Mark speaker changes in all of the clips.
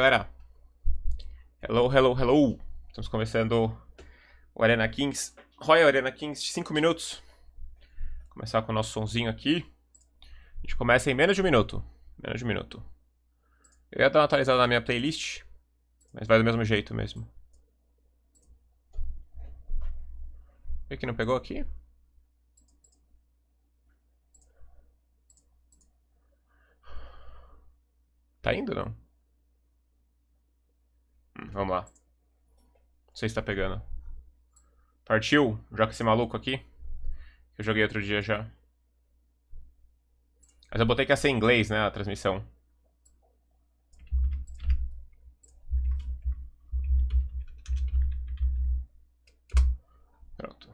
Speaker 1: galera? Hello, hello, hello. Estamos começando o Arena Kings. Royal Arena Kings, 5 minutos. Vou começar com o nosso sonzinho aqui. A gente começa em menos de um minuto. Menos de um minuto. Eu ia dar uma atualizada na minha playlist, mas vai do mesmo jeito mesmo. Vê que não pegou aqui. Tá indo não? Vamos lá. Não sei se tá pegando. Partiu? Já esse maluco aqui? Eu joguei outro dia já. Mas eu botei que ia ser em inglês, né, a transmissão. Pronto.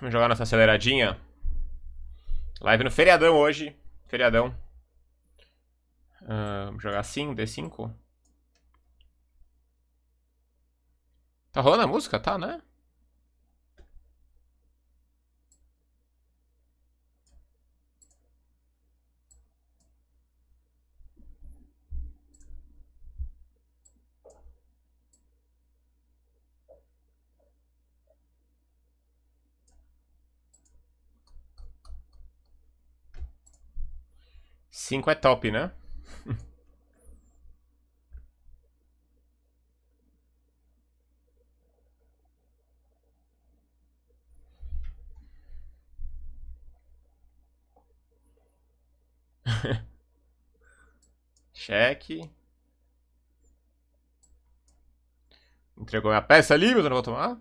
Speaker 1: Vamos jogar nossa aceleradinha. Live no feriadão hoje. Feriadão. Uh, jogar assim, D5. Tá rolando a música? Tá, né? Cinco é top, né? Cheque. Entregou minha peça ali, mas eu não vou tomar. O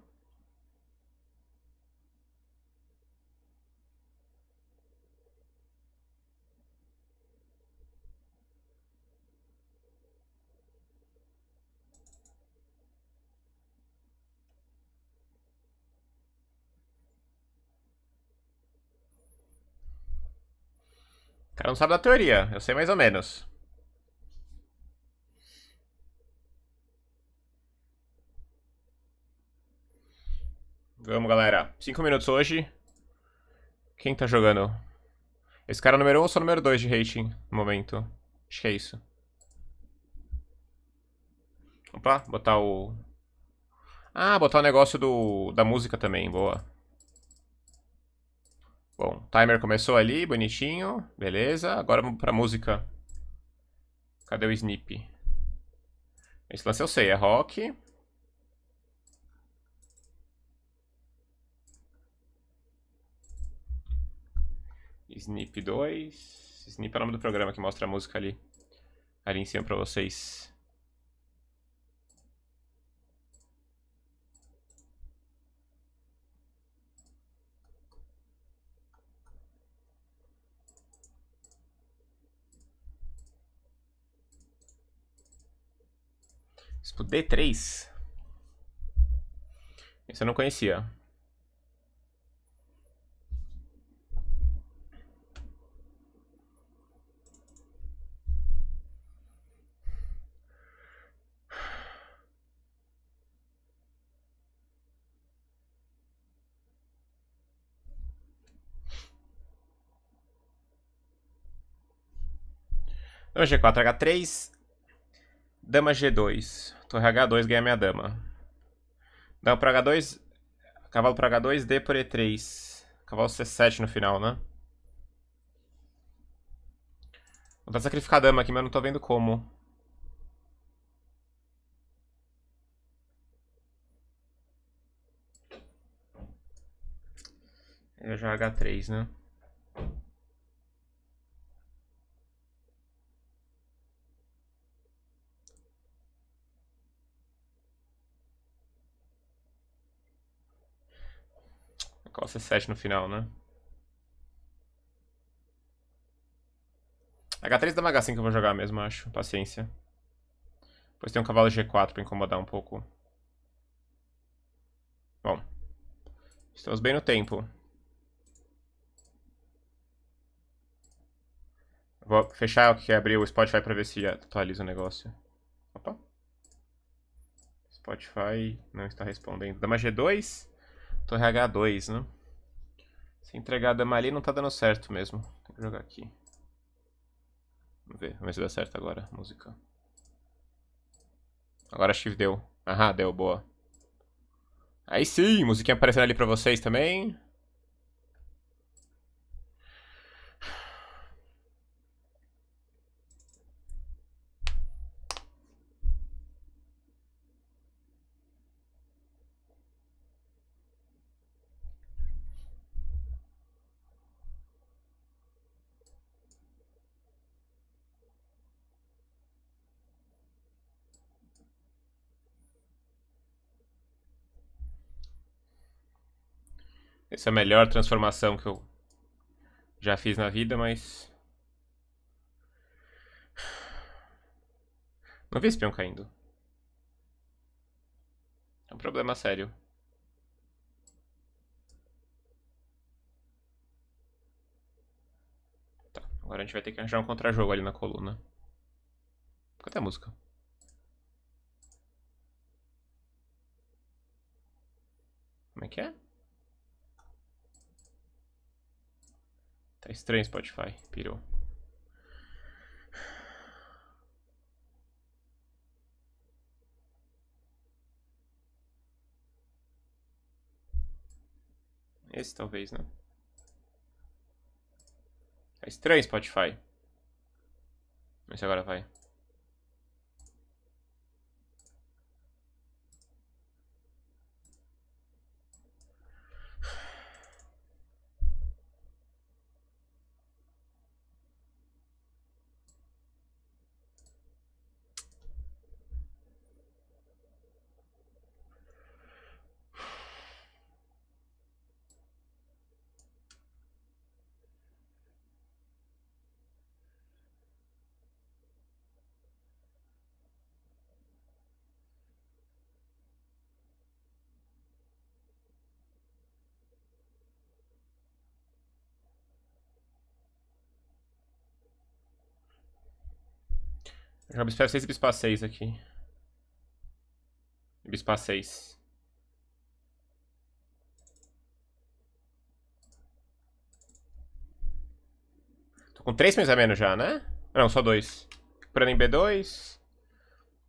Speaker 1: cara não sabe da teoria, eu sei mais ou menos. Vamos, galera. Cinco minutos hoje. Quem tá jogando? Esse cara é o número 1 um, ou só o número 2 de rating no momento? Acho que é isso. Opa, botar o... Ah, botar o negócio do... da música também, boa. Bom, timer começou ali, bonitinho, beleza. Agora vamos pra música. Cadê o Snip? Esse lance eu sei, é rock. Snip 2. Snip é o nome do programa que mostra a música ali. Ali em cima pra vocês. Tipo, D3. Esse eu não conhecia. É dama G4, H3. Dama G2. Torre H2 ganha minha dama. Dama para H2. Cavalo para H2, D por E3. Cavalo C7 no final, né? Vou tentar sacrificar a dama aqui, mas não tô vendo como. Eu já H3, né? Qual C7 no final, né? H3 da Maga 5 eu vou jogar mesmo, acho. Paciência. Depois tem um cavalo G4 pra incomodar um pouco. Bom. Estamos bem no tempo. Vou fechar o que é abrir o Spotify pra ver se atualiza o negócio. Opa. Spotify não está respondendo. Dama G2. Torre H2, né? Se entregar a dama ali não tá dando certo mesmo. Tem que jogar aqui. Vamos ver, vamos ver se dá certo agora. Música. Agora que deu. Aham, deu, boa. Aí sim, musiquinha aparecendo ali pra vocês também. Essa é a melhor transformação que eu já fiz na vida, mas... Não vi espião caindo. É um problema sério. Tá, agora a gente vai ter que arranjar um contra-jogo ali na coluna. Cadê a música? Como é que é? Tá estranho Spotify, pirou. Esse talvez, né? Tá estranho Spotify. Vamos ver se agora vai. Joga bispa 6 e bispa 6 aqui. Bispa 6. Tô com 3 pins a menos já, né? Não, só 2. Prano em B2.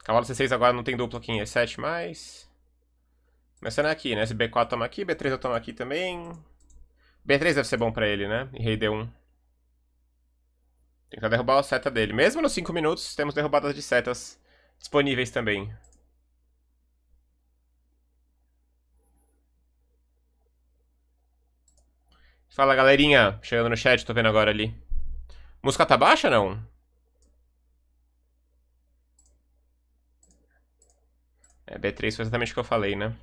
Speaker 1: Cavalo C6 agora não tem duplo aqui em E7 mais. Começando aqui, né? Se B4 toma aqui, B3 eu tomo aqui também. B3 deve ser bom pra ele, né? E rei D1. Tentar derrubar a seta dele. Mesmo nos 5 minutos, temos derrubadas de setas disponíveis também. Fala, galerinha. Chegando no chat, tô vendo agora ali. Música tá baixa, não? É, B3 foi exatamente o que eu falei, né?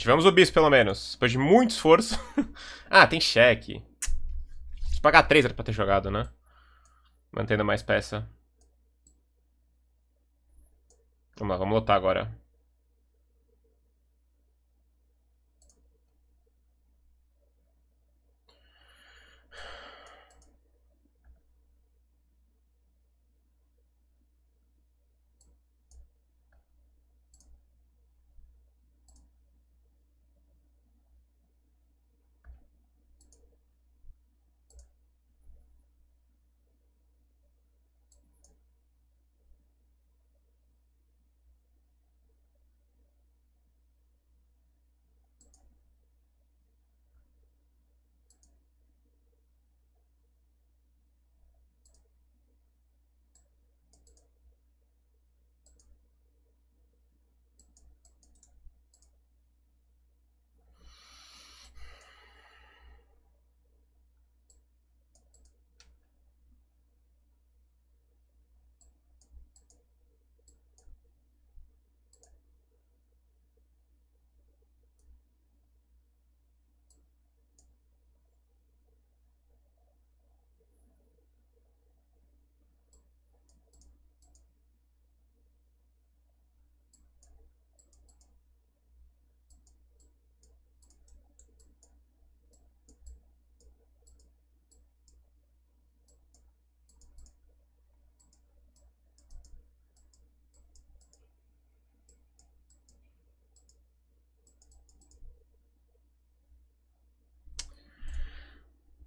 Speaker 1: Ativamos o bis, pelo menos. Depois de muito esforço. ah, tem cheque. Preciso pagar 3 era pra ter jogado, né? Mantendo mais peça. Vamos lá, vamos lotar agora.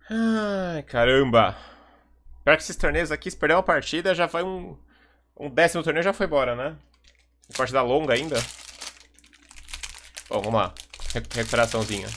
Speaker 1: Ai, caramba. Pior que esses torneios aqui, se perder uma partida, já vai um... Um décimo torneio já foi embora, né? Partida longa ainda. Bom, vamos lá. Recuperaçãozinha.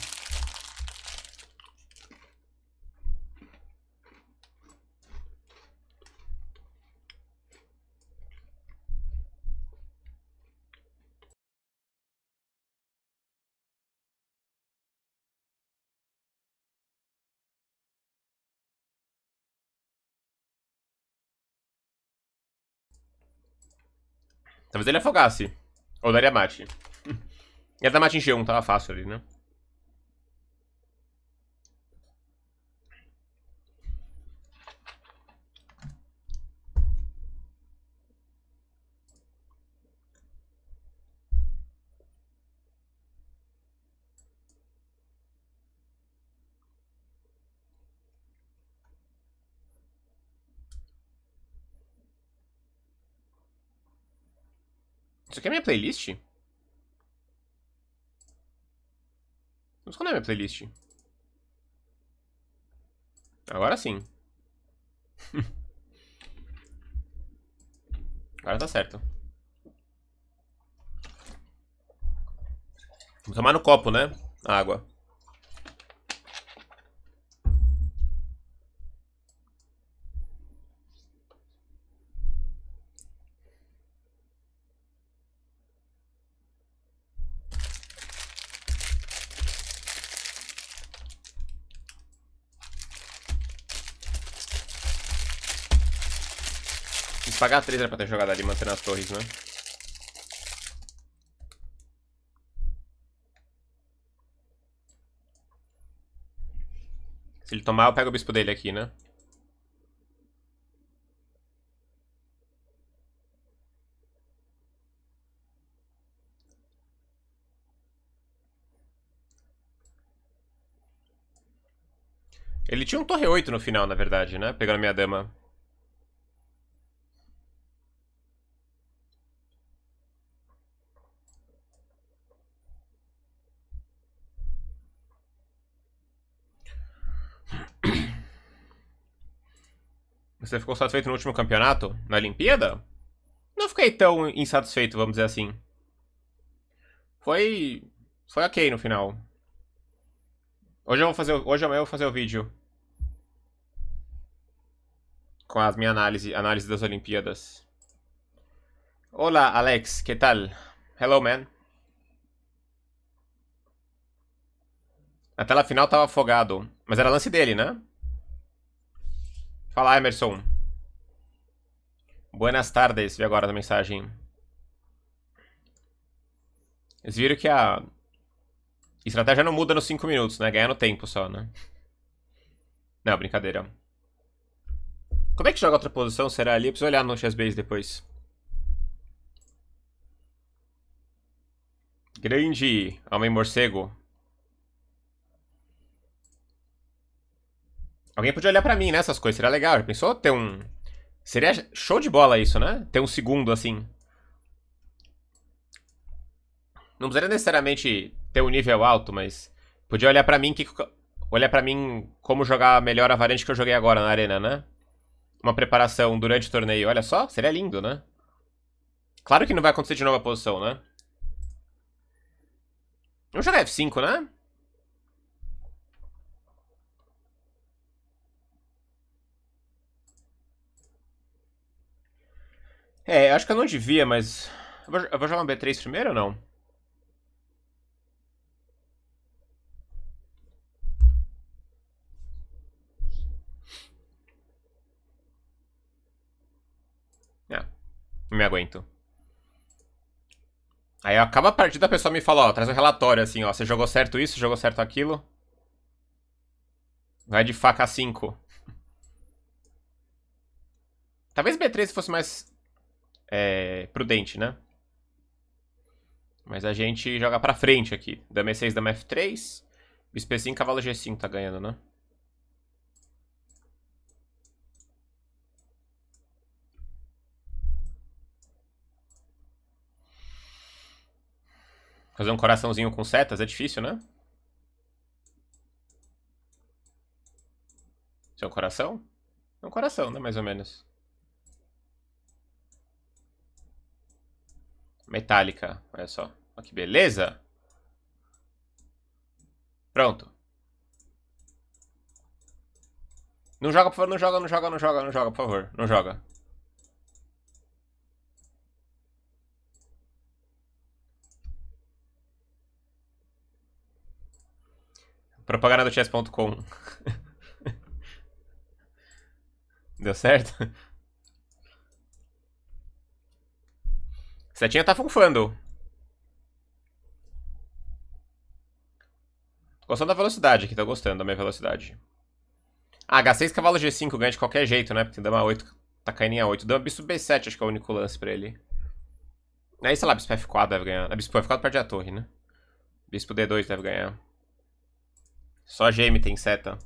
Speaker 1: Talvez ele afogasse. Ou daria mate. E até mate encheu um, tava fácil ali, né? aqui é minha playlist? Vamos esconder minha playlist? Agora sim. Agora tá certo. Vou tomar no copo, né? A água. que pagar 3 era né, pra ter jogado ali, mantendo as torres, né? Se ele tomar, eu pego o bispo dele aqui, né? Ele tinha um torre 8 no final, na verdade, né? Pegando a minha dama. Você ficou satisfeito no último campeonato? Na Olimpíada? Não fiquei tão insatisfeito, vamos dizer assim. Foi. Foi ok no final. Hoje eu vou fazer. Hoje amanhã eu vou fazer o vídeo. Com as minhas análises análise das Olimpíadas. Olá, Alex, que tal? Hello, man. Na tela final tava afogado. Mas era lance dele, né? Fala, Emerson. Buenas tardes, vi agora a mensagem. Vocês viram que a estratégia não muda nos 5 minutos, né? Ganha no tempo só, né? Não, brincadeira. Como é que joga outra posição? Será ali? Eu preciso olhar no chessbase depois. Grande homem morcego. Alguém podia olhar pra mim, né? Essas coisas. Seria legal. Já pensou ter um... Seria show de bola isso, né? Ter um segundo, assim. Não precisaria necessariamente ter um nível alto, mas... Podia olhar pra mim que... Olhar para mim como jogar melhor a variante que eu joguei agora na arena, né? Uma preparação durante o torneio. Olha só, seria lindo, né? Claro que não vai acontecer de novo a posição, né? Vamos jogar F5, né? É, acho que eu não devia, mas... Eu vou, eu vou jogar um B3 primeiro ou não? Ah, não me aguento. Aí acaba a partida, a pessoa me fala, ó, traz um relatório assim, ó, você jogou certo isso, jogou certo aquilo. Vai de faca 5. Talvez B3 fosse mais é, prudente, né? Mas a gente joga pra frente aqui. Dama E6, dama F3. Bispo E5, cavalo G5 tá ganhando, né? Fazer um coraçãozinho com setas é difícil, né? Seu coração? É um coração, né? Mais ou menos. metálica. Olha só. Olha que beleza. Pronto. Não joga, por favor. Não joga, não joga, não joga, não joga, por favor. Não joga. Propaganda do chess.com. Deu certo? Setinha tá funfando. Tô gostando da velocidade aqui, tô gostando da minha velocidade. Ah, H6, cavalo G5 ganha de qualquer jeito, né? Porque tem dama 8, tá caindo em A8. Dama bispo B7, acho que é o único lance pra ele. Aí, sei lá, bispo F4 deve ganhar. A bispo F4 perde a torre, né? Bispo D2 deve ganhar. Só GM tem seta.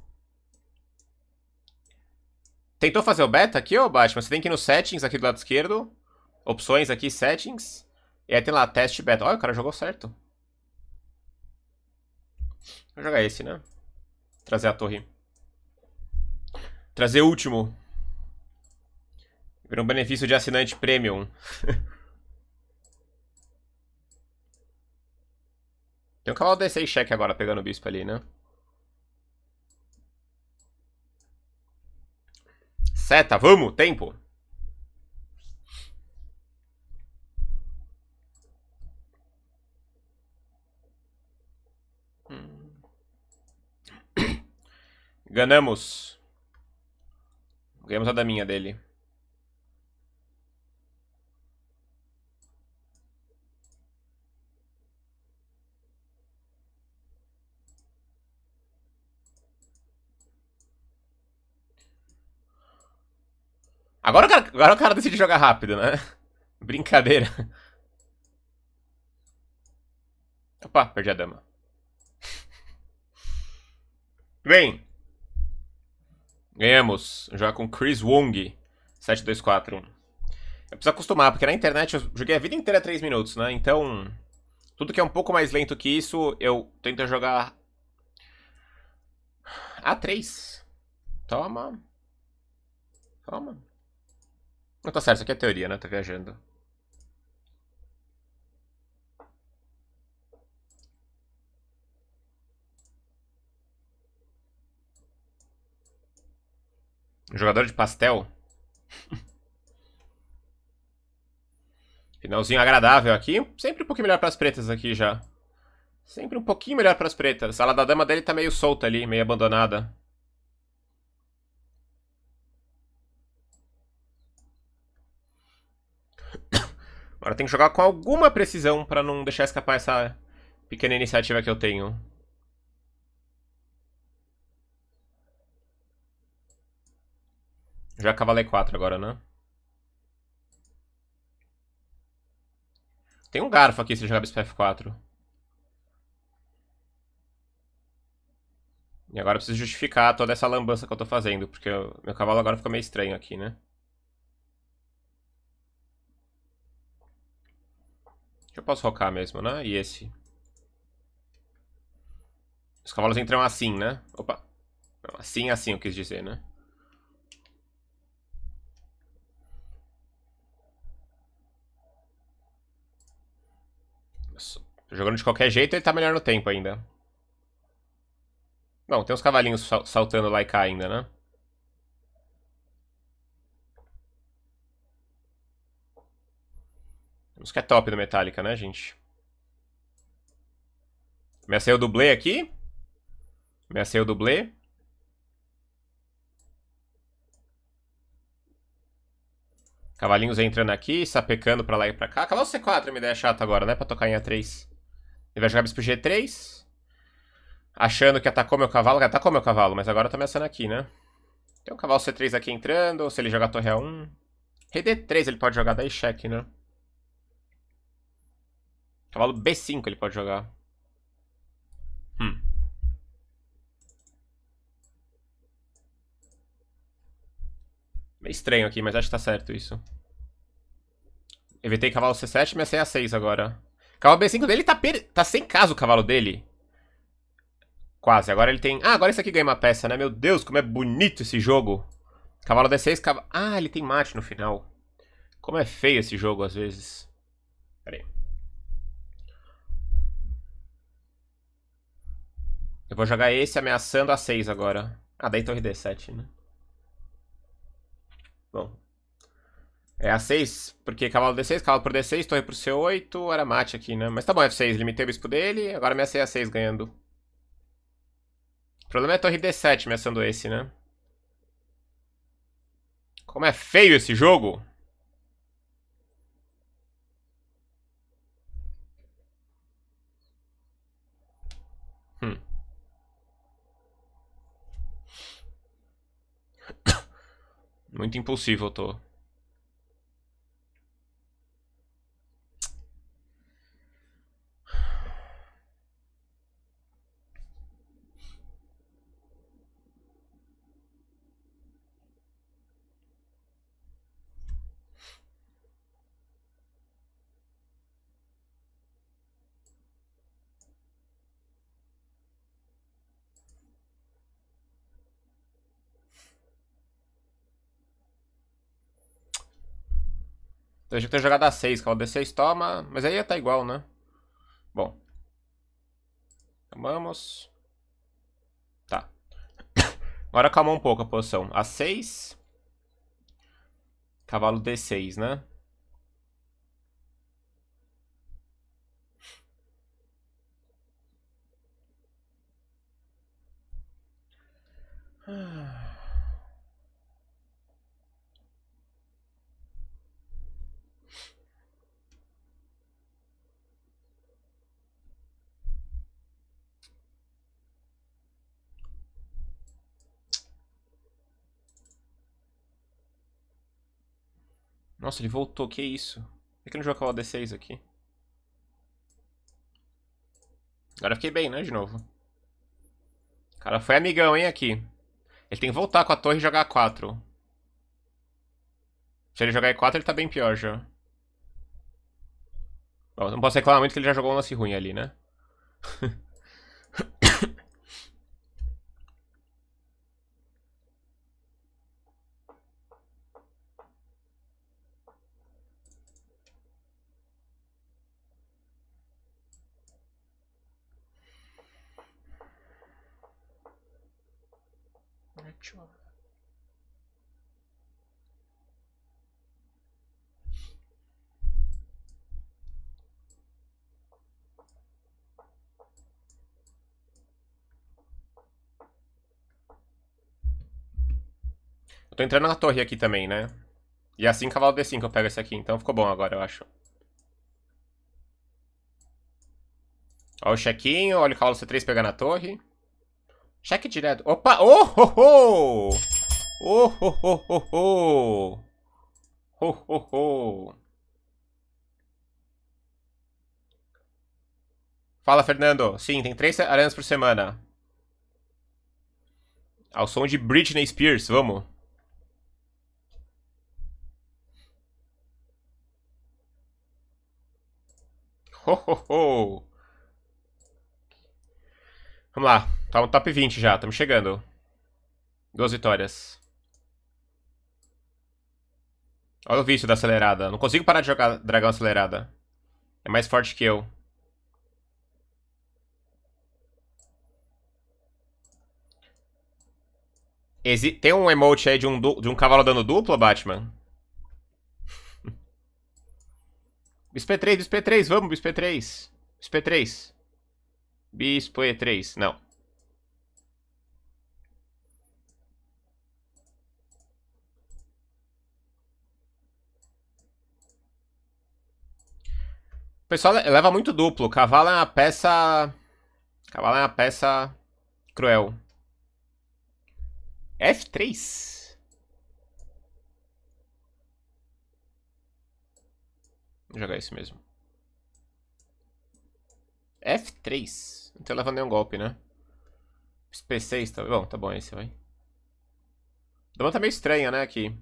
Speaker 1: Tentou fazer o beta aqui, ô Batman? Você tem que ir nos settings aqui do lado esquerdo. Opções aqui, settings. E aí tem lá, test beta. Olha, o cara jogou certo. Vou jogar esse, né? Trazer a torre. Trazer o último. Virou um benefício de assinante premium. tem um cavalo D6 cheque agora pegando o bispo ali, né? Seta, vamos, tempo. Ganhamos. Ganhamos a daminha dele. Agora o cara, agora o cara decide jogar rápido, né? Brincadeira. Opa, perdi a dama. Bem, Ganhamos, jogar com Chris Wong, 724. Eu preciso acostumar, porque na internet eu joguei a vida inteira 3 minutos, né? Então, tudo que é um pouco mais lento que isso, eu tento jogar A3. Toma. Toma. Não tá certo, isso aqui é teoria, né? Tá viajando. Jogador de pastel. Finalzinho agradável aqui. Sempre um pouquinho melhor para as pretas aqui já. Sempre um pouquinho melhor para as pretas. A sala da dama dele tá meio solta ali, meio abandonada. Agora tem que jogar com alguma precisão para não deixar escapar essa pequena iniciativa que eu tenho. Já é cavalei 4 agora, né? Tem um garfo aqui se jogar bispo F4. E agora eu preciso justificar toda essa lambança que eu tô fazendo, porque eu, meu cavalo agora fica meio estranho aqui, né? Eu posso rocar mesmo, né? E esse? Os cavalos entram assim, né? Opa! Não, assim, assim eu quis dizer, né? Jogando de qualquer jeito, ele tá melhor no tempo ainda. Bom, tem uns cavalinhos saltando lá e cá ainda, né? Isso que é top do Metallica, né, gente? Comecei o dublê aqui. Comecei o dublê. Cavalinhos entrando aqui, sapecando pra lá e pra cá. Cavalo C4 é uma ideia chata agora, né? Pra tocar em A3. Ele vai jogar bispo G3. Achando que atacou meu cavalo. Que atacou meu cavalo, mas agora tá me assando aqui, né? Tem um cavalo C3 aqui entrando. Se ele jogar torre A1. Rei D3 ele pode jogar, daí cheque, né? Cavalo B5 ele pode jogar. Meio estranho aqui, mas acho que tá certo isso. Evitei cavalo C7, mas é A6 agora. Cavalo B5 dele tá, per... tá sem casa o cavalo dele. Quase, agora ele tem... Ah, agora isso aqui ganha uma peça, né? Meu Deus, como é bonito esse jogo. Cavalo D6, cavalo... Ah, ele tem mate no final. Como é feio esse jogo às vezes. Pera aí. Eu vou jogar esse ameaçando a 6 agora. Ah, daí torre D7, né? Bom. É A6, porque cavalo D6, cavalo por D6, torre por C8, era mate aqui, né? Mas tá bom, F6, limitei o bispo dele, agora minha é A6 ganhando. O problema é a torre D7 ameaçando esse, né? Como é feio esse jogo! Muito impulsivo eu tô. Eu devia ter jogado a 6, que é o D6 toma, mas aí ia tá igual, né? Bom. Tomamos. Então, tá. Agora acalmou um pouco a posição. A 6. Cavalo D6, né? Ah. Nossa, ele voltou, que isso? Por que não joga o d 6 aqui? Agora fiquei bem, né, de novo. O cara foi amigão, hein, aqui. Ele tem que voltar com a torre e jogar 4. Se ele jogar E4, ele tá bem pior já. Bom, não posso reclamar muito que ele já jogou um lance ruim ali, né? última. Eu tô entrando na torre aqui também, né? E é assim cavalo D5 eu pego esse aqui, então ficou bom agora, eu acho. Olha o chequinho, olha o cavalo C3 pegar na torre. Cheque direto. Opa! Oh, ho, ho! Oh, ho, ho, ho, ho! Ho, ho, ho! Fala, Fernando. Sim, tem três aranhas por semana. Ao som de Britney Spears, vamos. Ho, ho, ho. Vamos lá. Tá no top 20 já, estamos chegando. Duas vitórias. Olha o vício da acelerada. Não consigo parar de jogar dragão acelerada. É mais forte que eu. Exi Tem um emote aí de um, de um cavalo dando dupla, Batman? Bispo E3, Bispo E3, vamos, Bispo E3. Bispo E3. Bispo E3, não. pessoal leva muito duplo. Cavalo é uma peça. Cavalo é uma peça cruel. F3? Vou jogar isso mesmo. F3. Não tô levando nenhum golpe, né? P6 tá bom. Tá bom esse, vai. Dama tá meio estranha, né, aqui.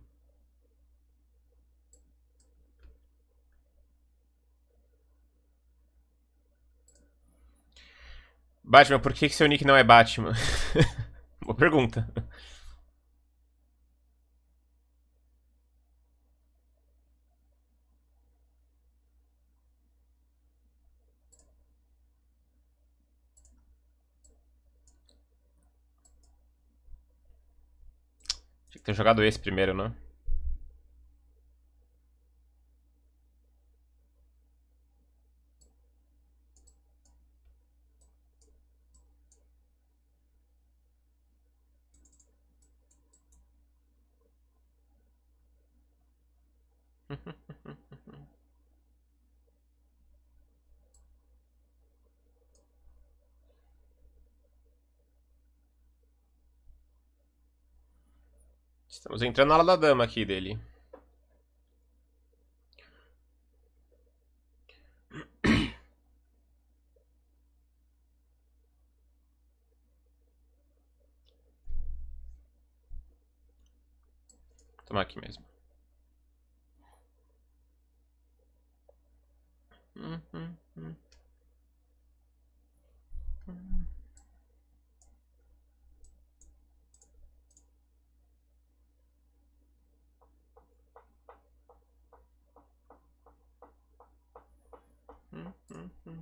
Speaker 1: Batman, por que, que seu nick não é Batman? Boa pergunta. Tinha que ter jogado esse primeiro, não? Né? Estamos entrando na ala da dama aqui dele. Tomar aqui mesmo. Uhum, uhum.
Speaker 2: Hum.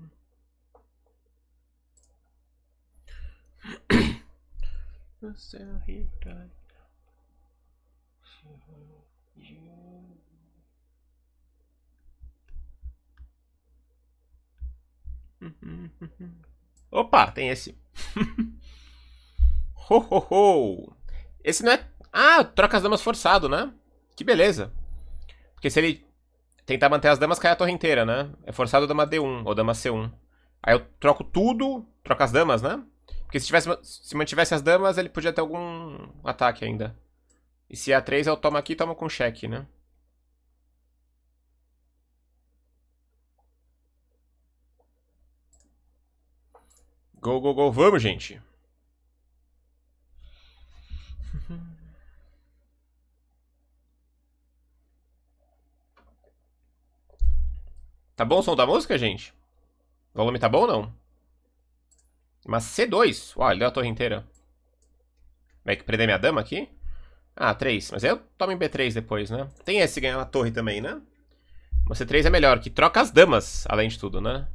Speaker 1: Opa, tem esse. ho, ho, ho. Esse não é. Ah, troca as damas forçado, né? Que beleza. Porque se ele Tentar manter as damas cai a torre inteira, né? É forçado a dama D1 ou dama C1. Aí eu troco tudo, troco as damas, né? Porque se, tivesse, se mantivesse as damas, ele podia ter algum ataque ainda. E se é A3, eu tomo aqui e tomo com cheque, né? Go, go, go. Vamos, gente. Tá bom o som da música, gente? O volume tá bom ou não? Mas C2. Uau, ele deu a torre inteira. Vai que prender minha dama aqui? Ah, 3. Mas aí eu tomo em B3 depois, né? Tem esse ganhar na torre também, né? Uma C3 é melhor, que troca as damas, além de tudo, né?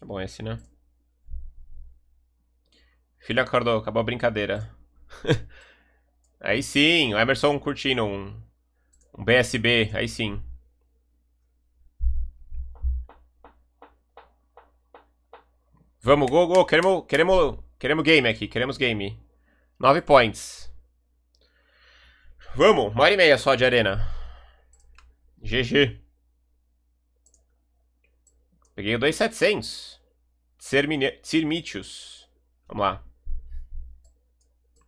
Speaker 1: Tá bom esse, né? Filho acordou, acabou a brincadeira. aí sim, o Emerson curtindo um, um BSB, aí sim. Vamos, go, go. Queremos, queremos, queremos game aqui. Queremos game. 9 points. Vamos. Uma hora e meia só de arena. GG. Peguei 2700. Cirmitius. Vamos lá.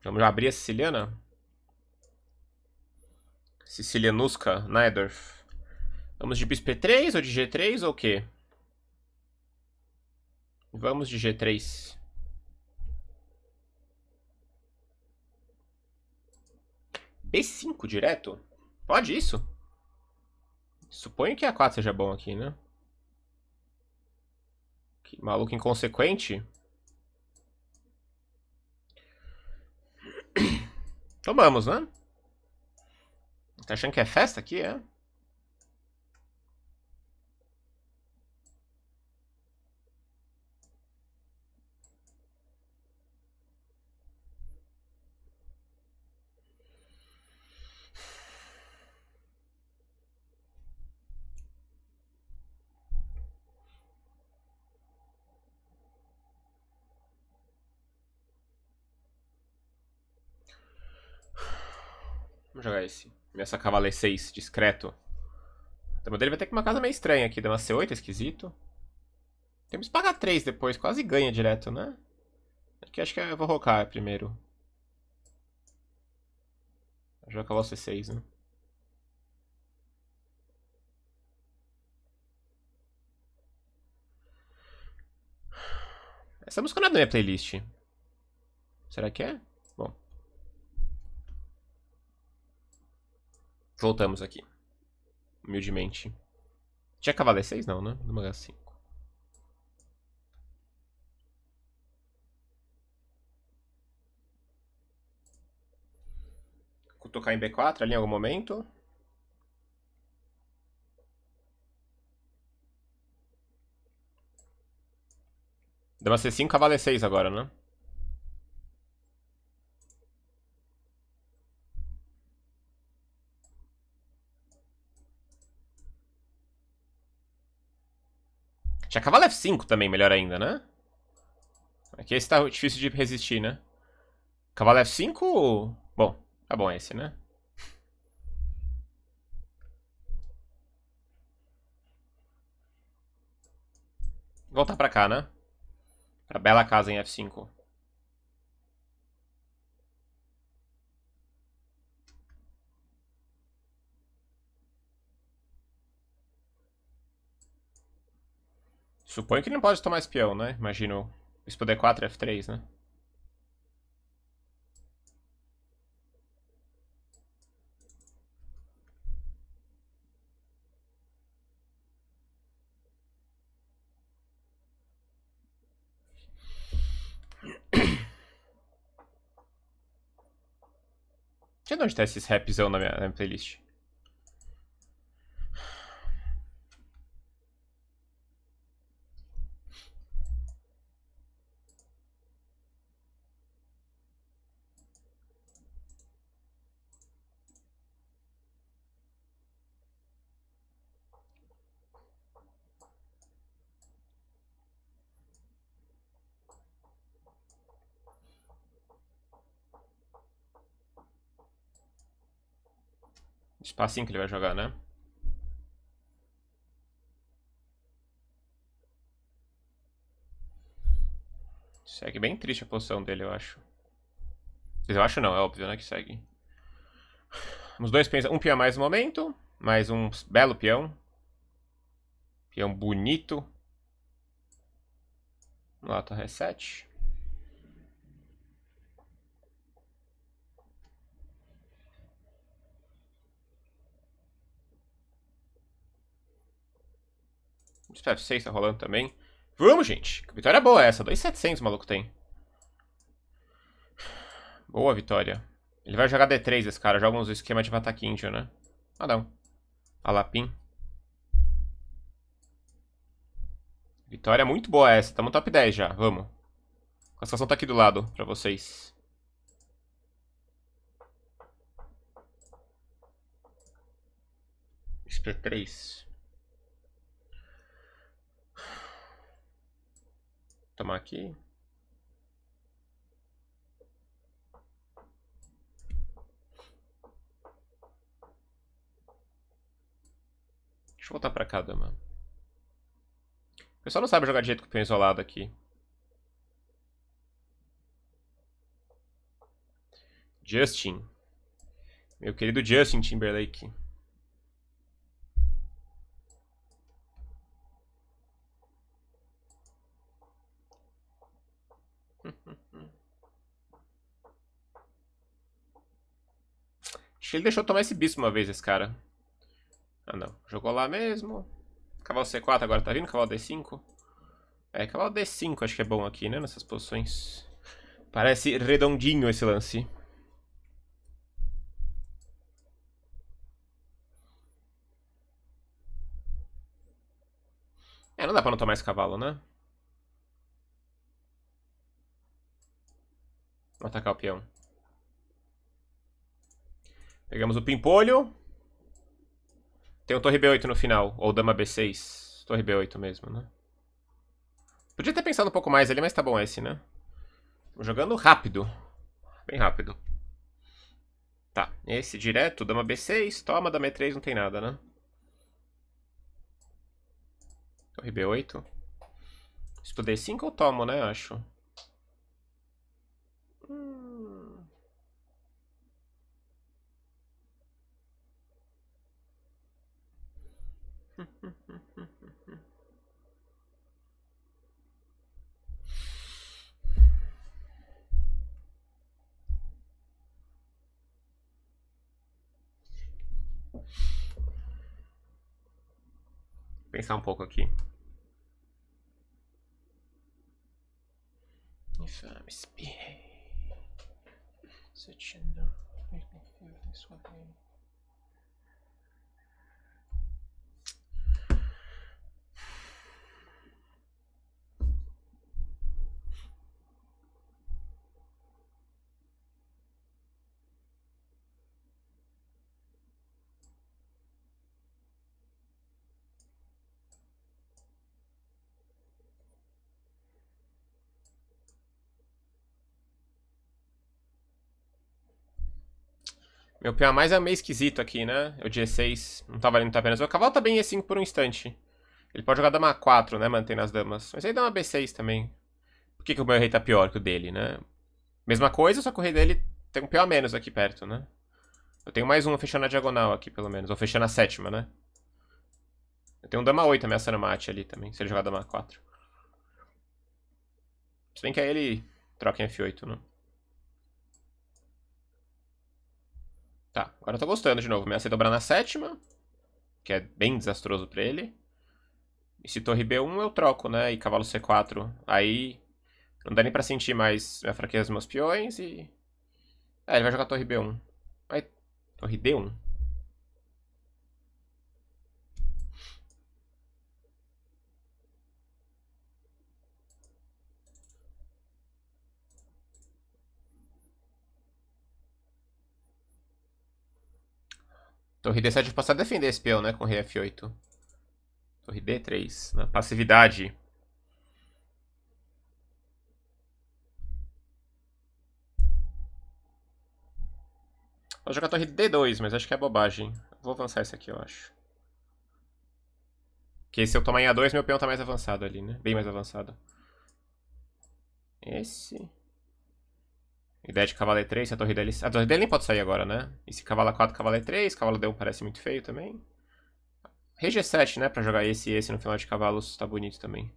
Speaker 1: Vamos abrir a siciliana. Sicilianusca, Naidorf. Vamos de bispo 3 ou de G3 ou o quê? Vamos de G3. B5 direto? Pode isso? Suponho que A4 seja bom aqui, né? Que maluco inconsequente. Tomamos, né? Tá achando que é festa aqui, é? esse. Essa cavalaria 6, discreto. O modelo vai ter que uma casa meio estranha aqui. uma C8, esquisito. Temos que pagar 3 depois, quase ganha direto, né? Aqui acho que eu vou rocar primeiro. Já acabou o C6, né? Essa música não é da minha playlist. Será que é? Voltamos aqui. Humildemente. Tinha cavalo E6? Não, né? Numa H5. Tocar em B4 ali em algum momento. Dama C5, cavalo E6 agora, né? Tinha cavalo F5 também, melhor ainda, né? Aqui esse tá difícil de resistir, né? Cavalo F5... Bom, tá bom esse, né? Voltar pra cá, né? Pra bela casa em F5. Suponho que ele não pode tomar espião, né? Imagino. Bispo D4, F3, né? De onde tá esses rapzão na minha, na minha playlist? Assim que ele vai jogar, né? Segue bem triste a posição dele, eu acho. Eu acho não, é óbvio, né, que segue. Os dois pensam, um peão a mais no momento, mais um belo peão. Peão bonito. Vamos lá, torre 7. É f 6 tá rolando também. Vamos, gente. Vitória boa essa. 2,700 o maluco tem. Boa vitória. Ele vai jogar D3 esse cara. Joga uns esquema de ataque índio, né? Ah, não. Alapim. Vitória muito boa essa. Tamo top 10 já. Vamos. A classificação tá aqui do lado pra vocês. SP3. tomar aqui. Deixa eu voltar pra cá, dama. O pessoal não sabe jogar de jeito com o peão isolado aqui. Justin. Meu querido Justin Timberlake. que ele deixou tomar esse bispo uma vez, esse cara. Ah, não. Jogou lá mesmo. Cavalo C4 agora tá vindo, cavalo D5. É, cavalo D5 acho que é bom aqui, né? Nessas posições. Parece redondinho esse lance. É, não dá pra não tomar esse cavalo, né? Vou atacar o peão. Pegamos o Pimpolho. Tem o Torre B8 no final, ou Dama B6. Torre B8 mesmo, né? Podia ter pensado um pouco mais ali, mas tá bom esse, né? Jogando rápido. Bem rápido. Tá, esse direto, dama B6, toma, dama E3, não tem nada, né? Torre B8. Estudei 5 eu tomo, né, acho. Hum. Pensar um pouco aqui. If I'm speaking,
Speaker 2: such a no, make me feel this way.
Speaker 1: Meu PA mais é meio esquisito aqui, né? O G6 não tá valendo apenas. O cavalo tá bem E5 por um instante. Ele pode jogar dama 4 né? Mantendo as damas. Mas aí dá uma B6 também. Por que, que o meu rei tá pior que o dele, né? Mesma coisa, só que o rei dele tem um PA menos aqui perto, né? Eu tenho mais um fechando a diagonal aqui, pelo menos. Ou fechando a sétima, né? Eu tenho um dama 8 ameaçando mate ali também, se ele jogar dama 4. Se bem que aí ele troca em F8, né? Tá, agora eu tô gostando de novo. Ameacei dobrar na sétima, que é bem desastroso pra ele. E se torre B1 eu troco, né? E cavalo C4. Aí não dá nem pra sentir mais minha fraqueza dos meus peões e... É, ele vai jogar torre B1. vai torre D1. Torre D7 eu passar a defender esse peão, né? Com rei F8. Torre D3. Na né, passividade. Vou jogar a torre D2, mas acho que é bobagem. Vou avançar esse aqui, eu acho. Porque se eu tomar em A2, meu peão tá mais avançado ali, né? Bem mais avançado. Esse... Ideia de cavalo E3, se a torre dele... A torre dele nem pode sair agora, né? E se cavalo A4, cavalo E3, cavalo D1 parece muito feio também. Rei G7, é né? Pra jogar esse e esse no final de cavalos tá bonito também.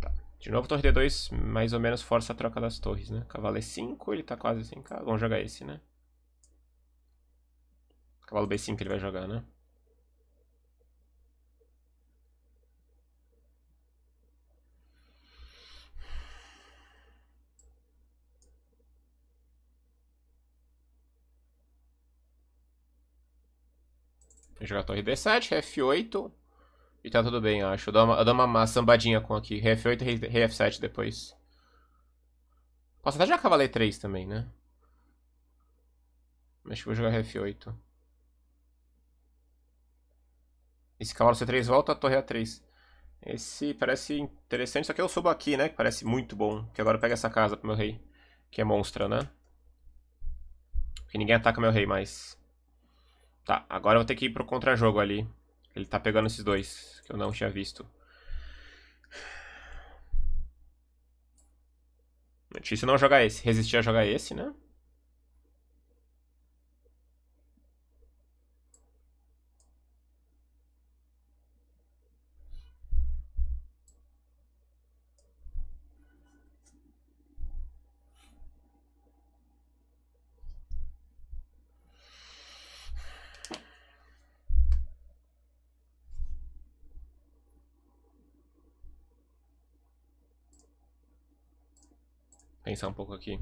Speaker 1: Tá. De novo, torre D2 mais ou menos força a troca das torres, né? Cavalo E5, é ele tá quase sem cavalo. Vamos jogar esse, né? Cavalo B5 ele vai jogar, né? Jogar torre B7, F8. E tá tudo bem, eu acho. Eu dou uma, eu dou uma, uma sambadinha com aqui. Rf8 e Rf7 depois. Posso até jogar cavaleiro 3 também, né? Acho que vou jogar Rf8. Esse cavalo C3 volta, a torre A3. Esse parece interessante, só que eu subo aqui, né? Que parece muito bom. Que agora pega essa casa pro meu rei. Que é monstra, né? Porque ninguém ataca meu rei mais. Tá, agora eu vou ter que ir pro contra-jogo ali. Ele tá pegando esses dois, que eu não tinha visto. Notícia não jogar esse. Resistir a jogar esse, né? pensar um pouco aqui.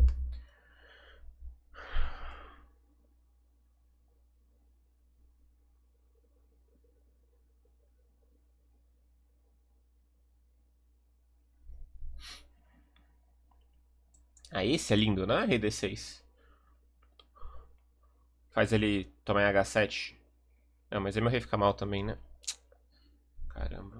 Speaker 1: Ah, esse é lindo, né? Rei D6. Faz ele tomar H7. Não, mas aí meu rei fica mal também, né? Caramba.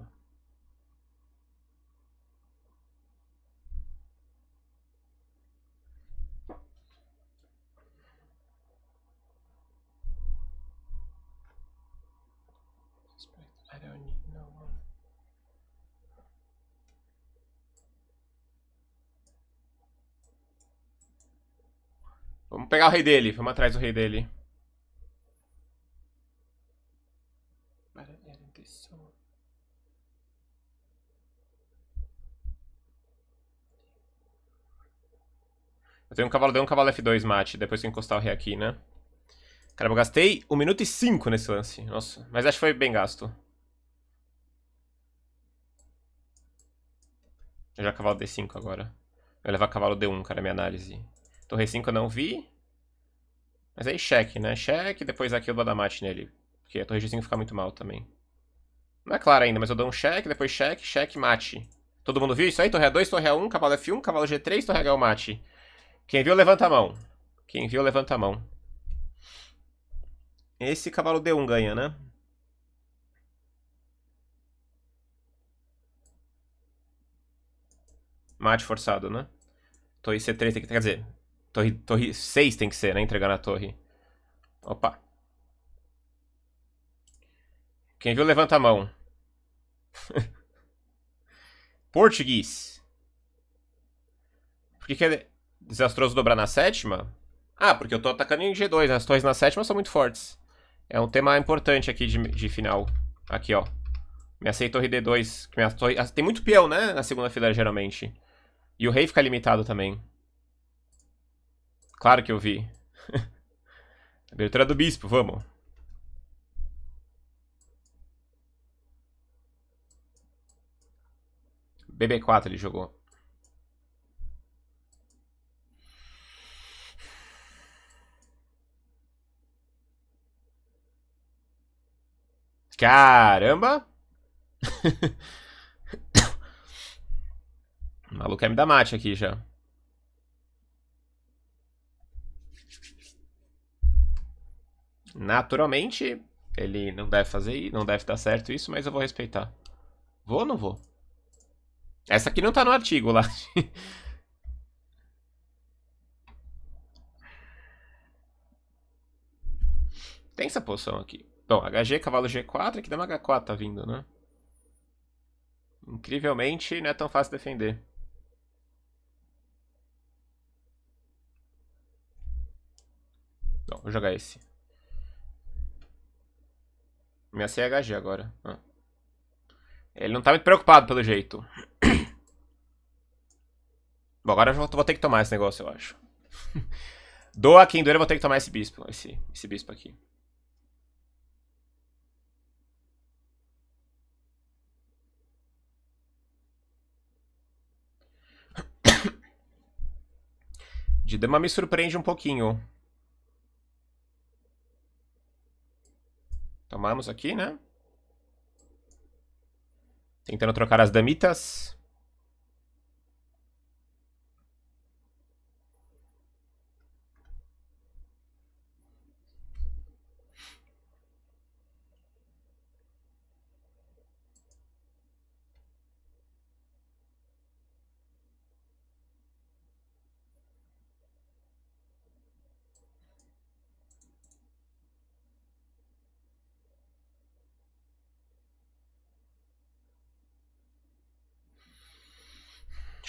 Speaker 1: pegar o rei dele. Vamos atrás do rei dele. Eu tenho um cavalo, dei um cavalo F2, mate. Depois que encostar o rei aqui, né? Caramba, eu gastei 1 minuto e 5 nesse lance. Nossa, mas acho que foi bem gasto. Eu já cavalo D5 agora. Eu vou levar cavalo D1, cara, minha análise. Torre 5 eu não vi. Mas aí cheque, né? Cheque, depois aqui eu vou dar damage nele. Porque a torre G5 fica muito mal também. Não é claro ainda, mas eu dou um cheque, depois cheque, cheque, mate. Todo mundo viu isso aí? Torre A2, é torre A1, é cavalo é F1, cavalo G3, torre H1, mate. Quem viu, levanta a mão. Quem viu, levanta a mão. Esse cavalo D1 ganha, né? Mate forçado, né? Torre C3 tem que... Quer dizer, Torre, torre 6 tem que ser, né? Entregar na torre. Opa. Quem viu, levanta a mão. Português. Por que, que é desastroso dobrar na sétima? Ah, porque eu tô atacando em G2. As torres na sétima são muito fortes. É um tema importante aqui de, de final. Aqui, ó. Me aceita torre D2. minha torre... Tem muito peão, né? Na segunda fila geralmente. E o rei fica limitado também. Claro que eu vi. Abertura do bispo, vamos. BB4 ele jogou. Caramba! o maluco quer me dar mate aqui já. Naturalmente, ele não deve fazer isso, não deve dar certo isso, mas eu vou respeitar. Vou ou não vou? Essa aqui não tá no artigo lá. Tem essa poção aqui. Bom, HG, cavalo G4, aqui é dá uma H4 tá vindo, né? Incrivelmente, não é tão fácil defender. Bom, vou jogar esse. Minha CHG agora. Ah. Ele não tá muito preocupado, pelo jeito. Bom, agora eu vou ter que tomar esse negócio, eu acho. Doa quem doer, eu vou ter que tomar esse bispo. Esse, esse bispo aqui. Dama me surpreende um pouquinho. Armamos aqui, né? Tentando trocar as damitas.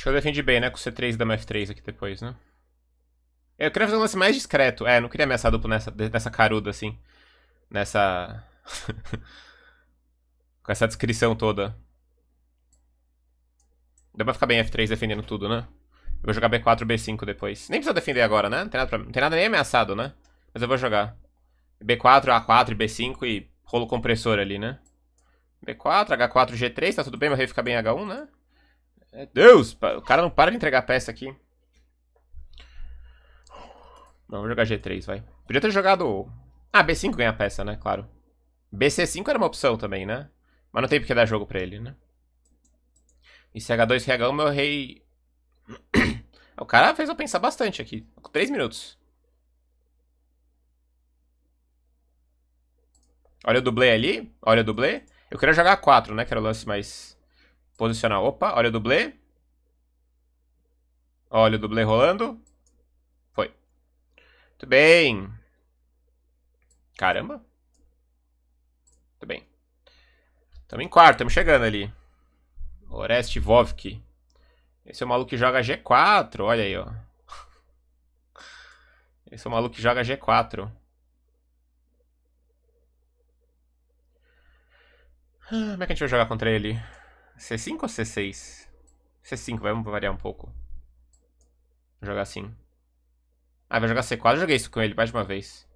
Speaker 1: Acho que eu defendi bem, né? Com C3 dama F3 aqui depois, né? Eu queria fazer um lance mais discreto. É, não queria ameaçar duplo nessa, nessa caruda, assim. Nessa... Com essa descrição toda. Dá pra ficar bem F3 defendendo tudo, né? Eu vou jogar B4, B5 depois. Nem precisa defender agora, né? Não tem nada, pra... não tem nada nem ameaçado, né? Mas eu vou jogar. B4, A4, B5 e rolo compressor ali, né? B4, H4, G3, tá tudo bem, meu rei fica bem H1, né? Meu Deus, o cara não para de entregar peça aqui. Não, vou jogar G3, vai. Podia ter jogado... Ah, B5 ganha peça, né? Claro. BC5 era uma opção também, né? Mas não tem porque dar jogo pra ele, né? E se H2 que H1, meu rei... o cara fez eu pensar bastante aqui. Com 3 minutos. Olha o dublê ali. Olha o dublê. Eu queria jogar 4, né? Que era o lance mais... Posicionar. Opa, olha o dublê. Olha o dublê rolando. Foi. Muito bem. Caramba. Muito bem. Estamos em quarto, estamos chegando ali. Orest Vovk. Esse é o maluco que joga G4, olha aí, ó. Esse é o maluco que joga G4. Ah, como é que a gente vai jogar contra ele? C5 ou C6? C5, vamos variar um pouco. Vou jogar assim. Ah, vai jogar C4, eu joguei isso com ele mais de uma vez.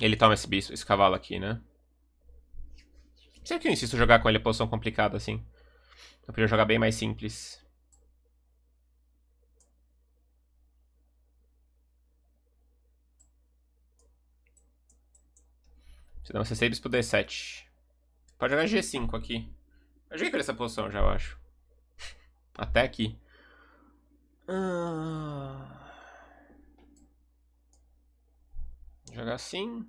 Speaker 1: Ele toma esse bispo, esse cavalo aqui, né? Sempre que eu insisto em jogar com ele a posição complicada assim. Eu podia jogar bem mais simples. Se não, C6, bispo D7. Pode jogar G5 aqui. Eu joguei pra essa posição já, eu acho. Até aqui. Ah. Jogar assim.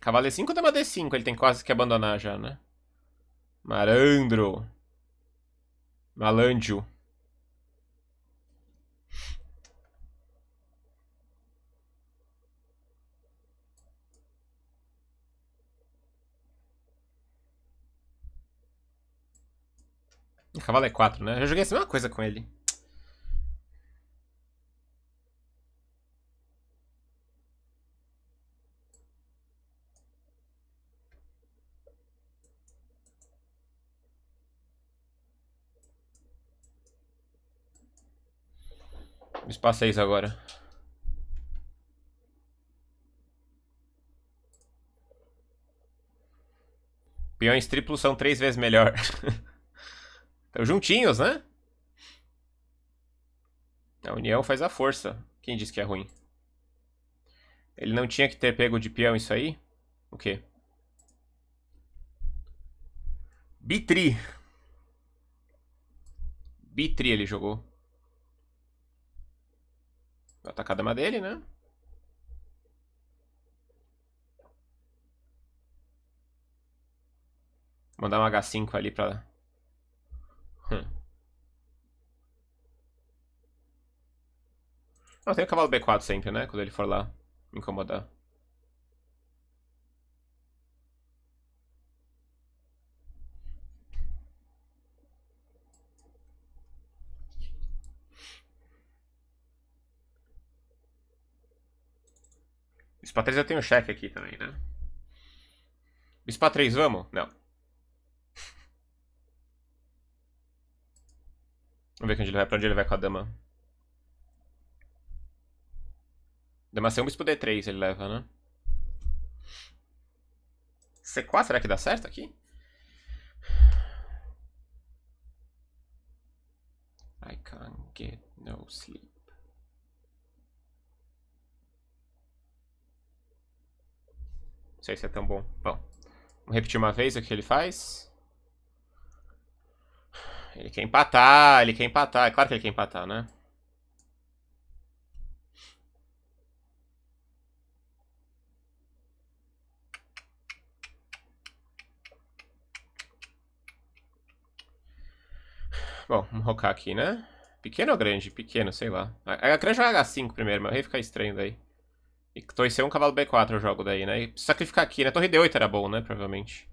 Speaker 1: Cavalo E5 dá uma D5, ele tem quase que abandonar já, né? Marandro. Malandro. Malandro. Cavalo é 4, né? Eu já joguei essa mesma coisa com ele. Bispa agora. Peões triplos são três vezes melhor. É juntinhos, né? A união faz a força. Quem disse que é ruim? Ele não tinha que ter pego de peão isso aí? O quê? Bitri. Bitri ele jogou. Vou atacar a dama dele, né? Mandar um H5 ali pra Hum. Ah, tem o cavalo B4 sempre, né? Quando ele for lá me incomodar. Bispa 3 eu tenho cheque aqui também, né? Bispa 3, vamos? Não. Vamos ver onde ele vai, pra onde ele vai com a dama. Dama C1, é bispo D3 ele leva, né? C4, será que dá certo aqui? I can't get no sleep. Não sei se é tão bom. Bom, vamos repetir uma vez o que ele faz. Ele quer empatar, ele quer empatar. É claro que ele quer empatar, né? Bom, vamos rocar aqui, né? Pequeno ou grande? Pequeno, sei lá. a jogar H5 primeiro, mas rei fica estranho daí. E torcer um cavalo B4 eu jogo daí, né? E sacrificar aqui, né? Torre D8 era bom, né? Provavelmente.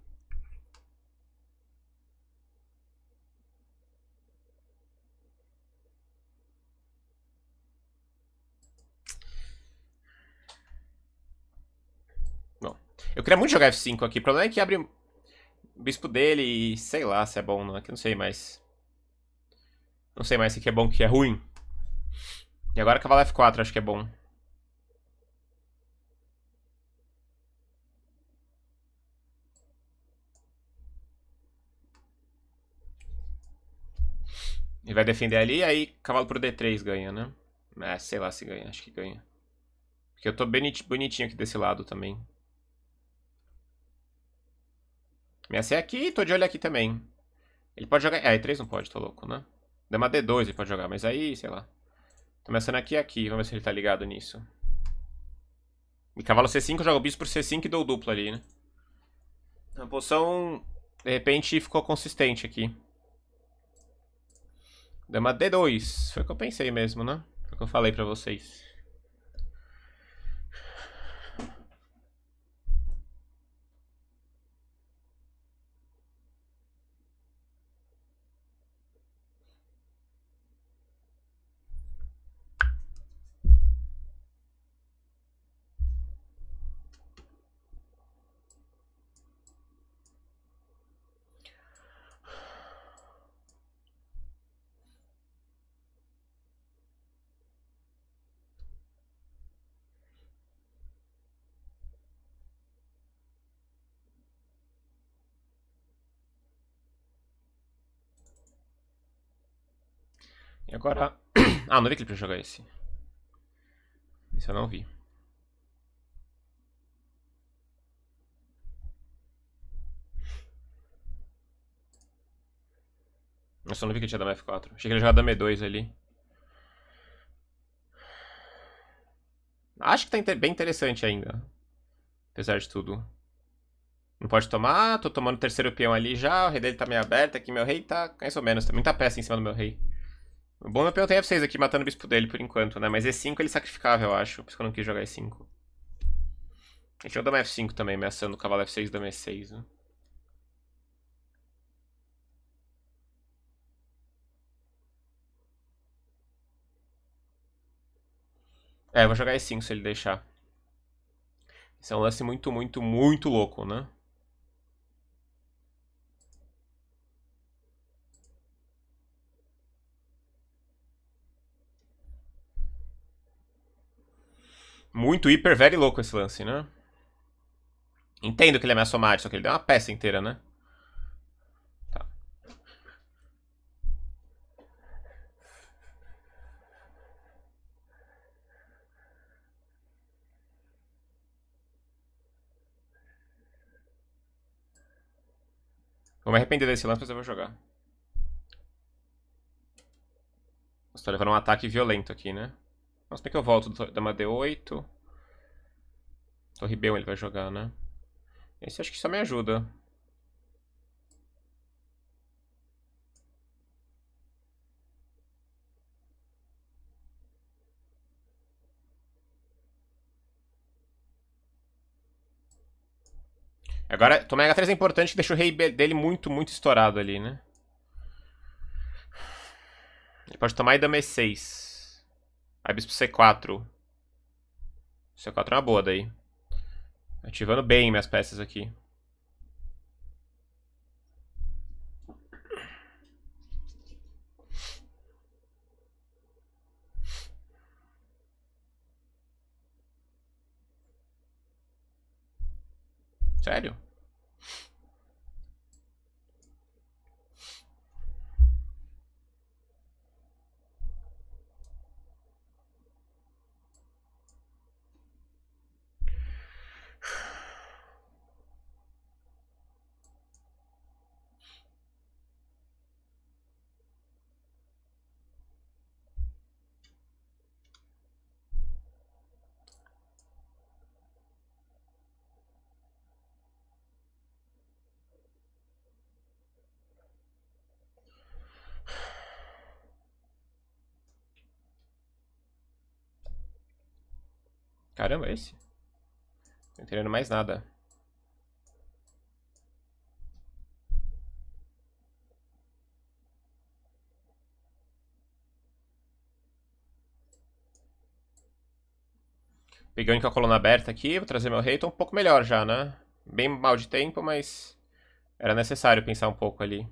Speaker 1: Queria muito jogar F5 aqui. O problema é que abre bispo dele e sei lá se é bom ou não. É que não sei mais. Não sei mais se que é bom que é ruim. E agora cavalo F4 acho que é bom. Ele vai defender ali, e aí cavalo pro D3 ganha, né? É, sei lá se ganha, acho que ganha. Porque eu tô bonitinho aqui desse lado também. Minha é aqui e tô de olho aqui também. Ele pode jogar... Ah, é, E3 não pode, tô louco, né? Deu uma D2 ele pode jogar, mas aí, sei lá. Tô começando aqui e aqui, vamos ver se ele tá ligado nisso. E cavalo C5, joga o bispo por C5 e dou dupla ali, né? Então, a posição, de repente, ficou consistente aqui. Deu uma D2. Foi o que eu pensei mesmo, né? Foi o que eu falei pra vocês. E agora... Ah, não vi que ele jogar é esse. Esse eu não vi. Eu só não vi que tinha dama F4. Achei que ele jogava dama E2 ali. Acho que tá bem interessante ainda. Apesar de tudo. Não pode tomar, tô tomando o terceiro peão ali já, o rei dele tá meio aberto, aqui meu rei tá mais ou menos, tem muita peça em cima do meu rei. O bom meu tem F6 aqui matando o bispo dele por enquanto, né? Mas E5 ele é sacrificava, eu acho. Por isso que eu não quis jogar E5. gente eu dar uma F5 também, ameaçando o cavalo F6 da E6, né? É, eu vou jogar E5 se ele deixar. Isso é um lance muito, muito, muito louco, né? Muito hiper velho louco esse lance, né? Entendo que ele ameaçou Mari, só que ele deu uma peça inteira, né? Tá. Vou me arrepender desse lance, mas eu vou jogar. Estou levando um ataque violento aqui, né? Nossa, como é que eu volto da uma D8? Torre B1 ele vai jogar, né? Esse acho que só me ajuda. Agora, tomar H3 é importante que deixa o rei dele muito, muito estourado ali, né? Ele pode tomar e dama E6. Aí bispo C4. C4 é uma boa daí. Ativando bem minhas peças aqui. Sério? Caramba, esse? Não entendendo mais nada. Peguei a única coluna aberta aqui, vou trazer meu rei, tô um pouco melhor já, né? Bem mal de tempo, mas era necessário pensar um pouco ali.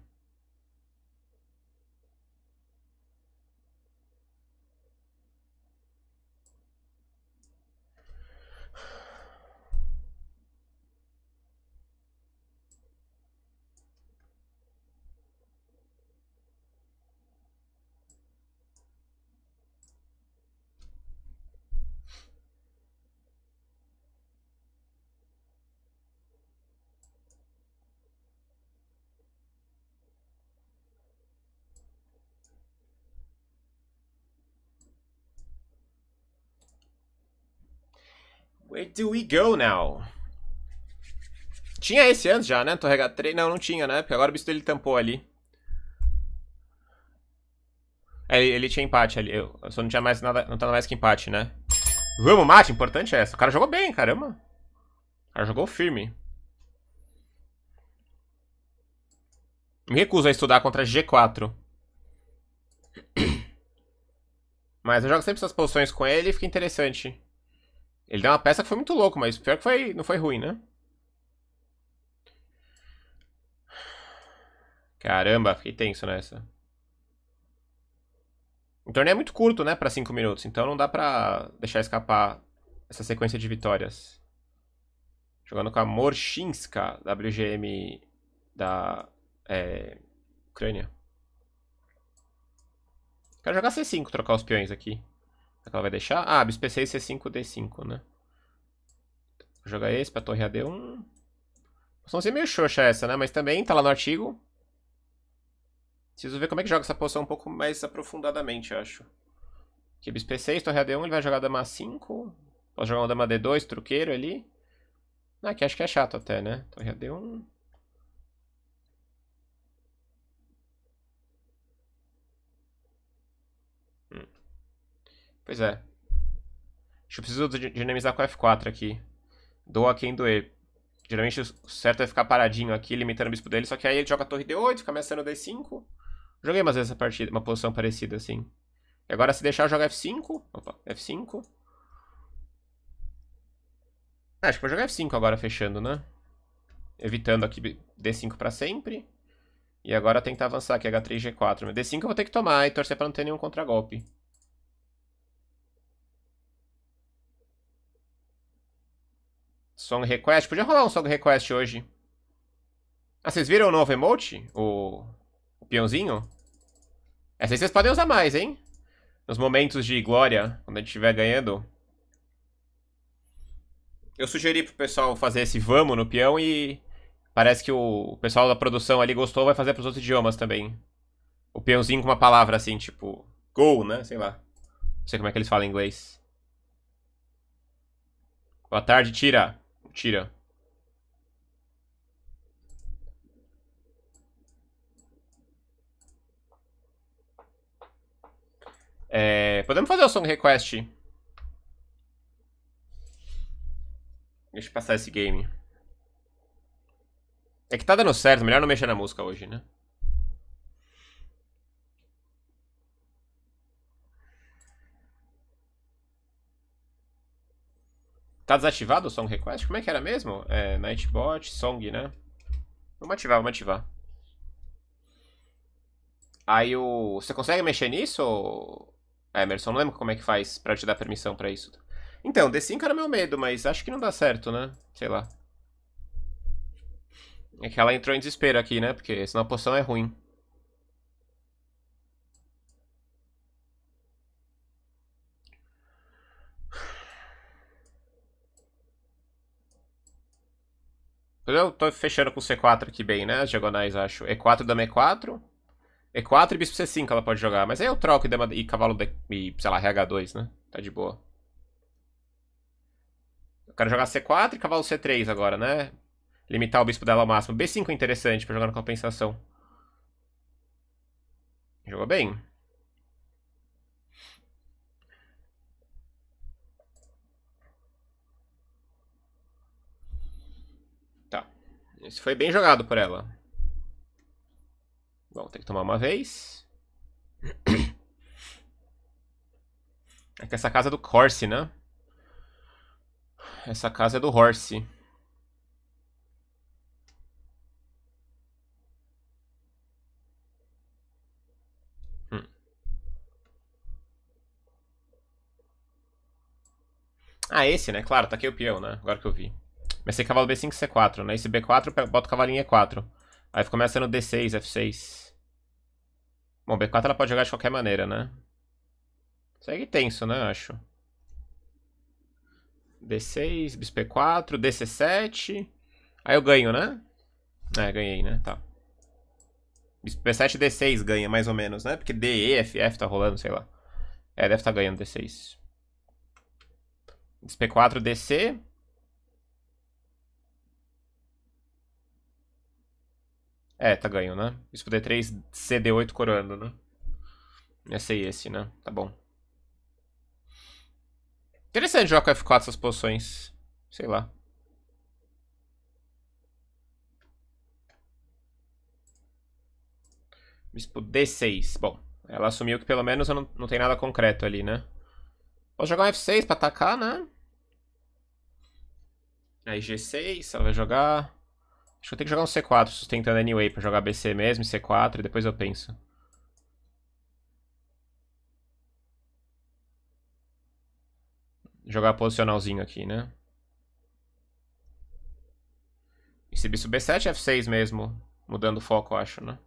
Speaker 1: do we go now? Tinha esse antes já, né? Torrega 3. Não, não tinha, né? Porque agora o bicho ele tampou ali. É, ele, ele tinha empate ali. Eu, só não tinha mais nada. Não tá mais que empate, né? Vamos, mate. Importante é essa. O cara jogou bem, caramba. O cara jogou firme. Me recuso a estudar contra G4. Mas eu jogo sempre essas posições com ele e fica interessante. Ele deu uma peça que foi muito louco, mas pior que foi, não foi ruim, né? Caramba, fiquei tenso nessa. O torneio é muito curto, né, para 5 minutos, então não dá pra deixar escapar essa sequência de vitórias. Jogando com a Morshinska, WGM da é, Ucrânia. Quero jogar C5, trocar os peões aqui. Será é que ela vai deixar? Ah, bispo E6, C5, D5, né? Vou jogar esse pra torre AD1. Poçãozinha meio xoxa essa, né? Mas também tá lá no artigo. Preciso ver como é que joga essa poção um pouco mais aprofundadamente, eu acho. Aqui, bispo E6, torre AD1, ele vai jogar dama A5. Posso jogar uma dama D2, truqueiro ali. Ah, aqui acho que é chato até, né? Torre AD1. Pois é. Acho que eu preciso dinamizar com F4 aqui. Doa quem doer. Geralmente o certo é ficar paradinho aqui, limitando o bispo dele, só que aí ele joga a torre D8, fica ameaçando D5. Joguei umas vezes essa partida, uma posição parecida assim. E agora se deixar eu jogo F5. Opa, F5. Ah, acho que vou jogar F5 agora, fechando, né? Evitando aqui D5 pra sempre. E agora tentar avançar aqui, H3, G4. Mas D5 eu vou ter que tomar e torcer pra não ter nenhum contragolpe. Song request. Podia rolar um song request hoje. Ah, vocês viram o novo emote? O, o peãozinho? Essa aí vocês podem usar mais, hein? Nos momentos de glória, quando a gente estiver ganhando. Eu sugeri pro pessoal fazer esse vamos no peão e parece que o pessoal da produção ali gostou, vai fazer pros outros idiomas também. O peãozinho com uma palavra assim, tipo, go, né? Sei lá. Não sei como é que eles falam em inglês. Boa tarde, Tira. Tira. É, podemos fazer o song request. Deixa eu passar esse game. É que tá dando certo, melhor não mexer na música hoje, né? Tá desativado o Song Request? Como é que era mesmo? É, Nightbot, Song, né? Vamos ativar, vamos ativar. Aí o... Você consegue mexer nisso, ou... Emerson? Não lembro como é que faz pra te dar permissão pra isso. Então, D5 era meu medo, mas acho que não dá certo, né? Sei lá. É que ela entrou em desespero aqui, né? Porque senão a poção é ruim. Eu tô fechando com C4 aqui bem, né? As diagonais, acho. E4 dama E4. E4 e bispo C5 ela pode jogar. Mas aí eu troco e, dama, e cavalo e, sei lá, RH2, né? Tá de boa. Eu quero jogar C4 e cavalo C3 agora, né? Limitar o bispo dela ao máximo. B5 é interessante pra jogar na compensação. Jogou bem. Esse foi bem jogado por ela. Bom, tem que tomar uma vez. É que essa casa é do Corse, né? Essa casa é do Horse. Hum. Ah, esse, né? Claro, tá aqui o peão, né? Agora que eu vi. Vai ser cavalo B5 C4, né? Esse B4 bota o cavalo em E4. Aí começa no D6, F6. Bom, B4 ela pode jogar de qualquer maneira, né? Segue é tenso, né? Acho. D6, bis P4, DC7. Aí eu ganho, né? É, ganhei, né? Tá. Bis P7 D6 ganha, mais ou menos, né? Porque DE, FF tá rolando, sei lá. É, deve estar tá ganhando D6. Bis P4, DC. É, tá ganho, né? Bispo D3, CD8 coroando, né? Ia ser esse, né? Tá bom. Interessante jogar com F4 essas posições. Sei lá. Bispo D6. Bom, ela assumiu que pelo menos não, não tem nada concreto ali, né? Posso jogar um F6 pra atacar, né? Aí G6, ela vai jogar. Acho que eu tenho que jogar um C4 sustentando anyway pra jogar BC mesmo, C4 e depois eu penso. Jogar posicionalzinho aqui, né? E se B7, F6 mesmo, mudando o foco, acho, né?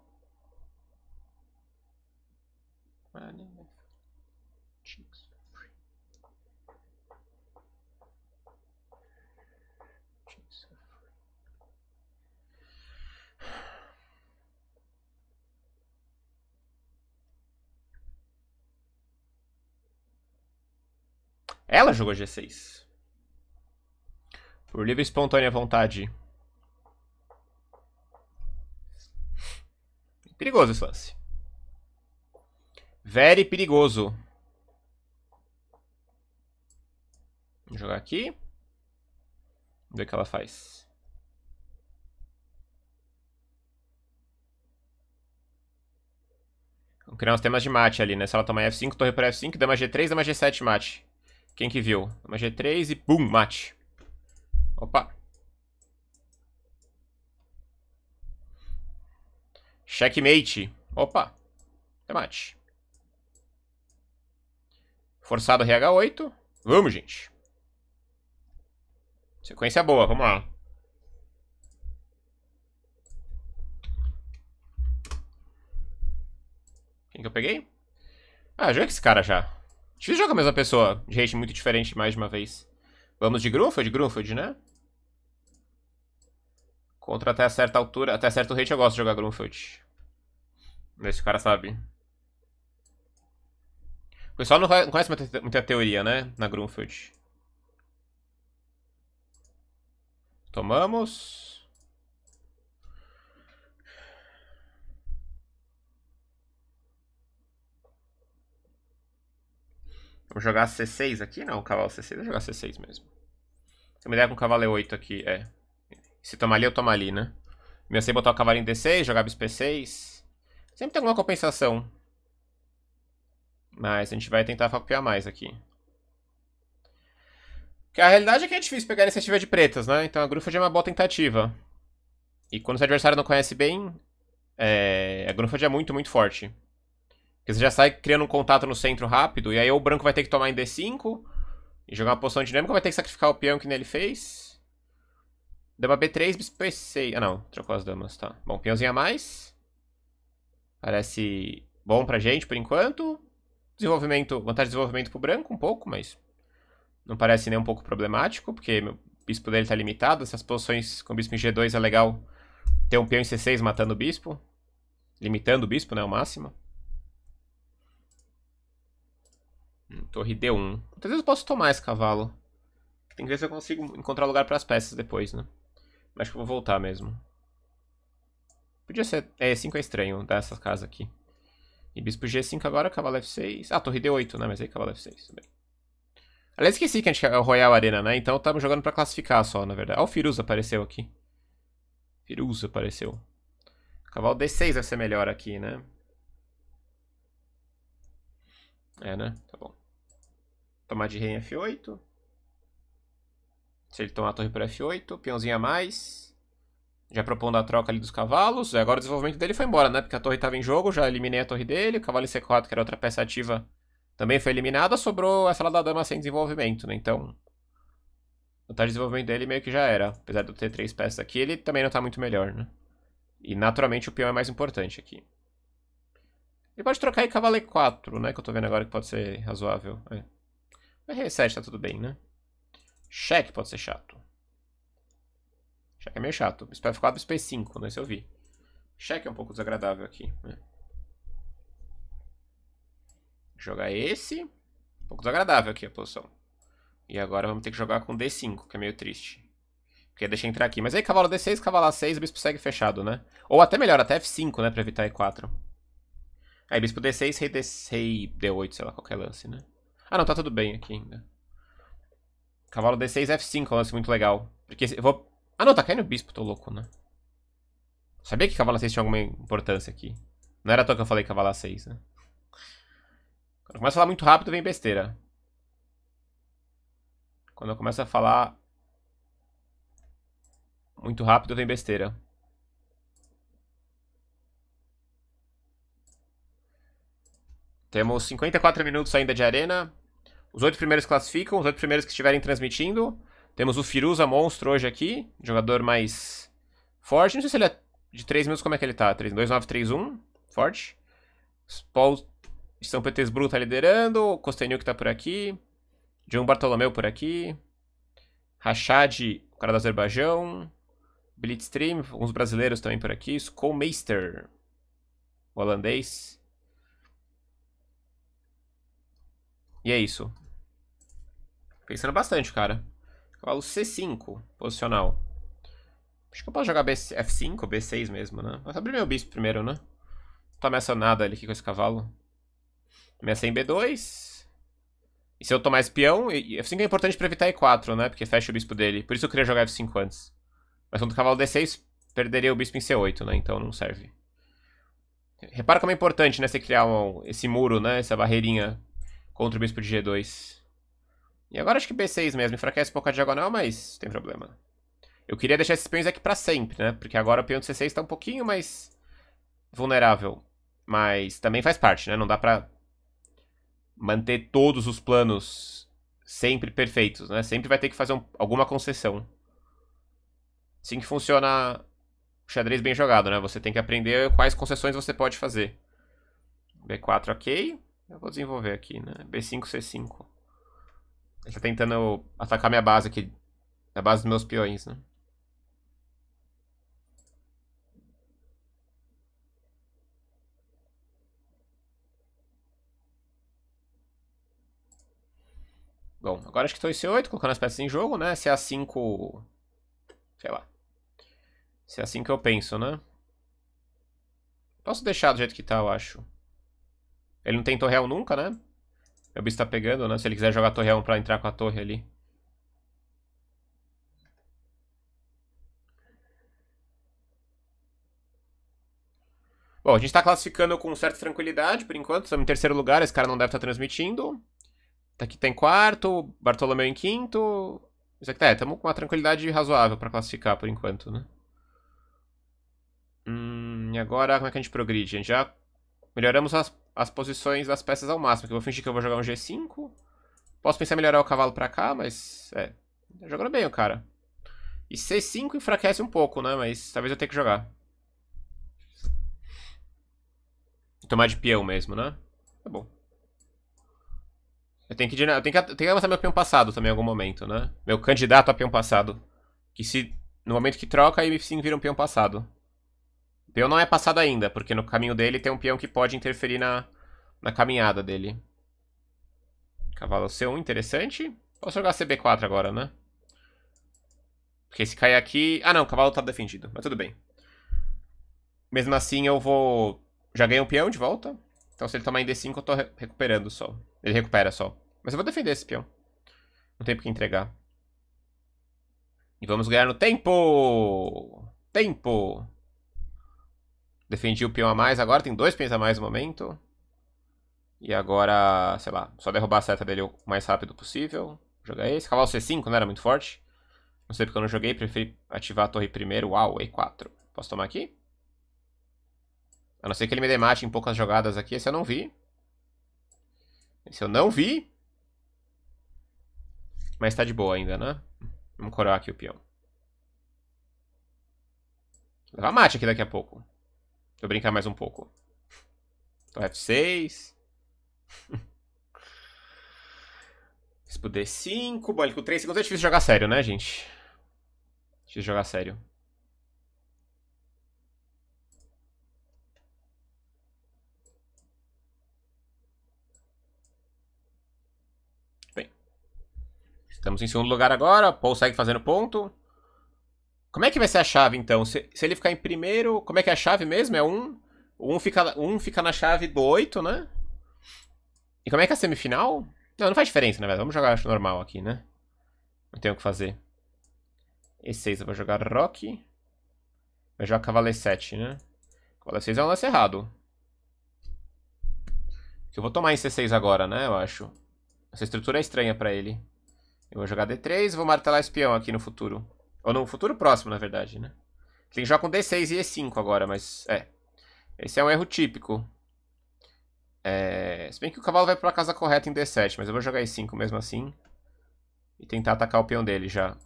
Speaker 1: Ela jogou G6. Por livre e espontânea vontade. Perigoso esse lance. Very perigoso. Vou jogar aqui. Vamos ver o que ela faz. Vamos criar uns temas de mate ali, né? Se ela tomar F5, torre para F5, dama G3, dama G7, mate. Quem que viu? Uma G3 e bum, mate. Opa. Checkmate. Opa. É mate. Forçado RH8. Vamos, gente. Sequência boa, vamos lá. Quem que eu peguei? Ah, já é com esse cara já. Difícil jogar com a mesma pessoa. De rate muito diferente mais de uma vez. Vamos de Grunfeld? Grunfeld, né? Contra até certa altura. Até certo rate eu gosto de jogar Grunfeld. Vê se o cara sabe. O pessoal não conhece muita teoria, né? Na Grunfeld. Tomamos. Vou jogar C6 aqui? Não, cavalo C6 é jogar C6 mesmo. Se eu me der com cavalo E8 é aqui, é. Se tomar ali, eu tomo ali, né? Meu sei é botar o cavalo em D6, jogar bispo E6. Sempre tem alguma compensação. Mas a gente vai tentar copiar mais aqui. Porque a realidade é que é difícil pegar a iniciativa de pretas, né? Então a já é uma boa tentativa. E quando o seu adversário não conhece bem, é... a já é muito, muito forte. Porque você já sai criando um contato no centro rápido, e aí o branco vai ter que tomar em D5, e jogar uma posição dinâmica, vai ter que sacrificar o peão que nele fez. Dama B3, bispo B6. Ah, não. Trocou as damas, tá. Bom, peãozinho a mais. Parece bom pra gente, por enquanto. Desenvolvimento, vantagem de desenvolvimento pro branco, um pouco, mas... Não parece nem um pouco problemático, porque o bispo dele tá limitado. Essas posições com o bispo em G2 é legal ter um peão em C6 matando o bispo. Limitando o bispo, né, o máximo. Torre D1. Talvez eu possa tomar esse cavalo. Tem que ver se eu consigo encontrar lugar para as peças depois, né? Acho que eu vou voltar mesmo. Podia ser... É, 5 é estranho dar essas casas aqui. E bispo G5 agora, cavalo F6. Ah, torre D8, né? Mas aí cavalo F6 também. Aliás, esqueci que a gente é o Royal Arena, né? Então estamos jogando para classificar só, na verdade. Ah, o Firuz apareceu aqui. Firuz apareceu. Cavalo D6 vai ser melhor aqui, né? É, né? Tomar de rei em F8. Se ele tomar a torre para F8, peãozinho a mais. Já propondo a troca ali dos cavalos. E agora o desenvolvimento dele foi embora, né? Porque a torre estava em jogo, já eliminei a torre dele. O cavalo em C4, que era outra peça ativa, também foi eliminada. Sobrou essa sala da dama sem desenvolvimento, né? Então, o de desenvolvimento dele meio que já era. Apesar de eu ter três peças aqui, ele também não está muito melhor, né? E naturalmente o peão é mais importante aqui. Ele pode trocar aí cavalo E4, né? Que eu estou vendo agora que pode ser razoável. É. Reset tá tudo bem, né? Check pode ser chato. Check é meio chato. Bispo F4, Bispo E5, não sei se eu vi. Check é um pouco desagradável aqui. Né? Jogar esse. Um pouco desagradável aqui a posição. E agora vamos ter que jogar com D5, que é meio triste. Porque deixa entrar aqui. Mas aí cavalo D6, cavalo A6, o bispo segue fechado, né? Ou até melhor, até F5, né? Pra evitar E4. Aí bispo D6, rei, D6, rei D8, sei lá, qualquer lance, né? Ah, não, tá tudo bem aqui ainda. Cavalo D6, é F5 é um lance muito legal. Porque eu vou... Ah, não, tá caindo o bispo, tô louco, né? Sabia que cavalo 6 tinha alguma importância aqui. Não era à toa que eu falei cavalo 6, né? Quando eu começo a falar muito rápido, vem besteira. Quando eu começo a falar muito rápido, vem besteira. Temos 54 minutos ainda de arena. Os oito primeiros classificam, os oito primeiros que estiverem transmitindo. Temos o Firuza Monstro hoje aqui, jogador mais forte. Não sei se ele é de 3 minutos, como é que ele tá? 2931, forte. Paul de São Petersburgo tá liderando, Costenil que tá por aqui, João Bartolomeu por aqui, Rachad, o cara do Azerbaijão, Blitzstream, alguns brasileiros também por aqui, o holandês. E é isso. Pensando bastante, cara. Cavalo C5, posicional. Acho que eu posso jogar B F5, B6 mesmo, né? Mas abrir meu bispo primeiro, né? Não tá nada ali aqui com esse cavalo. Ameaça em B2. E se eu tomar espião... F5 é importante pra evitar E4, né? Porque fecha o bispo dele. Por isso eu queria jogar F5 antes. Mas quando o cavalo D6, perderia o bispo em C8, né? Então não serve. Repara como é importante, né? Você criar um, esse muro, né? Essa barreirinha contra o bispo de G2. E agora acho que B6 mesmo, enfraquece um pouco a diagonal, mas tem problema. Eu queria deixar esses peões aqui pra sempre, né? Porque agora o peão de C6 tá um pouquinho mais vulnerável. Mas também faz parte, né? Não dá pra manter todos os planos sempre perfeitos, né? Sempre vai ter que fazer um, alguma concessão. Assim que funciona o xadrez bem jogado, né? Você tem que aprender quais concessões você pode fazer. B4, ok. Eu vou desenvolver aqui, né? B5, C5. Ele tá tentando atacar minha base aqui. A base dos meus peões, né? Bom, agora acho que estou em C8, colocando as peças em jogo, né? Se é A5... Assim sei lá. Se é assim que eu penso, né? Posso deixar do jeito que tá, eu acho. Ele não tem torreal nunca, né? O bicho tá pegando, né? Se ele quiser jogar torreão pra entrar com a torre ali. Bom, a gente tá classificando com certa tranquilidade, por enquanto. Estamos em terceiro lugar, esse cara não deve estar tá transmitindo. Tá aqui tá em quarto, Bartolomeu em quinto. Isso aqui tá, é, com uma tranquilidade razoável pra classificar por enquanto, né? Hum, e agora como é que a gente progride? A gente já melhoramos as as posições das peças ao máximo. eu vou fingir que eu vou jogar um G5. Posso pensar em melhorar o cavalo pra cá, mas... É, tá jogando bem o cara. E C5 enfraquece um pouco, né? Mas talvez eu tenha que jogar. Tomar de peão mesmo, né? Tá bom. Eu tenho que, eu tenho que, eu tenho que avançar meu peão passado também em algum momento, né? Meu candidato a peão passado. Que se... No momento que troca, aí sim vira um peão passado peão não é passado ainda, porque no caminho dele tem um peão que pode interferir na, na caminhada dele. Cavalo C1, interessante. Posso jogar CB4 agora, né? Porque se cair aqui... Ah, não, o cavalo tá defendido, mas tudo bem. Mesmo assim, eu vou... Já ganhei um peão de volta. Então, se ele tomar em D5, eu tô re recuperando só. Ele recupera só. Mas eu vou defender esse peão. Não tem porque que entregar. E vamos ganhar no tempo! Tempo! Defendi o peão a mais, agora tem dois peões a mais no momento. E agora, sei lá, só derrubar a seta dele o mais rápido possível. Jogar é esse. Cavalo C5 não era muito forte. Não sei porque eu não joguei, preferi ativar a torre primeiro. Uau, E4. Posso tomar aqui? A não ser que ele me dê mate em poucas jogadas aqui. Esse eu não vi. Esse eu não vi. Mas tá de boa ainda, né? Vamos coroar aqui o peão. Levar mate aqui daqui a pouco. Deixa eu brincar mais um pouco. Então, F6. Bispo D5. Bom, com 3 segundos é difícil jogar sério, né, gente? Difícil jogar sério. Bem. Estamos em segundo lugar agora. Paul segue fazendo ponto. Como é que vai ser a chave, então? Se, se ele ficar em primeiro, como é que é a chave mesmo? É um, um fica, um fica na chave do 8, né? E como é que é a semifinal? Não, não faz diferença, na né, verdade. Vamos jogar acho, normal aqui, né? Não tem o que fazer. E6 eu vou jogar Rock. Vai jogar Cavaleiro 7, né? Cavaleiro 6 é um lance errado. eu vou tomar em C6 agora, né? Eu acho. Essa estrutura é estranha pra ele. Eu vou jogar D3 e vou martelar espião aqui no futuro. Ou no futuro próximo, na verdade, né? Tem já com D6 e E5 agora, mas é. Esse é um erro típico. É... Se bem que o cavalo vai pra casa correta em D7, mas eu vou jogar E5 mesmo assim. E tentar atacar o peão dele já.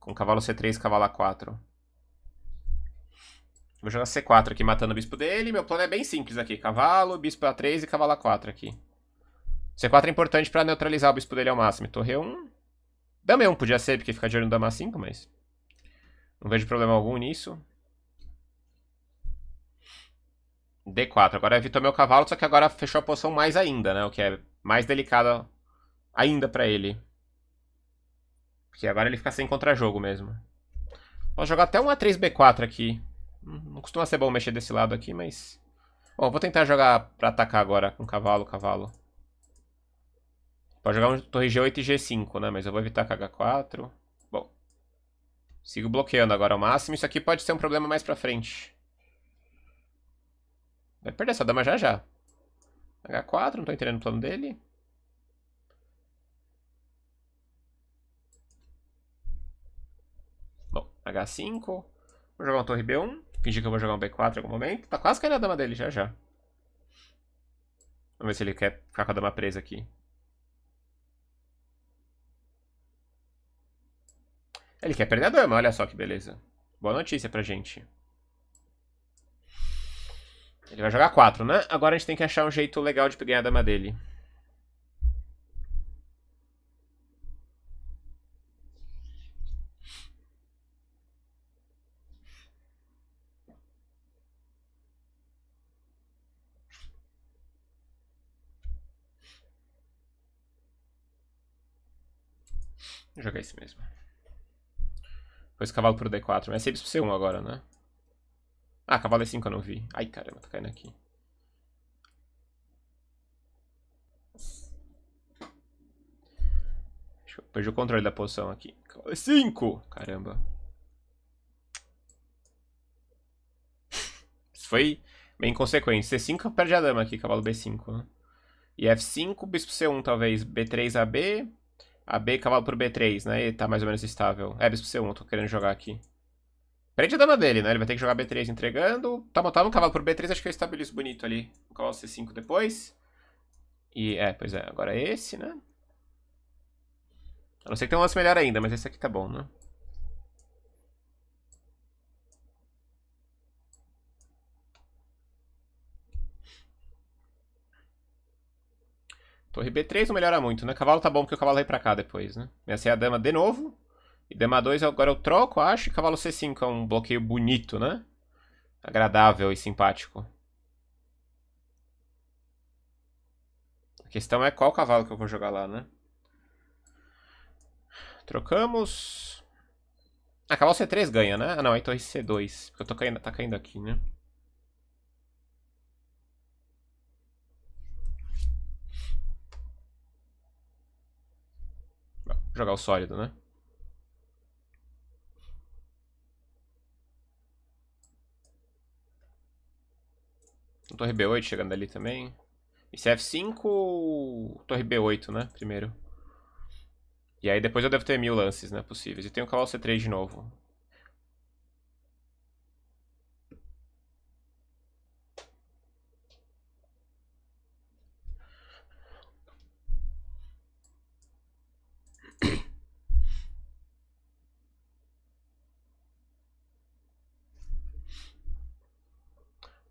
Speaker 1: Com cavalo C3, cavalo A4. Vou jogar C4 aqui, matando o bispo dele. Meu plano é bem simples aqui. Cavalo, bispo A3 e cavalo A4 aqui. C4 é importante pra neutralizar o bispo dele ao máximo. Torre 1. Dama E1 podia ser, porque fica de olho no Dama 5, mas... Não vejo problema algum nisso. D4. Agora evitou meu cavalo, só que agora fechou a posição mais ainda, né? O que é mais delicado ainda pra ele. Porque agora ele fica sem contra-jogo mesmo. Posso jogar até um A3-B4 aqui. Hum, não costuma ser bom mexer desse lado aqui, mas... Bom, vou tentar jogar pra atacar agora com cavalo, cavalo. Pode jogar um torre G8 e G5, né? Mas eu vou evitar com H4. Bom. Sigo bloqueando agora ao máximo. Isso aqui pode ser um problema mais pra frente. Vai perder essa dama já já. H4, não tô entendendo o plano dele. Bom, H5. Vou jogar um torre B1. Fingir que eu vou jogar um B4 em algum momento. Tá quase caindo a dama dele já já. Vamos ver se ele quer ficar com a dama presa aqui. Ele quer perder a dama, olha só que beleza. Boa notícia pra gente. Ele vai jogar 4, né? Agora a gente tem que achar um jeito legal de ganhar a dama dele. Jogar isso mesmo. Depois cavalo pro D4. Mas é sempre pro C1 agora, né? Ah, cavalo E5 eu não vi. Ai, caramba, tá caindo aqui. Eu perdi o controle da posição aqui. Cavalo E5! Caramba. Isso foi bem consequente. C5 é perde a dama aqui, cavalo B5, né? E F5, bispo C1 talvez. B3 AB, a B cavalo pro B3, né? E tá mais ou menos estável. É, bispo C1, tô querendo jogar aqui. Prende a dama dele, né? Ele vai ter que jogar B3 entregando. Tá botando um cavalo pro B3, acho que eu estabilizo bonito ali. Um cavalo C5 depois. E, é, pois é, agora é esse, né? A não ser que tenha um lance melhor ainda, mas esse aqui tá bom, né? Torre B3 não melhora muito, né? Cavalo tá bom porque o cavalo vai pra cá depois, né? Essa é a dama de novo. E dama 2 agora eu troco, acho. E cavalo C5 é um bloqueio bonito, né? Agradável e simpático. A questão é qual cavalo que eu vou jogar lá, né? Trocamos. Ah, cavalo C3 ganha, né? Ah, não, aí torre C2. Porque eu tô caindo, tá caindo aqui, né? Jogar o sólido, né? Torre B8 chegando ali também. Isso é F5 ou Torre B8, né? Primeiro. E aí depois eu devo ter mil lances, né? Possíveis. E tem o Cavalo C3 de novo.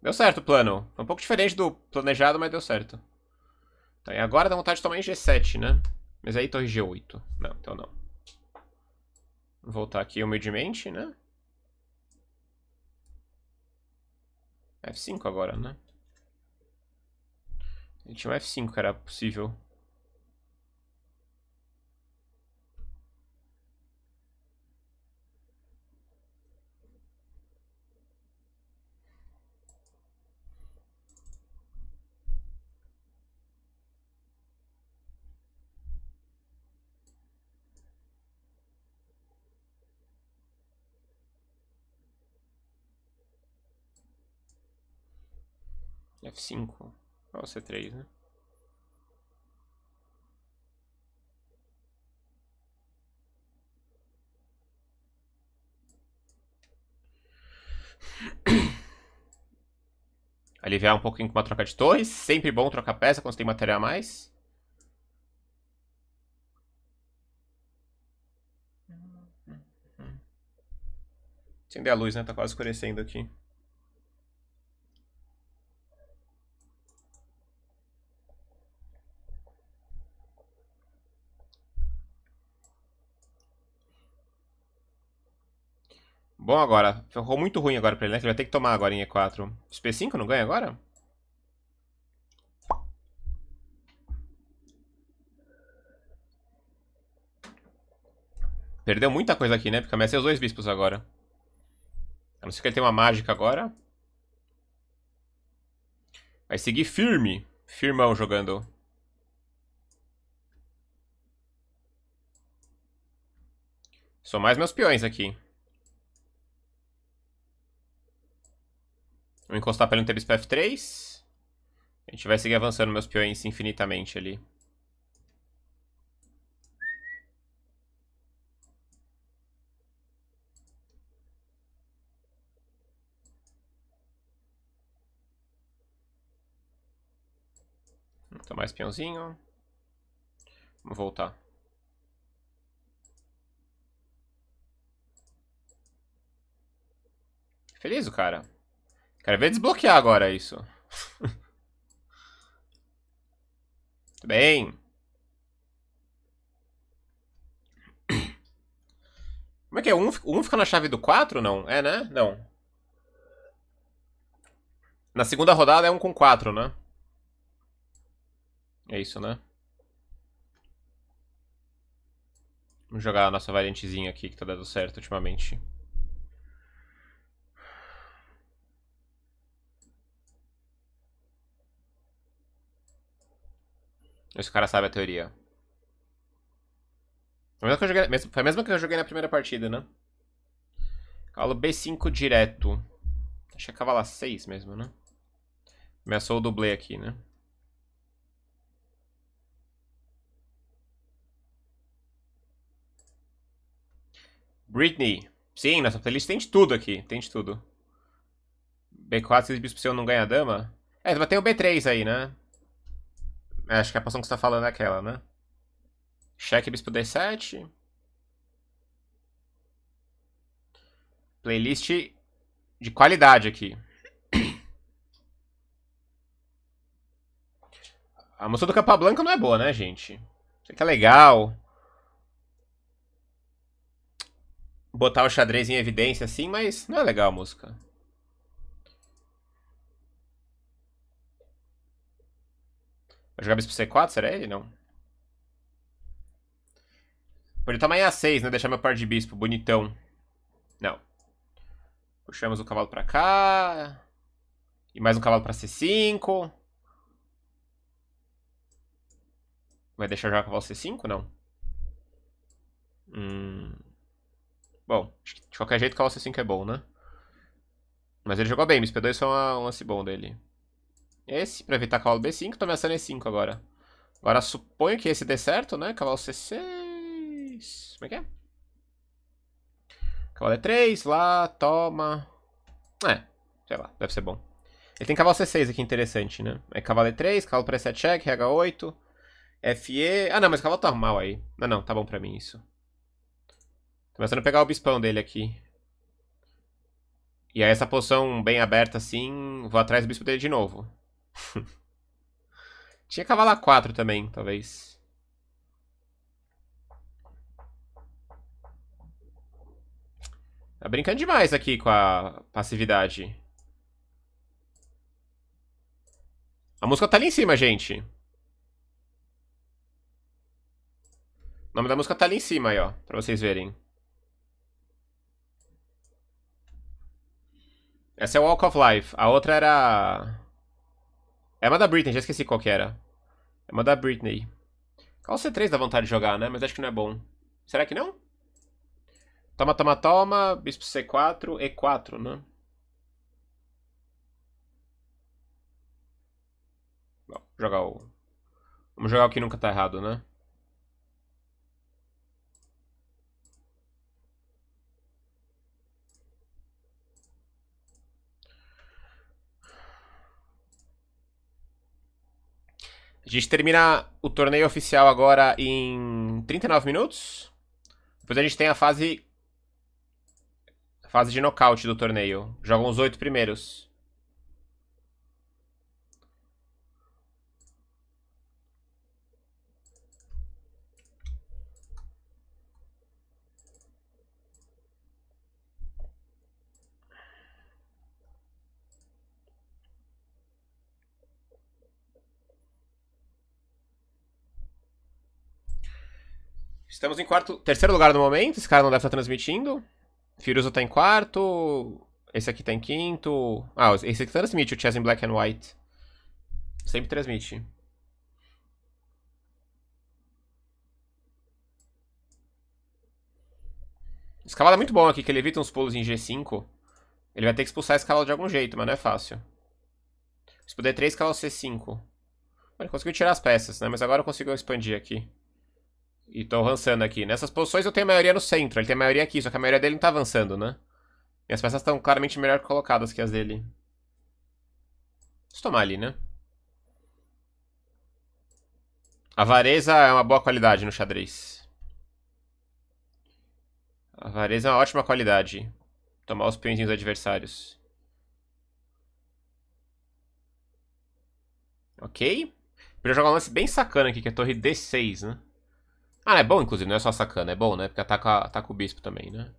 Speaker 1: Deu certo o plano. Foi é um pouco diferente do planejado, mas deu certo. Tá, e agora dá vontade de tomar em G7, né? Mas aí torre G8. Não, então não. Vou voltar aqui humildemente, né? F5 agora, né? Ele tinha um F5 que era possível.
Speaker 2: 5 Ou C3, né?
Speaker 1: Aliviar um pouquinho com uma troca de torres. Sempre bom trocar peça quando você tem material a mais. Acender a luz, né? Tá quase escurecendo aqui. Bom agora. Ferrou muito ruim agora pra ele, né? Que ele vai ter que tomar agora em E4. Os 5 não ganha agora? Perdeu muita coisa aqui, né? Porque começa os dois bispos agora. A não ser que ele tenha uma mágica agora. Vai seguir firme. Firmão jogando. Sou mais meus peões aqui. Vou encostar pelo inteiro F3. A gente vai seguir avançando meus peões infinitamente ali. Então mais peãozinho. Vamos voltar. Feliz o cara. Quero ver desbloquear agora isso. Tudo bem. Como é que é? Um, um fica na chave do 4, não? É, né? Não. Na segunda rodada é um com 4, né? É isso, né? Vamos jogar a nossa variantezinha aqui que tá dando certo ultimamente. Esse cara sabe a teoria. Foi a mesma que eu joguei, que eu joguei na primeira partida, né? Cavalo B5 direto. Acho que é cavalo A6 mesmo, né? Ameaçou o dublê aqui, né? Britney. Sim, nossa playlist tem de tudo aqui. Tem de tudo. B4, se o bispo seu não ganha dama. É, mas tem o B3 aí, né? É, acho que a poção que você tá falando é aquela, né? Cheque bispo D7. Playlist de qualidade aqui. A moça do Capablanca não é boa, né, gente? Acho que é legal. Botar o xadrez em evidência assim, mas não é legal a música. Vai jogar bispo C4, será ele? Não. Podia tomar em A6, né? Deixar meu par de bispo bonitão. Não. Puxamos o cavalo pra cá. E mais um cavalo pra C5. Vai deixar jogar cavalo C5? Não. Hum... Bom, de qualquer jeito, cavalo C5 é bom, né? Mas ele jogou bem. Miss P2 foi uma, um lance bom dele. Esse, pra evitar cavalo B5, tô ameaçando E5 agora. Agora suponho que esse dê certo, né? Cavalo C6... Como é que é? Cavalo E3, é lá, toma... É, sei lá, deve ser bom. Ele tem cavalo C6 aqui, interessante, né? É cavalo E3, cavalo por E7 check, RH8, FE... Ah, não, mas o cavalo tá mal aí. Não, ah, não, tá bom pra mim isso. Tô começando a pegar o bispão dele aqui. E aí essa posição bem aberta assim, vou atrás do bispo dele de novo. Tinha cavala 4 também, talvez. Tá brincando demais aqui com a passividade. A música tá ali em cima, gente. O nome da música tá ali em cima aí, ó. Pra vocês verem. Essa é Walk of Life. A outra era... É uma da Britney, já esqueci qual que era. É uma da Britney. Qual C3 dá vontade de jogar, né? Mas acho que não é bom. Será que não? Toma, toma, toma. Bispo C4, E4, né? Bom, jogar o... Vamos jogar o que nunca tá errado, né? A gente termina o torneio oficial agora em 39 minutos. Depois a gente tem a fase. A fase de nocaute do torneio. Jogam os oito primeiros. Estamos em quarto. Terceiro lugar no momento. Esse cara não deve estar transmitindo. Firuza tá em quarto. Esse aqui tá em quinto. Ah, esse aqui transmite o Chess in Black and White. Sempre transmite. Escalada é muito bom aqui, que ele evita uns pulos em G5. Ele vai ter que expulsar a escalada de algum jeito, mas não é fácil. Se puder 3, escala C5. Ele conseguiu tirar as peças, né? Mas agora eu consigo expandir aqui. E estão avançando aqui. Nessas posições eu tenho a maioria no centro. Ele tem a maioria aqui, só que a maioria dele não tá avançando, né? Minhas peças estão claramente melhor colocadas que as dele. Deixa eu tomar ali, né? A vareza é uma boa qualidade no xadrez. A vareza é uma ótima qualidade. Tomar os peõezinhos adversários. Ok. Podia jogar um lance bem sacana aqui, que é a torre D6, né? Ah, é bom, inclusive, não é só sacana, é bom, né? Porque ataca, ataca o bispo também, né?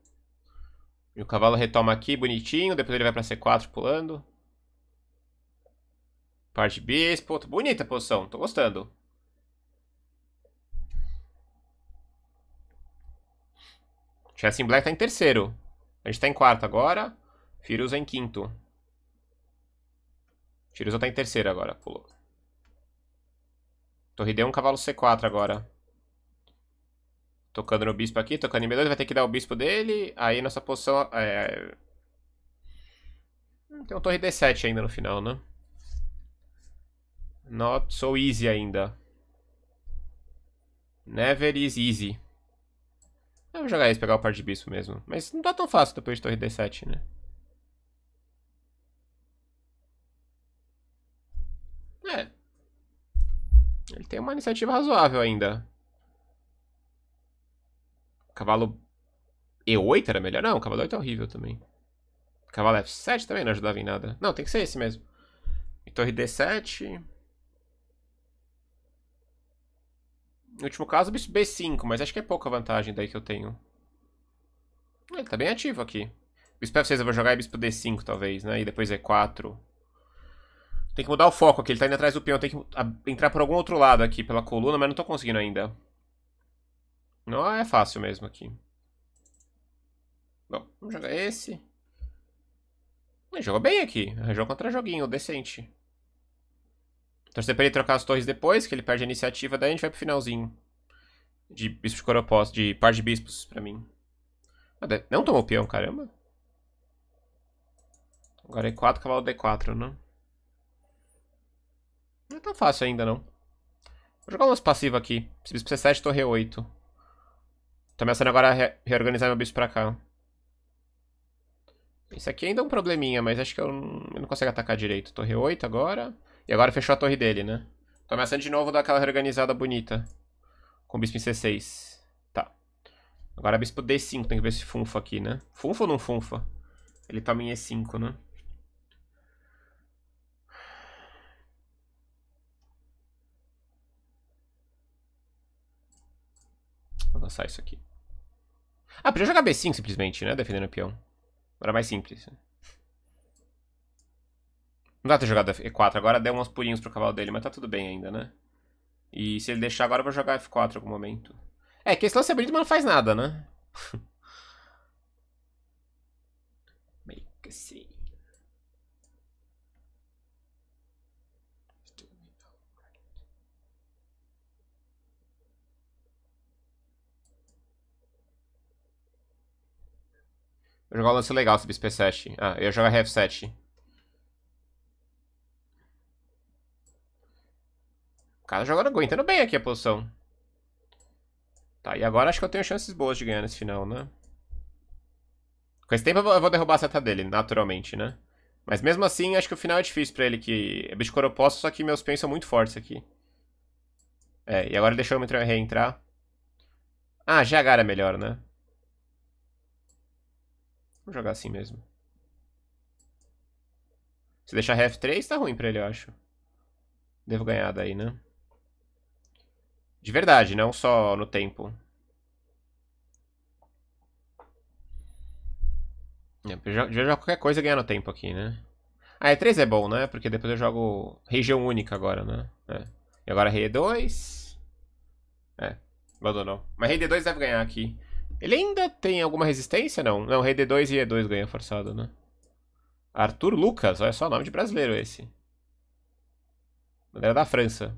Speaker 1: E o cavalo retoma aqui, bonitinho. Depois ele vai pra C4 pulando. Parte bispo. Bonita a posição, tô gostando. Chess in Black tá em terceiro. A gente tá em quarto agora. Firuza em quinto. Firuza tá em terceiro agora, pulou. Torre D1, é cavalo C4 agora. Tocando no bispo aqui, tocando em B2, vai ter que dar o bispo dele. Aí nossa posição é... Hum, tem um torre D7 ainda no final, né? Not so easy ainda. Never is easy. Eu vou jogar e pegar o par de bispo mesmo. Mas não tá tão fácil depois de torre D7, né? É. Ele tem uma iniciativa razoável ainda. Cavalo E8 era melhor? Não, cavalo 8 é horrível também. Cavalo F7 também não ajudava em nada. Não, tem que ser esse mesmo. E torre D7. No último caso, bispo B5, mas acho que é pouca vantagem daí que eu tenho. Ele tá bem ativo aqui. Bispo F6 eu vou jogar e bispo D5 talvez, né? E depois E4. Tem que mudar o foco aqui, ele tá indo atrás do peão. Tem que entrar por algum outro lado aqui, pela coluna, mas não tô conseguindo ainda. Não, é fácil mesmo aqui. Bom, vamos jogar esse. Ele jogou bem aqui. É jogou contra joguinho, decente. Torcer pra ele trocar as torres depois, que ele perde a iniciativa, daí a gente vai pro finalzinho. De bispo de coropós, de par de bispos, pra mim. Ah, não tomou peão, caramba. Agora é 4, cavalo D4, né? Não é tão fácil ainda, não. Vou jogar umas passivas aqui. Bispo C7, é torre 8. É Tô começando agora a re reorganizar meu bicho pra cá. Isso aqui ainda é um probleminha, mas acho que eu não, eu não consigo atacar direito. Torre 8 agora. E agora fechou a torre dele, né? Tô ameaçando de novo dar aquela reorganizada bonita. Com o bispo em C6. Tá. Agora é bispo D5, tem que ver se funfa aqui, né? Funfa ou não funfa? Ele toma em E5, né? Vou lançar isso aqui. Ah, podia jogar B5 simplesmente, né? Defendendo o peão. Era mais simples. Não dá pra ter jogado E4. Agora deu uns pulinhos pro cavalo dele, mas tá tudo bem ainda, né? E se ele deixar agora, eu vou jogar F4 em algum momento. É, que esse lance é bonito, mas não faz nada, né? Make a scene. Vou jogar um lance legal, sobre SP7. Ah, eu ia jogar RF7. O cara jogando, aguentando bem aqui a posição. Tá, e agora acho que eu tenho chances boas de ganhar nesse final, né? Com esse tempo eu vou derrubar a seta dele, naturalmente, né? Mas mesmo assim, acho que o final é difícil pra ele, que é bicho coroposto, só que meus pens são muito fortes aqui. É, e agora deixou eu reentrar. Ah, GH era é melhor, né? Vamos jogar assim mesmo. Se deixar F3, tá ruim pra ele, eu acho. Devo ganhar daí, né? De verdade, não só no tempo. devia é, jogar qualquer coisa e ganhar no tempo aqui, né? Ah, E3 é, é bom, né? Porque depois eu jogo região única agora, né? É. E agora rei E2. É, é, abandonou. Mas rei D2 deve ganhar aqui. Ele ainda tem alguma resistência? Não. Não, rei D2 e E2 ganha forçado, né? Arthur Lucas. Olha só, o nome de brasileiro esse. Bandeira da França.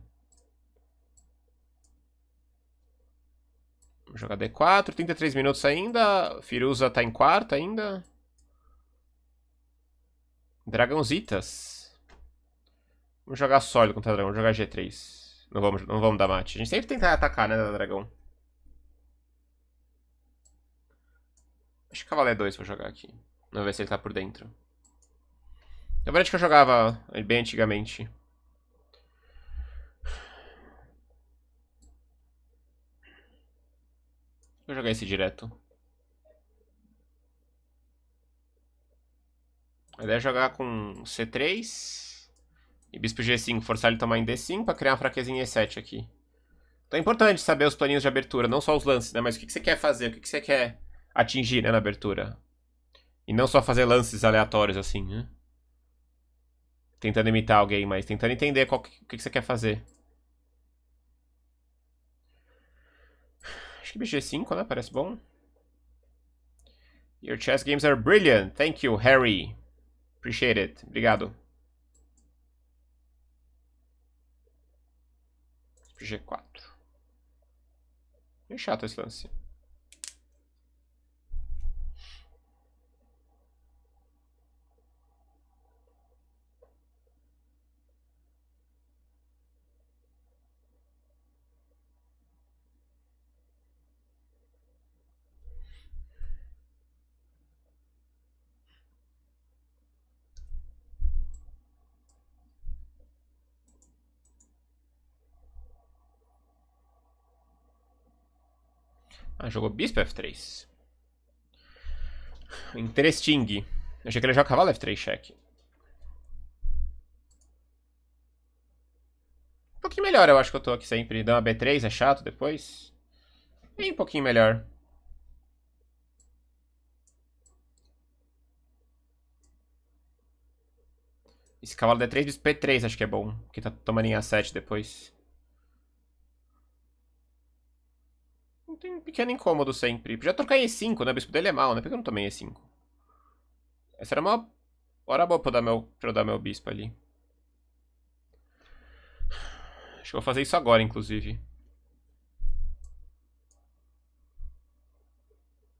Speaker 1: Vamos jogar D4. 33 minutos ainda. Firuza tá em quarta ainda. Dragãozitas. Vamos jogar sólido contra dragão. Vamos jogar G3. Não vamos, não vamos dar mate. A gente sempre tenta atacar, né, dragão. Acho que Cavaleiro 2 vou jogar aqui. Vamos ver se ele tá por dentro. Na verdade que eu jogava bem antigamente. Vou jogar esse direto. A ideia é jogar com C3 e Bispo G5, forçar ele a tomar em D5 pra criar uma em E7 aqui. Então é importante saber os planinhos de abertura, não só os lances, né? Mas o que, que você quer fazer, o que, que você quer atingir, né, na abertura. E não só fazer lances aleatórios assim, né? Tentando imitar alguém, mas tentando entender o que, que, você quer fazer. Acho que BG5, né? Parece bom. Your chess games are brilliant. Thank you, Harry. Appreciate it. Obrigado. G4. É chato esse lance. jogou bispo f3. Interesting. achei que ele ia jogar cavalo f3 cheque. Um pouquinho melhor, eu acho que eu tô aqui sempre. Dá uma b3, é chato depois. E um pouquinho melhor. Esse cavalo d3, bispo p3 acho que é bom. Porque tá tomando em a7 depois. tem um pequeno incômodo sempre. Já trocar E5, né? O bispo dele é mal, né? Por que eu não tomei E5? Essa era uma hora boa pra eu dar meu, pra dar meu bispo ali. Acho que eu vou fazer isso agora, inclusive.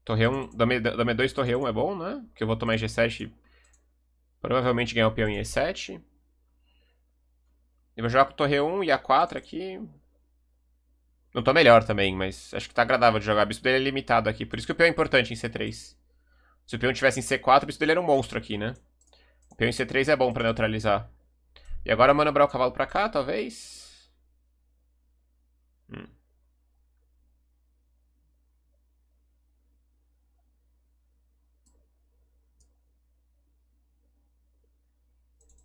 Speaker 1: Torre 1, dame, dame 2, torre 1 é bom, né? Porque eu vou tomar G7 provavelmente ganhar o peão em E7. Eu vou jogar com torre 1 e A4 aqui. Não tô melhor também, mas acho que tá agradável de jogar. O bispo dele é limitado aqui. Por isso que o peão é importante em C3. Se o peão tivesse em C4, o bispo dele era um monstro aqui, né? O peão em C3 é bom pra neutralizar. E agora manobrar o cavalo pra cá, talvez? Hum.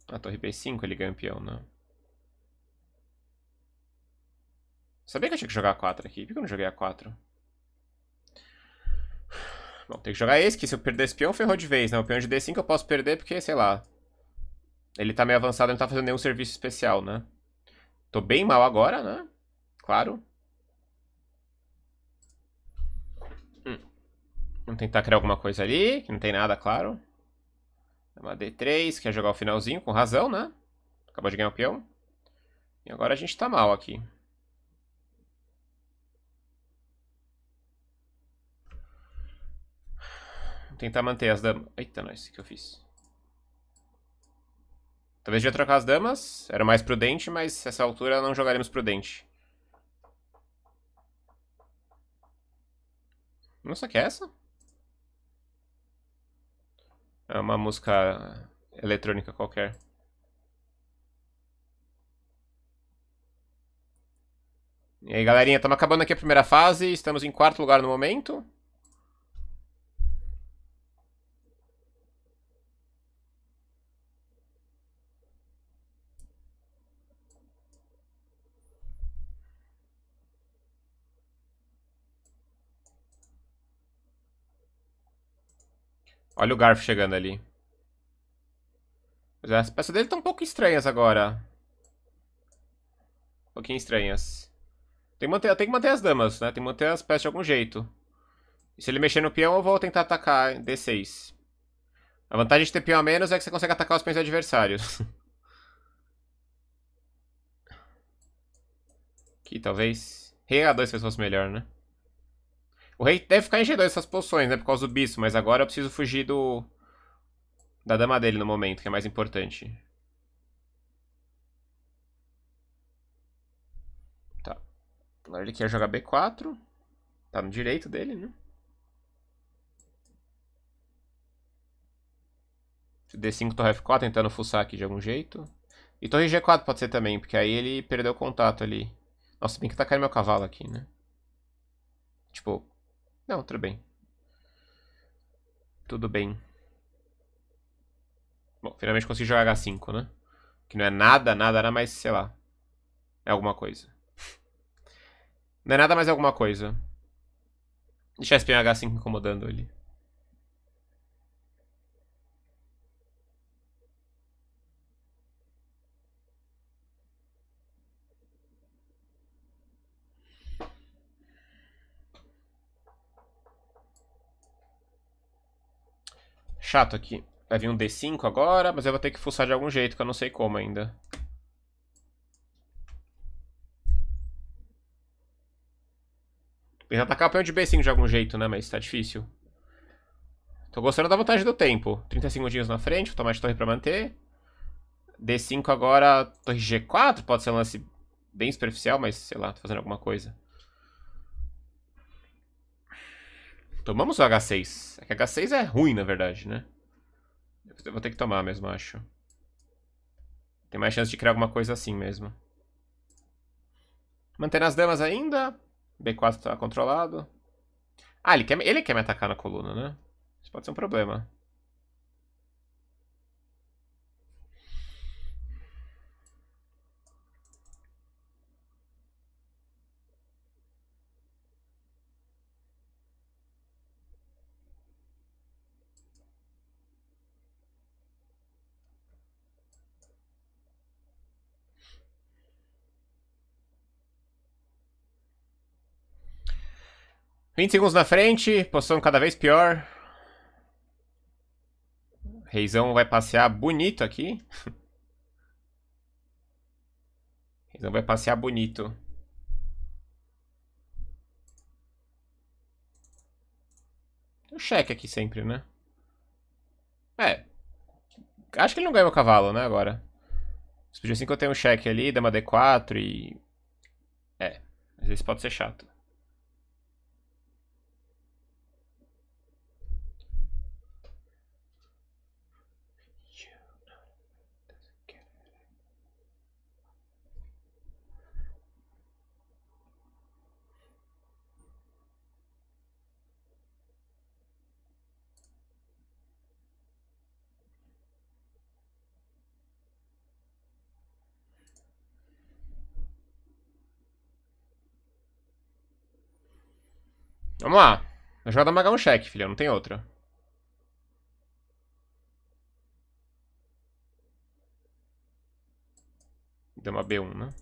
Speaker 1: A ah, torre B5 ele ganha o peão, não. Né? Sabia que eu tinha que jogar a 4 aqui. Por que eu não joguei a 4? Bom, tem que jogar esse, que se eu perder esse peão, ferrou de vez, né? O peão de D5 eu posso perder porque, sei lá... Ele tá meio avançado, não tá fazendo nenhum serviço especial, né? Tô bem mal agora, né? Claro. Hum. Vamos tentar criar alguma coisa ali, que não tem nada, claro. É uma D3, quer jogar o finalzinho, com razão, né? Acabou de ganhar o peão. E agora a gente tá mal aqui. tentar manter as damas. Eita, nós, o é que eu fiz? Talvez devia trocar as damas. Era mais prudente, mas nessa altura não jogaremos prudente. Nossa, que é essa? É uma música eletrônica qualquer. E aí, galerinha, estamos acabando aqui a primeira fase. Estamos em quarto lugar no momento. Olha o Garf chegando ali. as peças dele estão um pouco estranhas agora. Um pouquinho estranhas. Tem que, manter, tem que manter as damas, né? Tem que manter as peças de algum jeito. E se ele mexer no peão, eu vou tentar atacar em D6. A vantagem de ter peão a menos é que você consegue atacar os peões adversários. Aqui, talvez. Rei a 2 se fosse melhor, né? O rei deve ficar em G2 essas posições, né? Por causa do bispo, mas agora eu preciso fugir do... Da dama dele no momento, que é mais importante. Tá. Agora ele quer jogar B4. Tá no direito dele, né? D5, torre F4, tentando fuçar aqui de algum jeito. E torre G4 pode ser também, porque aí ele perdeu o contato ali. Nossa, bem que caindo meu cavalo aqui, né? Tipo, não, tudo bem. Tudo bem. Bom, finalmente consegui jogar H5, né? Que não é nada, nada, nada, mas sei lá. É alguma coisa. Não é nada mais alguma coisa. Deixa a espinha H5 incomodando ali. chato aqui. Vai vir um D5 agora, mas eu vou ter que fuçar de algum jeito, que eu não sei como ainda. Tem atacar o peão de B5 de algum jeito, né? Mas tá difícil. Tô gostando da vantagem do tempo. 30 dias na frente, vou tomar de torre pra manter. D5 agora, torre G4, pode ser um lance bem superficial, mas sei lá, tô fazendo alguma coisa. Tomamos o H6. É que H6 é ruim, na verdade, né? Eu vou ter que tomar mesmo, acho. Tem mais chance de criar alguma coisa assim mesmo. Mantendo as damas ainda. B4 tá controlado. Ah, ele quer, ele quer me atacar na coluna, né? Isso pode ser um problema. 20 segundos na frente, posição cada vez pior. Reizão vai passear bonito aqui. Reizão vai passear bonito. Tem um cheque aqui sempre, né? É. Acho que ele não ganhou o cavalo, né, agora. Se assim que eu tenho um cheque ali, dama D4 e... É, mas esse pode ser chato. Vamos lá. A jogada maga é um cheque, filho. Não tem outra. Deu uma B1, né?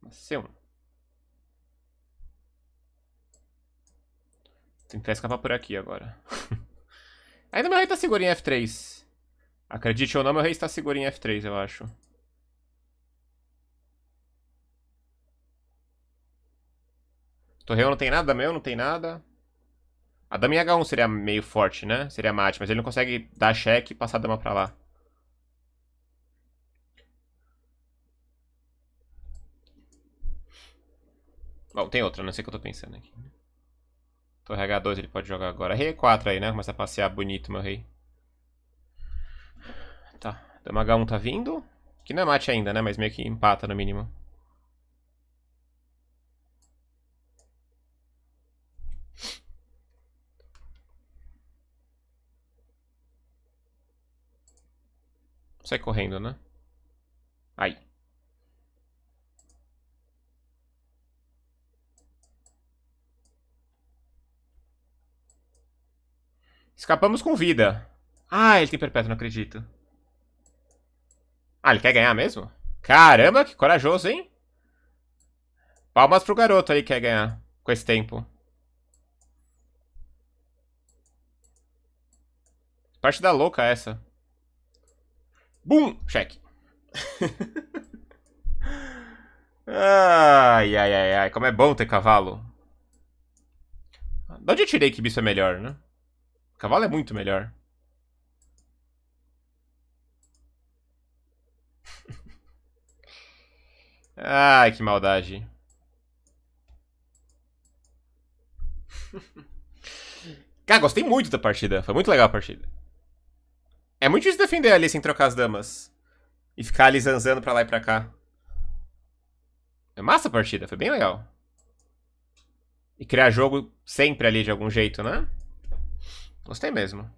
Speaker 1: Uma C1. Tentar escapar por aqui agora. Ainda meu rei tá seguro em F3. Acredite ou não, meu rei está seguro em F3, eu acho. Torreão não tem nada, Damião não tem nada. A em H1 seria meio forte, né? Seria mate, mas ele não consegue dar cheque e passar a dama pra lá. Bom, tem outra, não sei o que eu tô pensando aqui. Torre H2 ele pode jogar agora. Rei 4 aí, né? Começa a passear bonito, meu rei. Tá, dama H1 tá vindo. Que não é mate ainda, né? Mas meio que empata no mínimo. Sai correndo, né? Aí. Escapamos com vida. Ah, ele tem perpétuo, não acredito. Ah, ele quer ganhar mesmo? Caramba, que corajoso, hein? Palmas pro garoto aí que quer ganhar com esse tempo. Parte da louca essa. Bum! Cheque. ai, ai, ai, ai. Como é bom ter cavalo. De onde eu tirei que bicho é melhor, né? Cavalo é muito melhor. Ai, que maldade. Cara, gostei muito da partida. Foi muito legal a partida. É muito difícil defender ali sem trocar as damas. E ficar ali zanzando pra lá e pra cá. É massa a partida, foi bem legal. E criar jogo sempre ali de algum jeito, né? Gostei mesmo.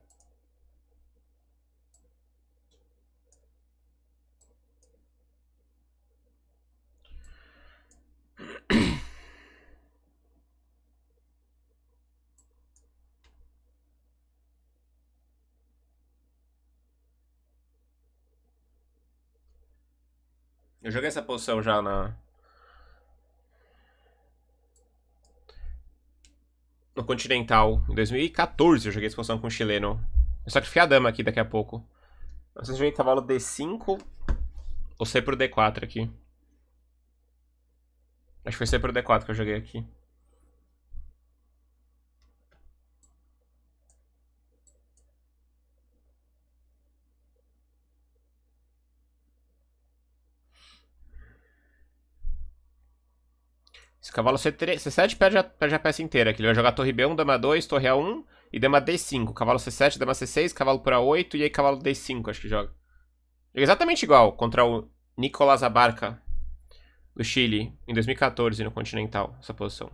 Speaker 1: Eu joguei essa posição já na... No Continental, em 2014 eu joguei essa posição com o chileno. Eu sacrifiquei a dama aqui daqui a pouco. Vocês se joguei cavalo D5 ou C pro D4 aqui. Acho que foi C pro D4 que eu joguei aqui. Se o cavalo C3, C7 perde a, perde a peça inteira, que ele vai jogar torre B1, dama 2, torre A1 e dama D5. Cavalo C7, dama C6, cavalo por A8 e aí cavalo D5, acho que joga. exatamente igual contra o Nicolás Abarca do Chile em 2014 no Continental, essa posição.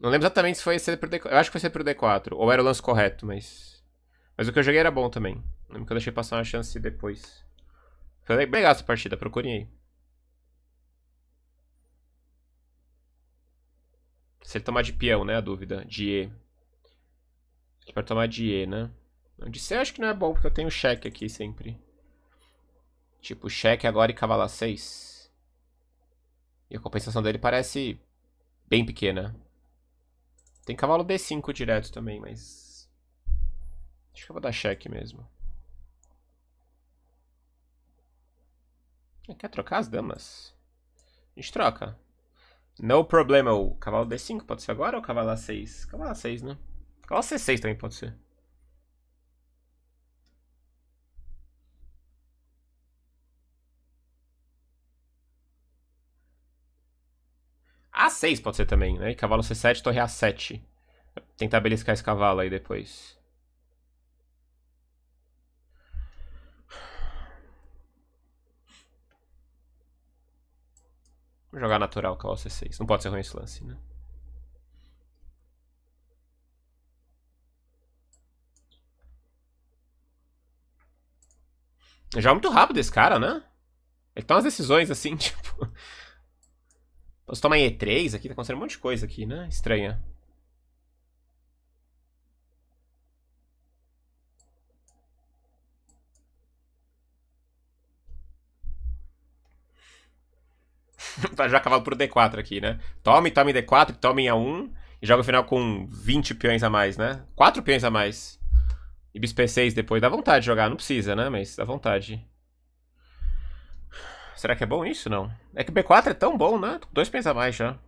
Speaker 1: Não lembro exatamente se foi C por D4. Eu acho que foi C por D4, ou era o lance correto, mas... Mas o que eu joguei era bom também. Lembro que eu deixei passar uma chance depois. Foi legal essa partida, procurem aí. Se ele tomar de peão, né? A dúvida. De E. Ele vai tomar de E, né? De C eu acho que não é bom, porque eu tenho cheque aqui sempre. Tipo, cheque agora e cavalo 6. E a compensação dele parece bem pequena. Tem cavalo D5 direto também, mas... Acho que eu vou dar cheque mesmo. É, quer trocar as damas? A gente troca. No problema. É o cavalo D5 pode ser agora ou cavalo A6? Cavalo A6, né? Cavalo C6 também pode ser. A6 pode ser também, né? cavalo C7, torre A7. Tentar beliscar esse cavalo aí depois. Vou jogar natural cavalo é C6. Não pode ser ruim esse lance, né? Já é muito rápido esse cara, né? Ele toma umas decisões assim, tipo... Posso tomar E3 aqui? Tá acontecendo um monte de coisa aqui, né? Estranha. já cavalo por D4 aqui, né? Tome, tome D4, tome A1. E joga o final com 20 peões a mais, né? 4 peões a mais. E bispo 6 depois. Dá vontade de jogar, não precisa, né? Mas dá vontade. Será que é bom isso não? É que B4 é tão bom, né? Dois peões a mais já.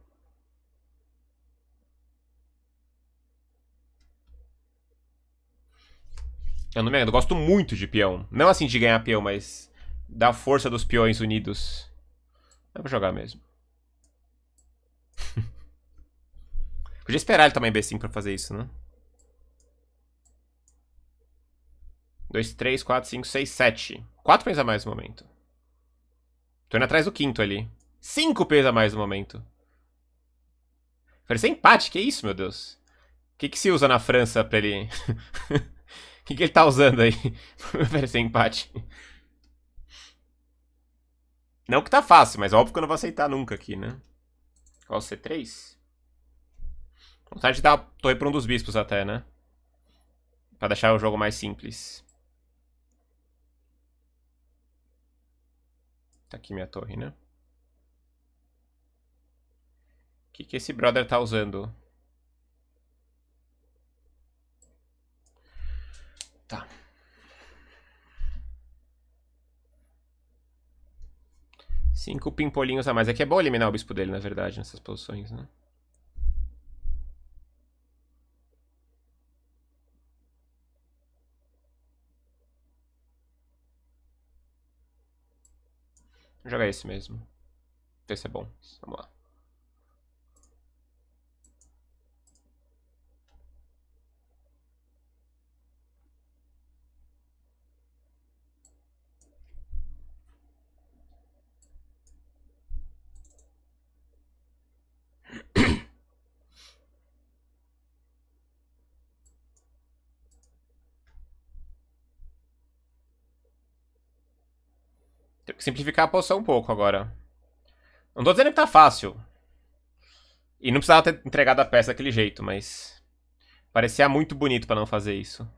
Speaker 1: Eu não me engano, eu gosto muito de peão. Não assim de ganhar peão, mas da força dos peões unidos. Dá pra jogar mesmo. Podia esperar ele tomar em B5 pra fazer isso, né? 2, 3, 4, 5, 6, 7. 4 pesos a mais no momento. Tô indo atrás do quinto ali. 5 pesos a mais no momento. Parecia é empate, que isso, meu Deus? O que, que se usa na França pra ele... O que, que ele tá usando aí pra parecer empate? Não que tá fácil, mas óbvio que eu não vou aceitar nunca aqui, né? Qual C3? Vontade de dar torre pra um dos bispos até, né? Pra deixar o jogo mais simples. Tá aqui minha torre, né? O que, que esse brother tá usando? Cinco pimpolinhos a mais. É que é bom eliminar o bispo dele, na verdade, nessas posições, né? Vou jogar esse mesmo. Esse é bom. Vamos lá. Tem que simplificar a poção um pouco agora. Não tô dizendo que tá fácil. E não precisava ter entregado a peça daquele jeito, mas... Parecia muito bonito pra não fazer isso.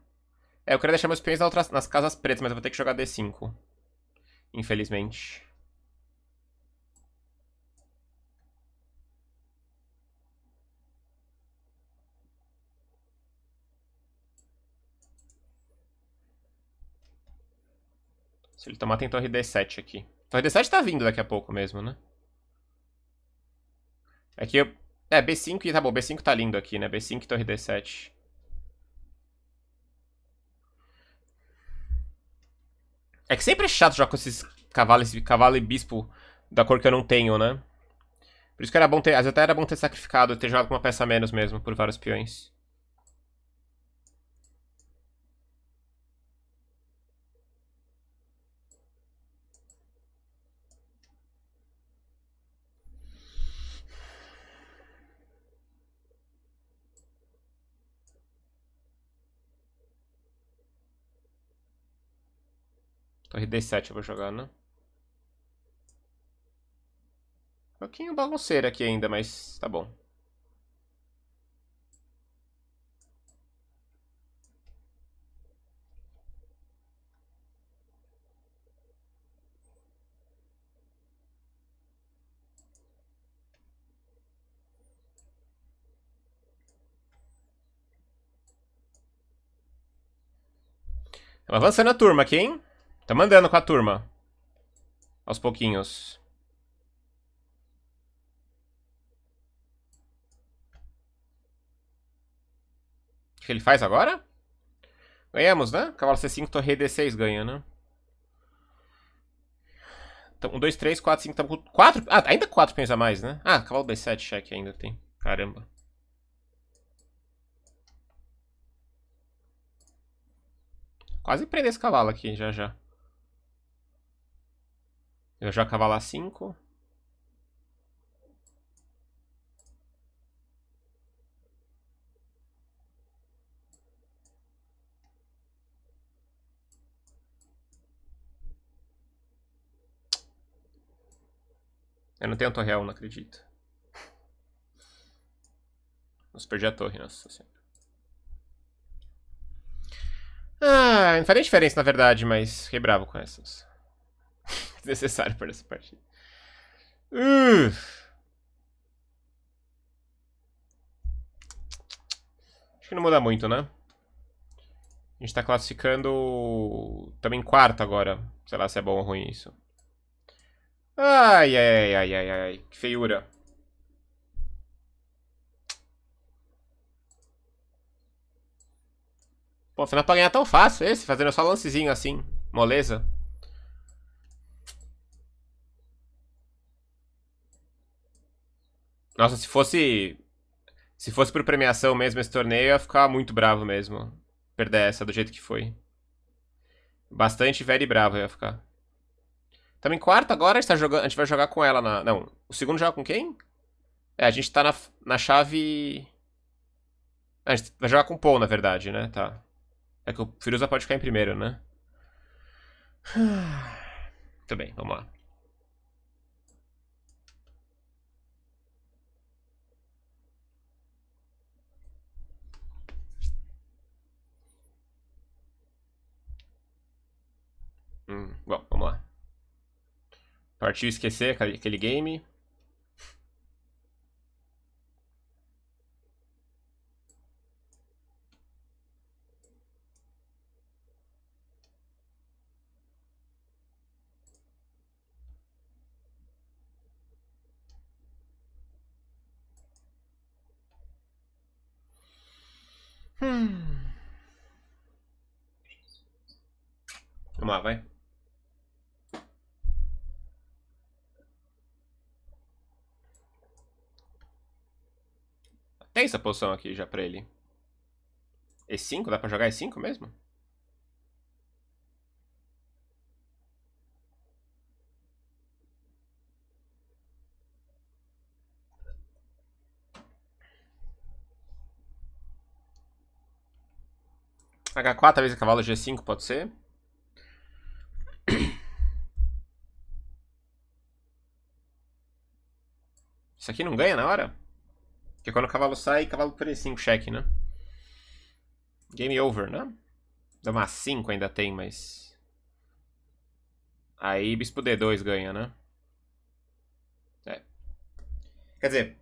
Speaker 1: É, eu queria deixar meus peões nas, outras, nas casas pretas, mas eu vou ter que jogar D5. Infelizmente. Se ele tomar, tem torre D7 aqui. Torre D7 tá vindo daqui a pouco mesmo, né? Aqui é eu... É, B5 e tá bom, B5 tá lindo aqui, né? B5 e torre D7. É que sempre é chato jogar com esses cavalos, cavalo e bispo da cor que eu não tenho, né? Por isso que era bom ter... Às vezes até era bom ter sacrificado, ter jogado com uma peça a menos mesmo, por vários peões. Torre D7 eu vou jogar, né? Um pouquinho bagunceira aqui ainda, mas tá bom. Avançando a turma aqui, hein? Tá mandando com a turma. Aos pouquinhos. O que ele faz agora? Ganhamos, né? Cavalo C5, torre D6 ganha, né? Então, 1, 2, 3, 4, 5, estamos com 4... Ah, tá, ainda 4 peões a mais, né? Ah, cavalo B7 cheque ainda tem. Caramba. Quase prender esse cavalo aqui, já já. Eu já cavalar 5. Eu não tenho a torre real, não acredito. Nossa, perdi a torre, nossa senhora. Ah, não faria diferença na verdade, mas fiquei bravo com essas. Necessário para essa partida. Acho que não muda muito, né? A gente está classificando também quarto agora. Sei lá se é bom ou ruim isso. Ai, ai, ai, ai, ai, Que feiura. Pô, afinal pra ganhar tão fácil esse, fazendo só lancezinho assim. Moleza. Nossa, se fosse. Se fosse por premiação mesmo esse torneio, eu ia ficar muito bravo mesmo. Perder essa do jeito que foi. Bastante velho e bravo eu ia ficar. Estamos em quarto agora, a gente, tá jogando, a gente vai jogar com ela na. Não, o segundo joga com quem? É, a gente tá na, na chave. A gente vai jogar com o Paul, na verdade, né? Tá. É que o Firuza pode ficar em primeiro, né? Muito bem, vamos lá. Hum, bom, vamos lá. Partiu esquecer aquele game. Hum. Vamos lá, vai. essa posição aqui já pra ele. E5? Dá pra jogar E5 mesmo? H4, talvez a cavalo G5, pode ser. Isso aqui não ganha na hora? Porque quando o cavalo sai, cavalo 3-5 cheque, né? Game over, né? Dá uma 5 ainda tem, mas... Aí bispo D2 ganha, né? É. Quer dizer,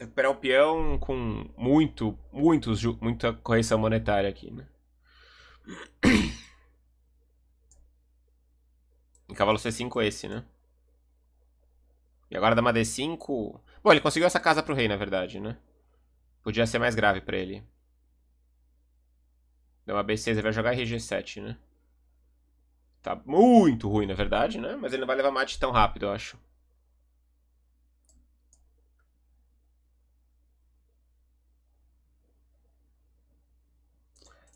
Speaker 1: recuperar o peão com muito, muitos, muita correção monetária aqui, né? E cavalo C5 esse, né? E agora dá uma D5... Bom, ele conseguiu essa casa pro rei, na verdade, né? Podia ser mais grave pra ele. Deu uma B6, ele vai jogar RG7, né? Tá muito ruim, na verdade, né? Mas ele não vai levar mate tão rápido, eu acho.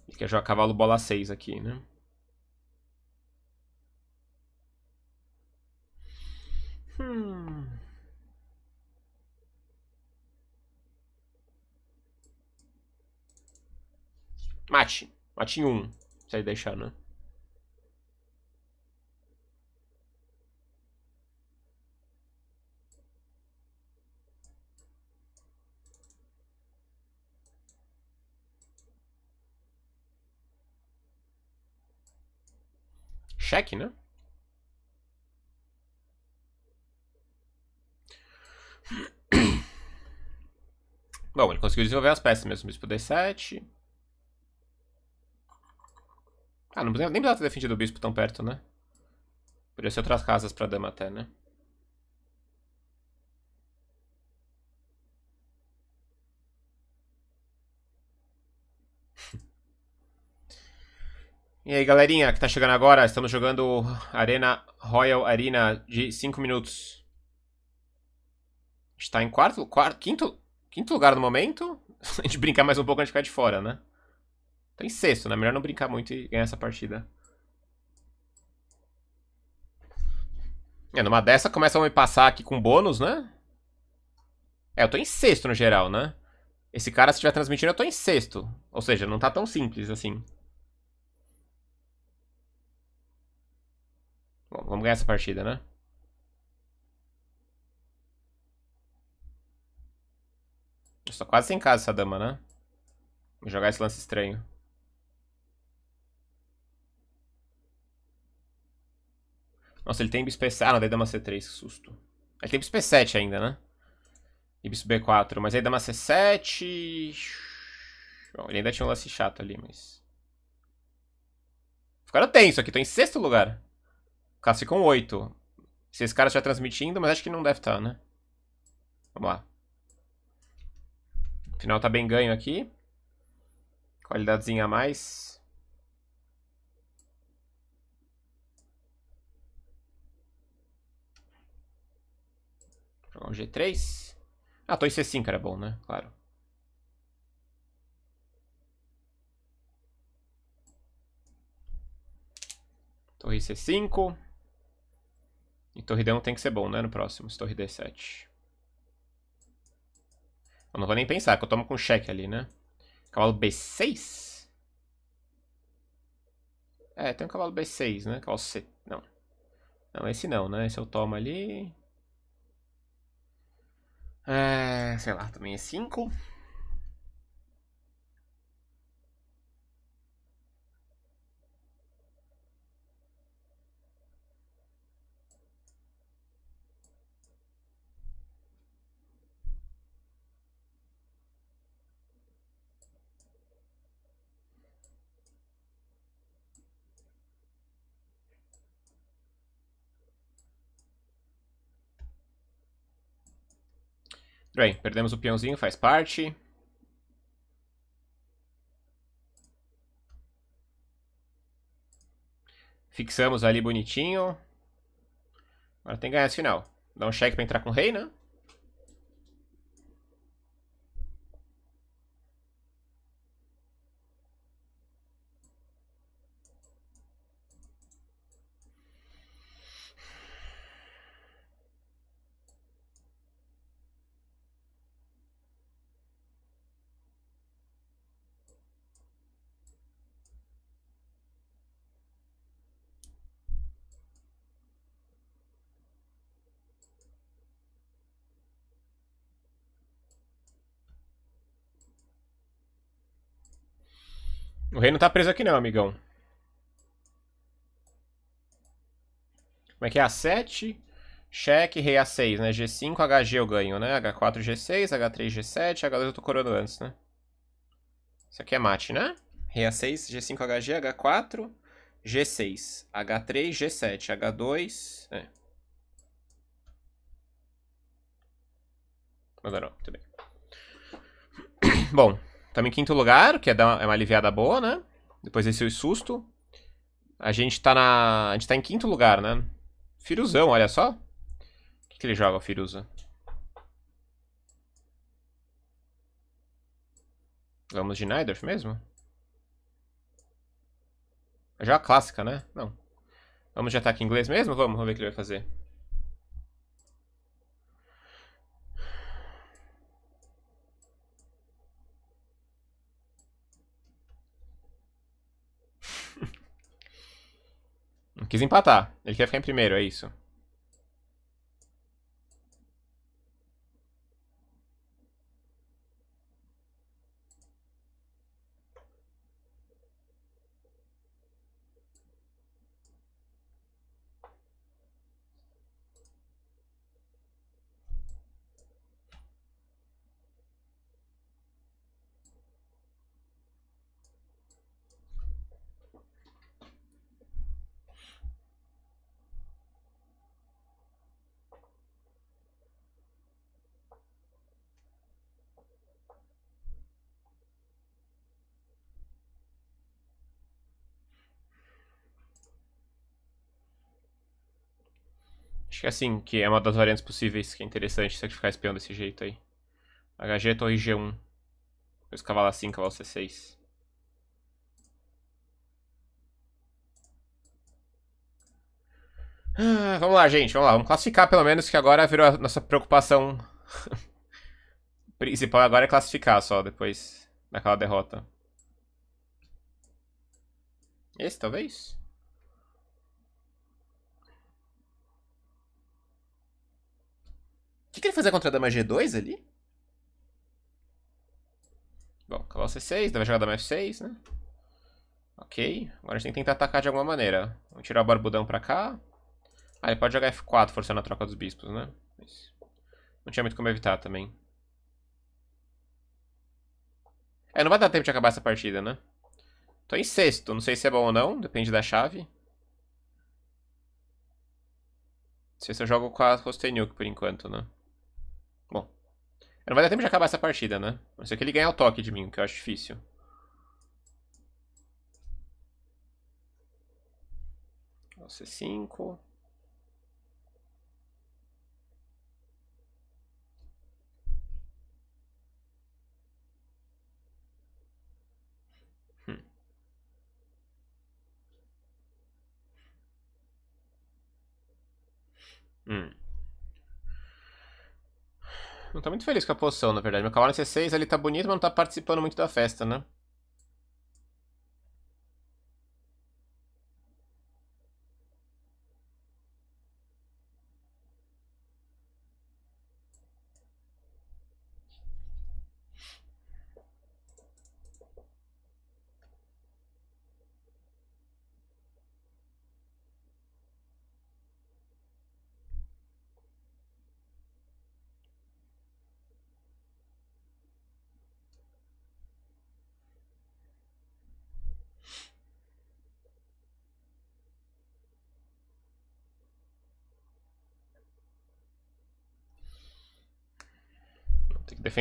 Speaker 1: Ele quer jogar cavalo bola 6 aqui, né? Mate. Mate em um. Se ele deixar, né? Cheque, né? Bom, ele conseguiu desenvolver as peças mesmo. Bispo D7. Ah, não precisava, nem precisava ter defendido o bispo tão perto, né? Podia ser outras casas pra dama até, né? E aí, galerinha que tá chegando agora, estamos jogando Arena Royal Arena de 5 minutos. A gente tá em quarto, quarto, quinto, quinto lugar no momento. Se a gente brincar mais um pouco, a gente ficar de fora, né? Tá em sexto, né? Melhor não brincar muito e ganhar essa partida. É, numa dessa começa a me passar aqui com bônus, né? É, eu tô em sexto no geral, né? Esse cara, se estiver transmitindo, eu tô em sexto. Ou seja, não tá tão simples assim. Bom, vamos ganhar essa partida, né? Eu estou quase sem casa essa dama, né? Vou jogar esse lance estranho. Nossa, ele tem bispo e Ah, não, daí dama C3, que susto. Ele tem bispo E7 ainda, né? E bispo B4. Mas aí dama C7... Bom, ele ainda tinha um lance chato ali, mas... Ficaram tenso aqui, tô em sexto lugar. Classificam oito. Se esse cara já transmitindo, mas acho que não deve estar, tá, né? Vamos lá. Final tá bem ganho aqui. Qualidadezinha a mais. Então, G3. Ah, tô em C5 era bom, né? Claro. Torre C5. E torre D1 tem que ser bom, né? No próximo, se torre D7. Eu não vou nem pensar, que eu tomo com cheque ali, né? Cavalo B6? É, tem um cavalo B6, né? Cavalo C... Não. Não, esse não, né? Esse eu tomo ali. É, sei lá, também é 5. Bem, perdemos o peãozinho, faz parte. Fixamos ali bonitinho. Agora tem que ganhar esse final. Dá um cheque pra entrar com o rei, né? O rei não tá preso aqui não, amigão. Como é que é? A7, cheque, rei A6, né? G5, HG eu ganho, né? H4, G6, H3, G7, H2 eu tô coroando antes, né? Isso aqui é mate, né? Rei A6, G5, HG, H4, G6, H3, G7, H2... É. Não, não, não, tudo bem. Bom, Estamos em quinto lugar, que é, é uma aliviada boa, né? Depois desse susto. A gente tá na. A gente tá em quinto lugar, né? Firuzão, olha só. O que, que ele joga, o Firuza? Vamos de Nidorf mesmo? É Já clássica, né? Não. Vamos de ataque inglês mesmo? Vamos, vamos ver o que ele vai fazer. quis empatar. Ele quer ficar em primeiro, é isso. Acho que é assim, que é uma das variantes possíveis que é interessante sacrificar espião desse jeito aí. HG, é torre G1. Depois cavalo A5, cavalo C6. Ah, vamos lá, gente, vamos lá. Vamos classificar pelo menos, que agora virou a nossa preocupação principal. Agora é classificar só, depois daquela derrota. Esse, talvez? O que, que ele fazia contra a dama G2 ali? Bom, cavalo C6, deve jogar dama F6, né? Ok, agora a gente tem que tentar atacar de alguma maneira. Vamos tirar o barbudão pra cá. Ah, ele pode jogar F4 forçando a troca dos bispos, né? Mas não tinha muito como evitar também. É, não vai dar tempo de acabar essa partida, né? Tô em sexto, não sei se é bom ou não, depende da chave. Se eu jogo com a Rostenuk por enquanto, né? Não vai dar tempo de acabar essa partida, né? A não ser que ele ganha o toque de mim, que eu acho difícil.
Speaker 2: É C5.
Speaker 1: Hum. hum não tá muito feliz com a posição, na verdade. Meu cavalo é C6 ali tá bonito, mas não tá participando muito da festa, né?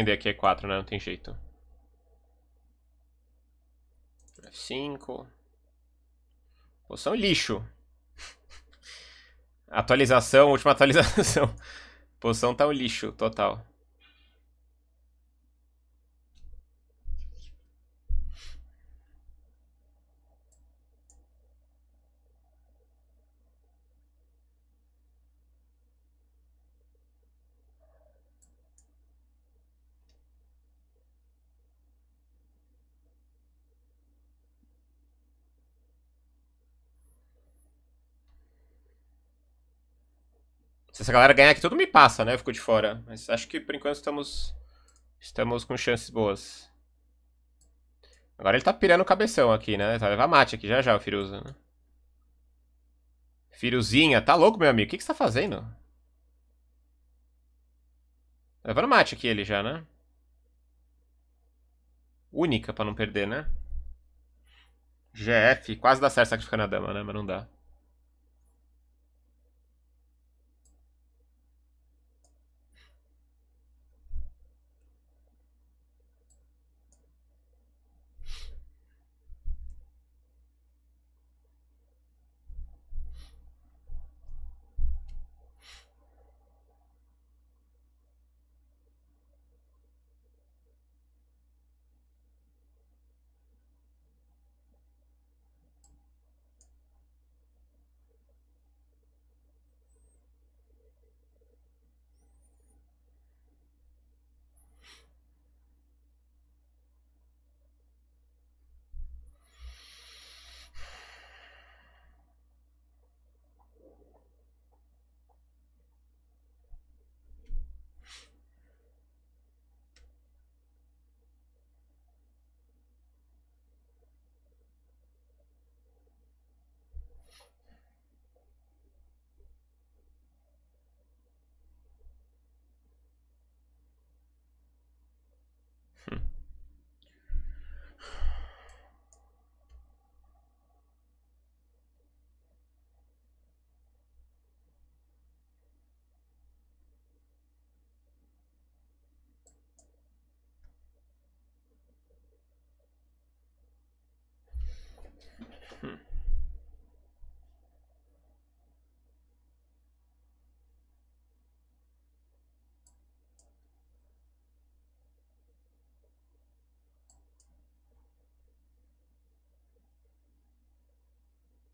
Speaker 1: defender aqui é 4, né? Não tem jeito. F5. É Poção lixo. Atualização, última atualização. Poção tá um lixo total. Se essa galera ganhar aqui, tudo me passa, né? Eu fico de fora. Mas acho que por enquanto estamos, estamos com chances boas. Agora ele tá pirando o cabeção aqui, né? Vai levar mate aqui já já, o Firuza. Né? Firuzinha, tá louco, meu amigo? O que, que você tá fazendo? Tá levando mate aqui ele já, né? Única pra não perder, né? GF, quase dá certo sacrificar na dama, né? Mas não dá.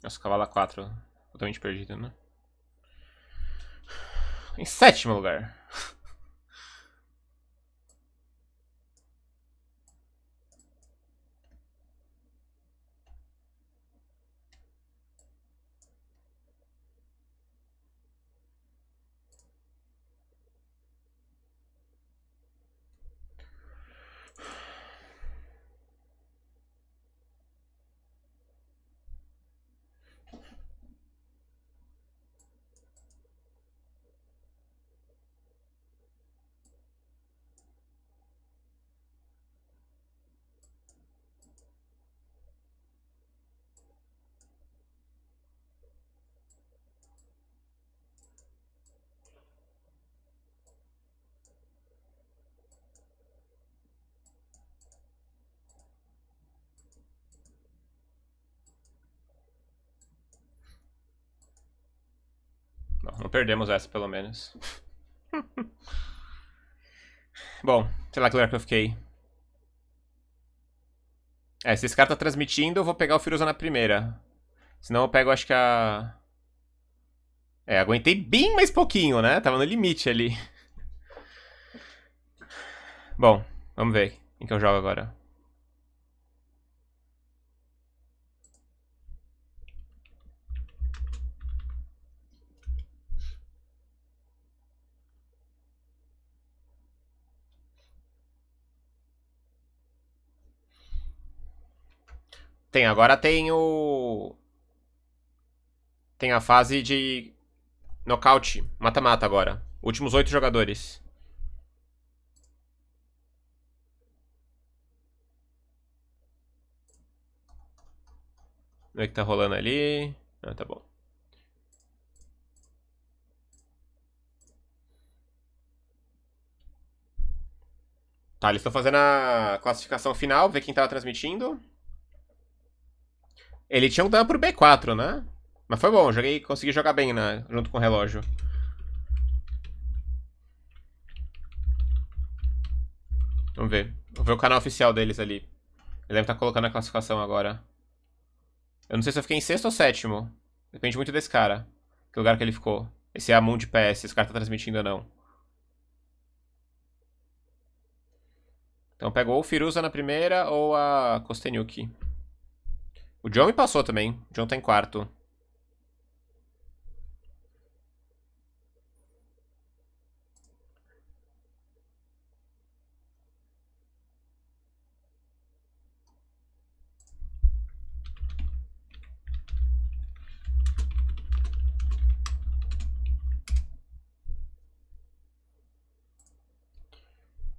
Speaker 1: Nossa, cavala 4. Totalmente perdido, né? Em sétimo lugar. perdemos essa, pelo menos. Bom, sei lá que lugar que eu fiquei. É, se esse cara tá transmitindo, eu vou pegar o Firuza na primeira. Senão eu pego, acho que a... É, aguentei bem mais pouquinho, né? Tava no limite ali. Bom, vamos ver em que eu jogo agora. Tem, agora tem o... Tem a fase de nocaute, mata-mata agora. Últimos oito jogadores. O que tá rolando ali? Ah, tá bom. Tá, eles estão fazendo a classificação final, ver quem tava tá transmitindo. Ele tinha um dano pro B4, né? Mas foi bom, joguei, consegui jogar bem né? junto com o relógio. Vamos ver. Vou ver o canal oficial deles ali. Ele deve estar tá colocando a classificação agora. Eu não sei se eu fiquei em sexto ou sétimo. Depende muito desse cara. Que lugar que ele ficou. Esse é a Mundi PS, esse cara tá transmitindo ou não. Então pegou ou o Firuza na primeira ou a Kostenyuki. O John me passou também. O John tá em quarto.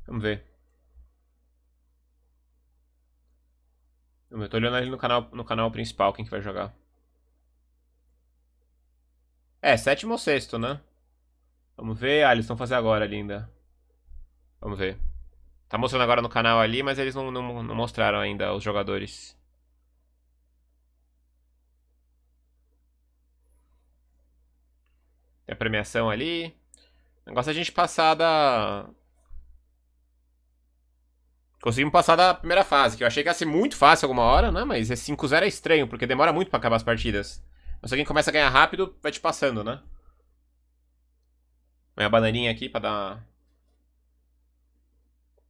Speaker 1: Vamos ver. Eu tô olhando ali no canal, no canal principal quem que vai jogar. É, sétimo ou sexto, né? Vamos ver. Ah, eles vão fazer agora ainda. Vamos ver. Tá mostrando agora no canal ali, mas eles não, não, não mostraram ainda os jogadores. Tem a premiação ali. O negócio é a gente passar da, Conseguimos passar da primeira fase, que eu achei que ia ser muito fácil alguma hora, né? Mas esse 5-0 é estranho, porque demora muito pra acabar as partidas. Mas se alguém começa a ganhar rápido, vai te passando, né? Põe a bananinha aqui pra dar...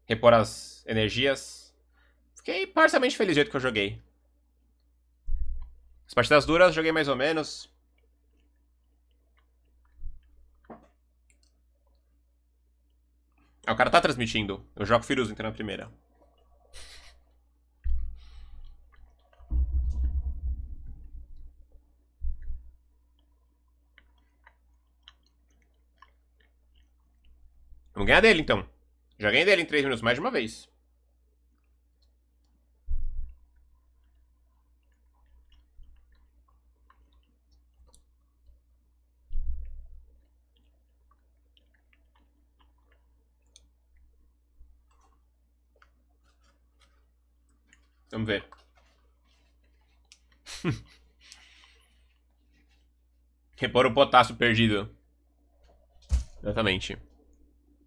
Speaker 1: Repor as energias. Fiquei parcialmente feliz do jeito que eu joguei. As partidas duras, joguei mais ou menos. Ah, o cara tá transmitindo. Eu jogo Firuza então na primeira. Vamos ganhar dele, então. Já ganhei dele em 3 minutos mais de uma vez. Vamos ver. Repor o potássio perdido. Exatamente.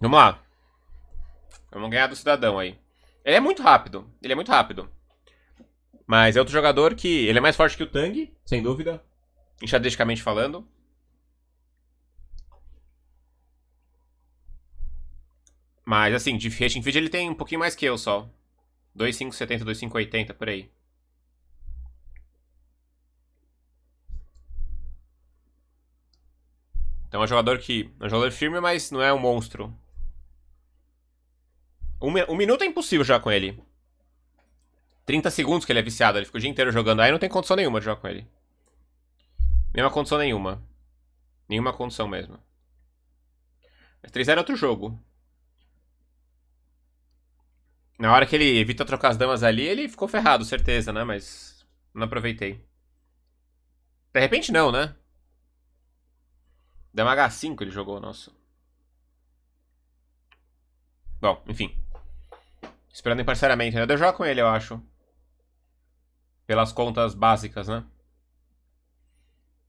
Speaker 1: Vamos lá. Vamos ganhar do cidadão aí. Ele é muito rápido. Ele é muito rápido. Mas é outro jogador que... Ele é mais forte que o Tang, sem dúvida. Enxadisticamente falando. Mas assim, de Hate ele tem um pouquinho mais que eu só. 2570, 2580, por aí. Então é um jogador que. É um jogador firme, mas não é um monstro. Um, um minuto é impossível jogar com ele. 30 segundos que ele é viciado, ele fica o dia inteiro jogando. Aí não tem condição nenhuma de jogar com ele. Mesma condição nenhuma. Nenhuma condição mesmo. Mas é 3-0 é outro jogo. Na hora que ele evita trocar as damas ali, ele ficou ferrado, certeza, né? Mas não aproveitei. De repente não, né? Dama H5 ele jogou, nosso. Bom, enfim. Esperando emparceramento. Né? deu jogo com ele, eu acho. Pelas contas básicas, né?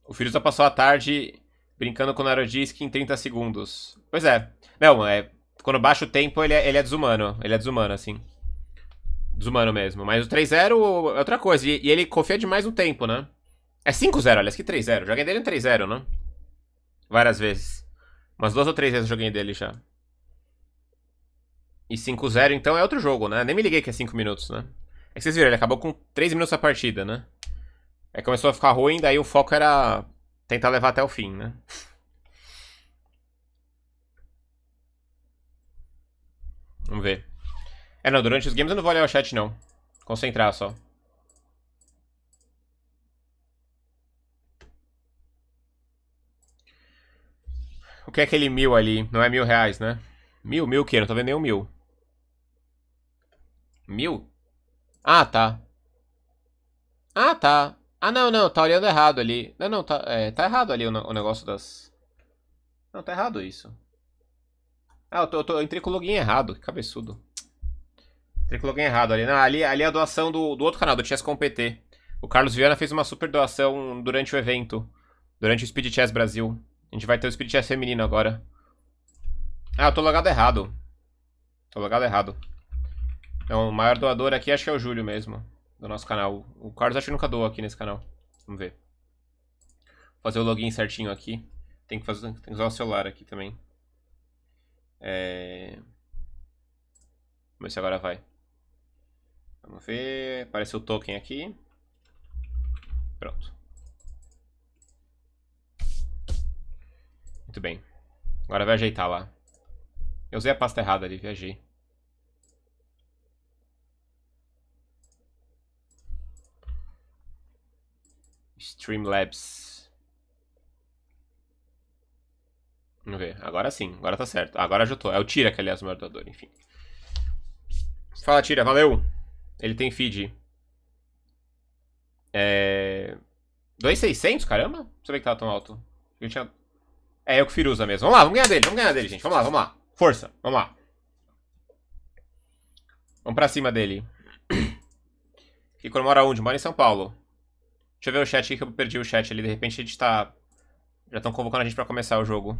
Speaker 1: O Firuza passou a tarde brincando com o Narodisk em 30 segundos. Pois é. Não, é quando baixa o tempo, ele é, ele é desumano. Ele é desumano, assim. Desumano mesmo. Mas o 3-0 é outra coisa. E, e, ele confia demais no tempo, né? É 5-0, aliás, que 3-0. Joguei dele em 3-0, né? Várias vezes. Umas duas ou três vezes eu joguei dele já. E 5-0, então, é outro jogo, né? Nem me liguei que é 5 minutos, né? É que vocês viram, ele acabou com 3 minutos a partida, né? Aí é, começou a ficar ruim, daí o foco era tentar levar até o fim, né? Vamos ver. É, não, durante os games eu não vou olhar o chat, não. Concentrar só. O que é aquele mil ali? Não é mil reais, né? Mil, mil o quê? Não tô vendo nenhum mil. Mil? Ah, tá. Ah, tá. Ah, não, não, tá olhando errado ali. Não, não, tá, é, tá errado ali o, o negócio das... Não, tá errado isso. Ah, eu, tô, eu, tô, eu entrei com o login errado, que cabeçudo. Entrei com o login errado ali. Não, ali, ali é a doação do, do outro canal, do Chess com PT. O Carlos Viana fez uma super doação durante o evento. Durante o Speed Chess Brasil. A gente vai ter o Speed Chess feminino agora. Ah, eu tô logado errado. Tô logado errado. Então, o maior doador aqui acho que é o Júlio mesmo. Do nosso canal. O Carlos acho que nunca doou aqui nesse canal. Vamos ver. Vou fazer o login certinho aqui. Tem que, fazer, tem que usar o celular aqui também. É... Vamos ver se agora vai. Vamos ver. Apareceu o token aqui. Pronto. Muito bem. Agora vai ajeitar lá. Eu usei a pasta errada ali, viajei. Streamlabs. Vamos ver. Agora sim, agora tá certo. Agora ajudou. É o Tira que, aliás, é o maior doador, enfim. Fala, Tira, valeu! Ele tem feed. É. 2,600? Caramba! Não sabia que tava tão alto. Eu tinha... É, eu que Firuza mesmo. Vamos lá, vamos ganhar dele, vamos ganhar dele, gente. Vamos lá, vamos lá. Força, vamos lá. Vamos pra cima dele. E quando mora onde? Mora em São Paulo. Deixa eu ver o chat aqui que eu perdi o chat ali. De repente a gente tá. Já estão convocando a gente pra começar o jogo.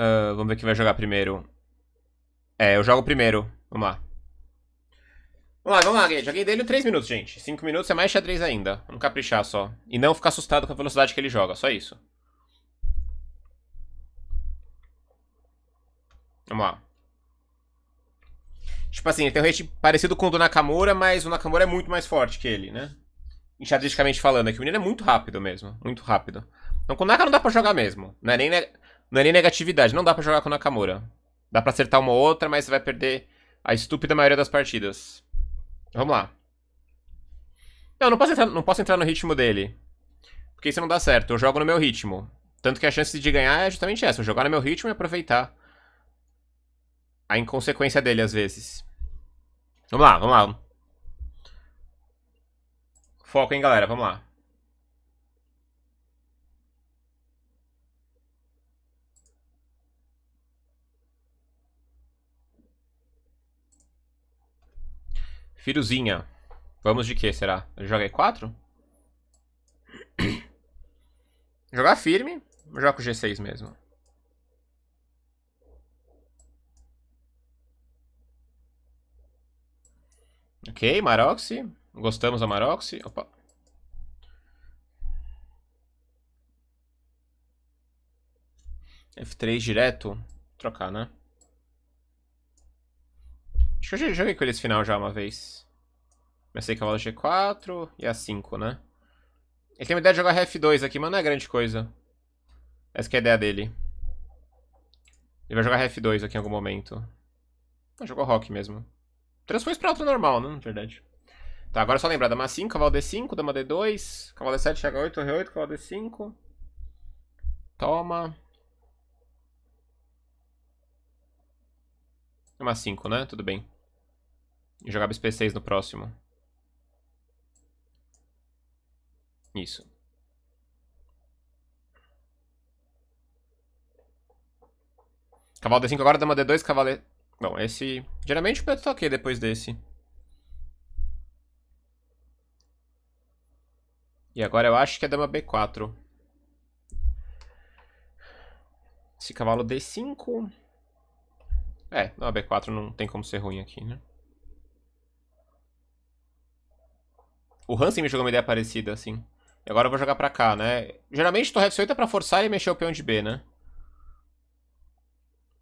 Speaker 1: Uh, vamos ver quem vai jogar primeiro. É, eu jogo primeiro. Vamos lá. Vamos lá, vamos lá, Joguei dele 3 minutos, gente. 5 minutos é mais xadrez ainda. Vamos caprichar só. E não ficar assustado com a velocidade que ele joga, só isso. Vamos lá. Tipo assim, ele tem um rate parecido com o do Nakamura, mas o Nakamura é muito mais forte que ele, né? Enxadristicamente falando, é que o menino é muito rápido mesmo. Muito rápido. Então com o Naka não dá pra jogar mesmo. Né? Nem, não é nem negatividade, não dá pra jogar com Nakamura. Dá pra acertar uma ou outra, mas você vai perder a estúpida maioria das partidas. Vamos lá. Não, não posso entrar, não posso entrar no ritmo dele. Porque isso não dá certo, eu jogo no meu ritmo. Tanto que a chance de ganhar é justamente essa, eu jogar no meu ritmo e aproveitar a inconsequência dele às vezes. Vamos lá, vamos lá. Foco, hein, galera, vamos lá. Firuzinha. Vamos de que, será? Joga E4? Jogar firme. Joga o G6 mesmo. Ok, Maroxy. Gostamos da Maroxy. Opa. F3 direto. Trocar, né? Acho que eu já joguei com ele esse final já uma vez. Comecei cavalo G4 e A5, né? Ele tem uma ideia de jogar F2 aqui, mas não é grande coisa. Essa é a ideia dele. Ele vai jogar F2 aqui em algum momento. Ah, jogou Rock mesmo. Transpôs pra outro normal, né? Na verdade. Tá, agora é só lembrar. Dama 5, cavalo D5, dama D2, cavalo D7, H8, R8, cavalo D5. Toma. É uma 5, né? Tudo bem. E jogava SP6 no próximo. Isso. Cavalo D5 agora, dama D2, cavalo... Bom, esse... Geralmente o preto tá ok depois desse. E agora eu acho que é dama B4. Esse cavalo D5... É, a B4 não tem como ser ruim aqui, né? O Hansen me jogou uma ideia parecida, assim. E agora eu vou jogar pra cá, né? Geralmente torre F8 é pra forçar ele mexer o peão de B, né?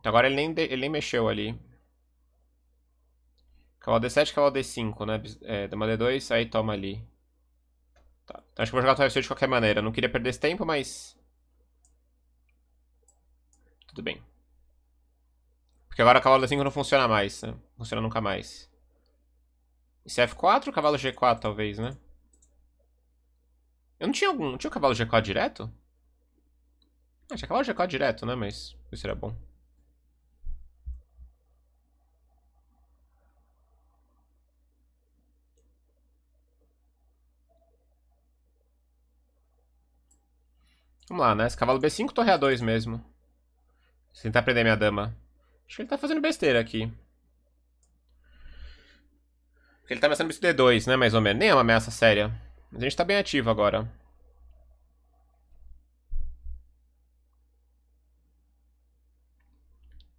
Speaker 1: Então agora ele nem, ele nem mexeu ali. Cavalo D7, cavalo D5, né? É, dama D2, aí toma ali. Tá. Então acho que vou jogar torre F8 de qualquer maneira. Não queria perder esse tempo, mas... Tudo bem. Porque agora o cavalo D5 não funciona mais, né? Não funciona nunca mais. Isso é F4 ou cavalo G4, talvez, né? Eu não tinha algum... Não tinha o cavalo G4 direto? Ah, tinha cavalo G4 direto, né? Mas isso seria bom. Vamos lá, né? Esse cavalo B5, torre A2 mesmo. Vou tentar prender minha dama. Acho que ele tá fazendo besteira aqui. Porque ele tá ameaçando isso D2, né, mais ou menos. Nem é uma ameaça séria. Mas a gente tá bem ativo agora.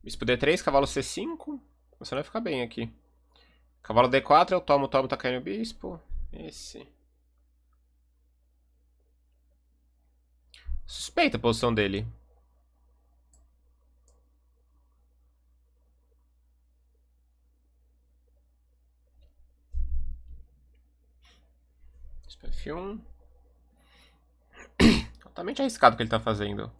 Speaker 1: Bispo D3, cavalo C5. Você não vai ficar bem aqui. Cavalo D4, eu tomo, tomo, tá caindo o bispo. Esse. Suspeita a posição dele. f 1. Totalmente arriscado o que ele tá fazendo.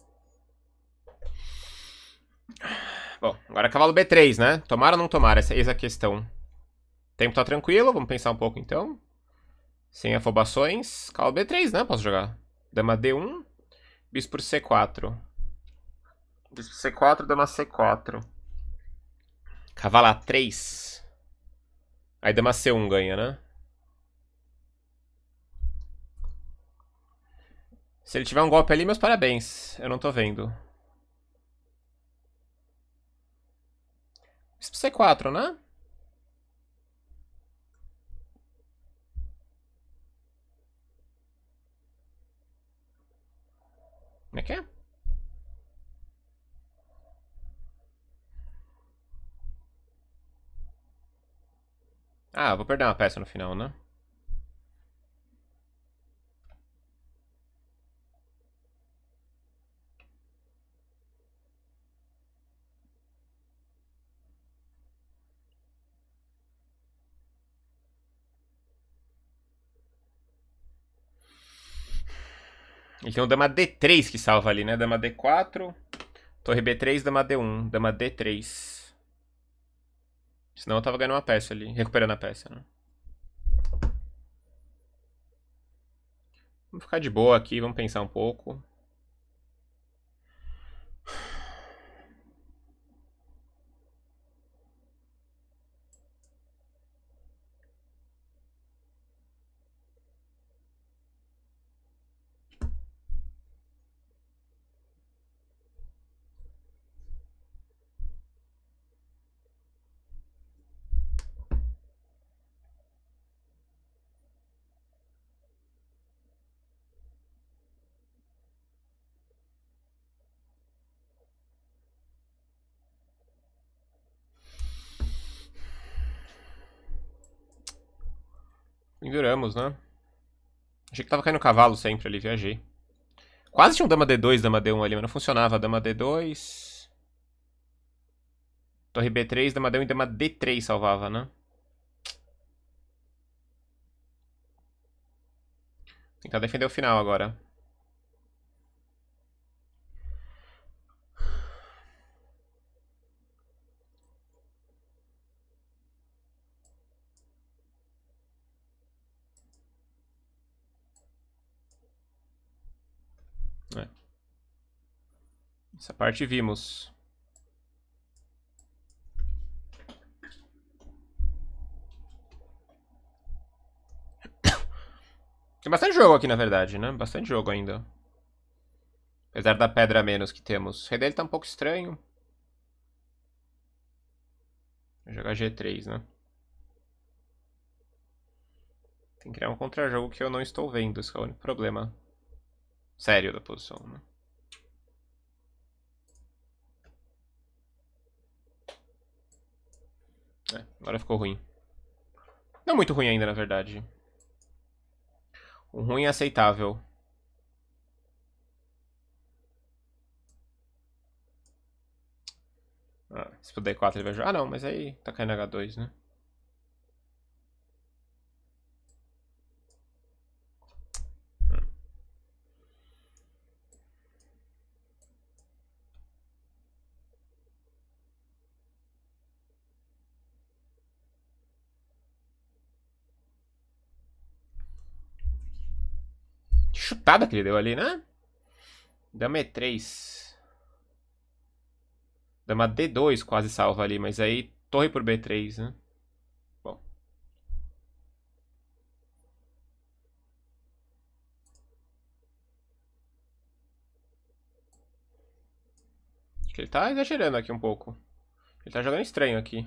Speaker 1: Bom, agora cavalo B3, né? Tomara ou não tomar? Essa, é a questão. O tempo tá tranquilo, vamos pensar um pouco então. Sem afobações. Cavalo B3, né? Posso jogar. Dama D1. Bispo C4. Bispo C4, dama C4. Cavalo A3. Aí dama C1 ganha, né? Se ele tiver um golpe ali, meus parabéns. Eu não tô vendo. C4, né? Como é que é? Ah, vou perder uma peça no final, né? Ele tem o dama D3 que salva ali, né? Dama D4, torre B3, dama D1, dama D3. Senão eu tava ganhando uma peça ali, recuperando a peça, né? Vamos ficar de boa aqui, vamos pensar um pouco. Penduramos, né? Achei que tava caindo cavalo sempre ali, viajei. Quase tinha um dama D2, dama D1 ali, mas não funcionava. Dama D2... Torre B3, dama D1 e dama D3 salvava, né? Tentar defender o final agora. Essa parte vimos. Tem bastante jogo aqui, na verdade, né? Bastante jogo ainda. Apesar da pedra menos que temos. O rei dele tá um pouco estranho. Vou jogar G3, né? Tem que criar um contra-jogo que eu não estou vendo. Esse é o único problema sério da posição, né? É, agora ficou ruim. Não muito ruim ainda, na verdade. Um ruim aceitável. Ah, se puder 4 ele vai jogar. Ah não, mas aí tá caindo H2, né? cacetada que ele deu ali, né? Dama E3. Dama D2 quase salva ali, mas aí torre por B3, né? Bom. Acho que ele tá exagerando aqui um pouco. Ele tá jogando estranho aqui.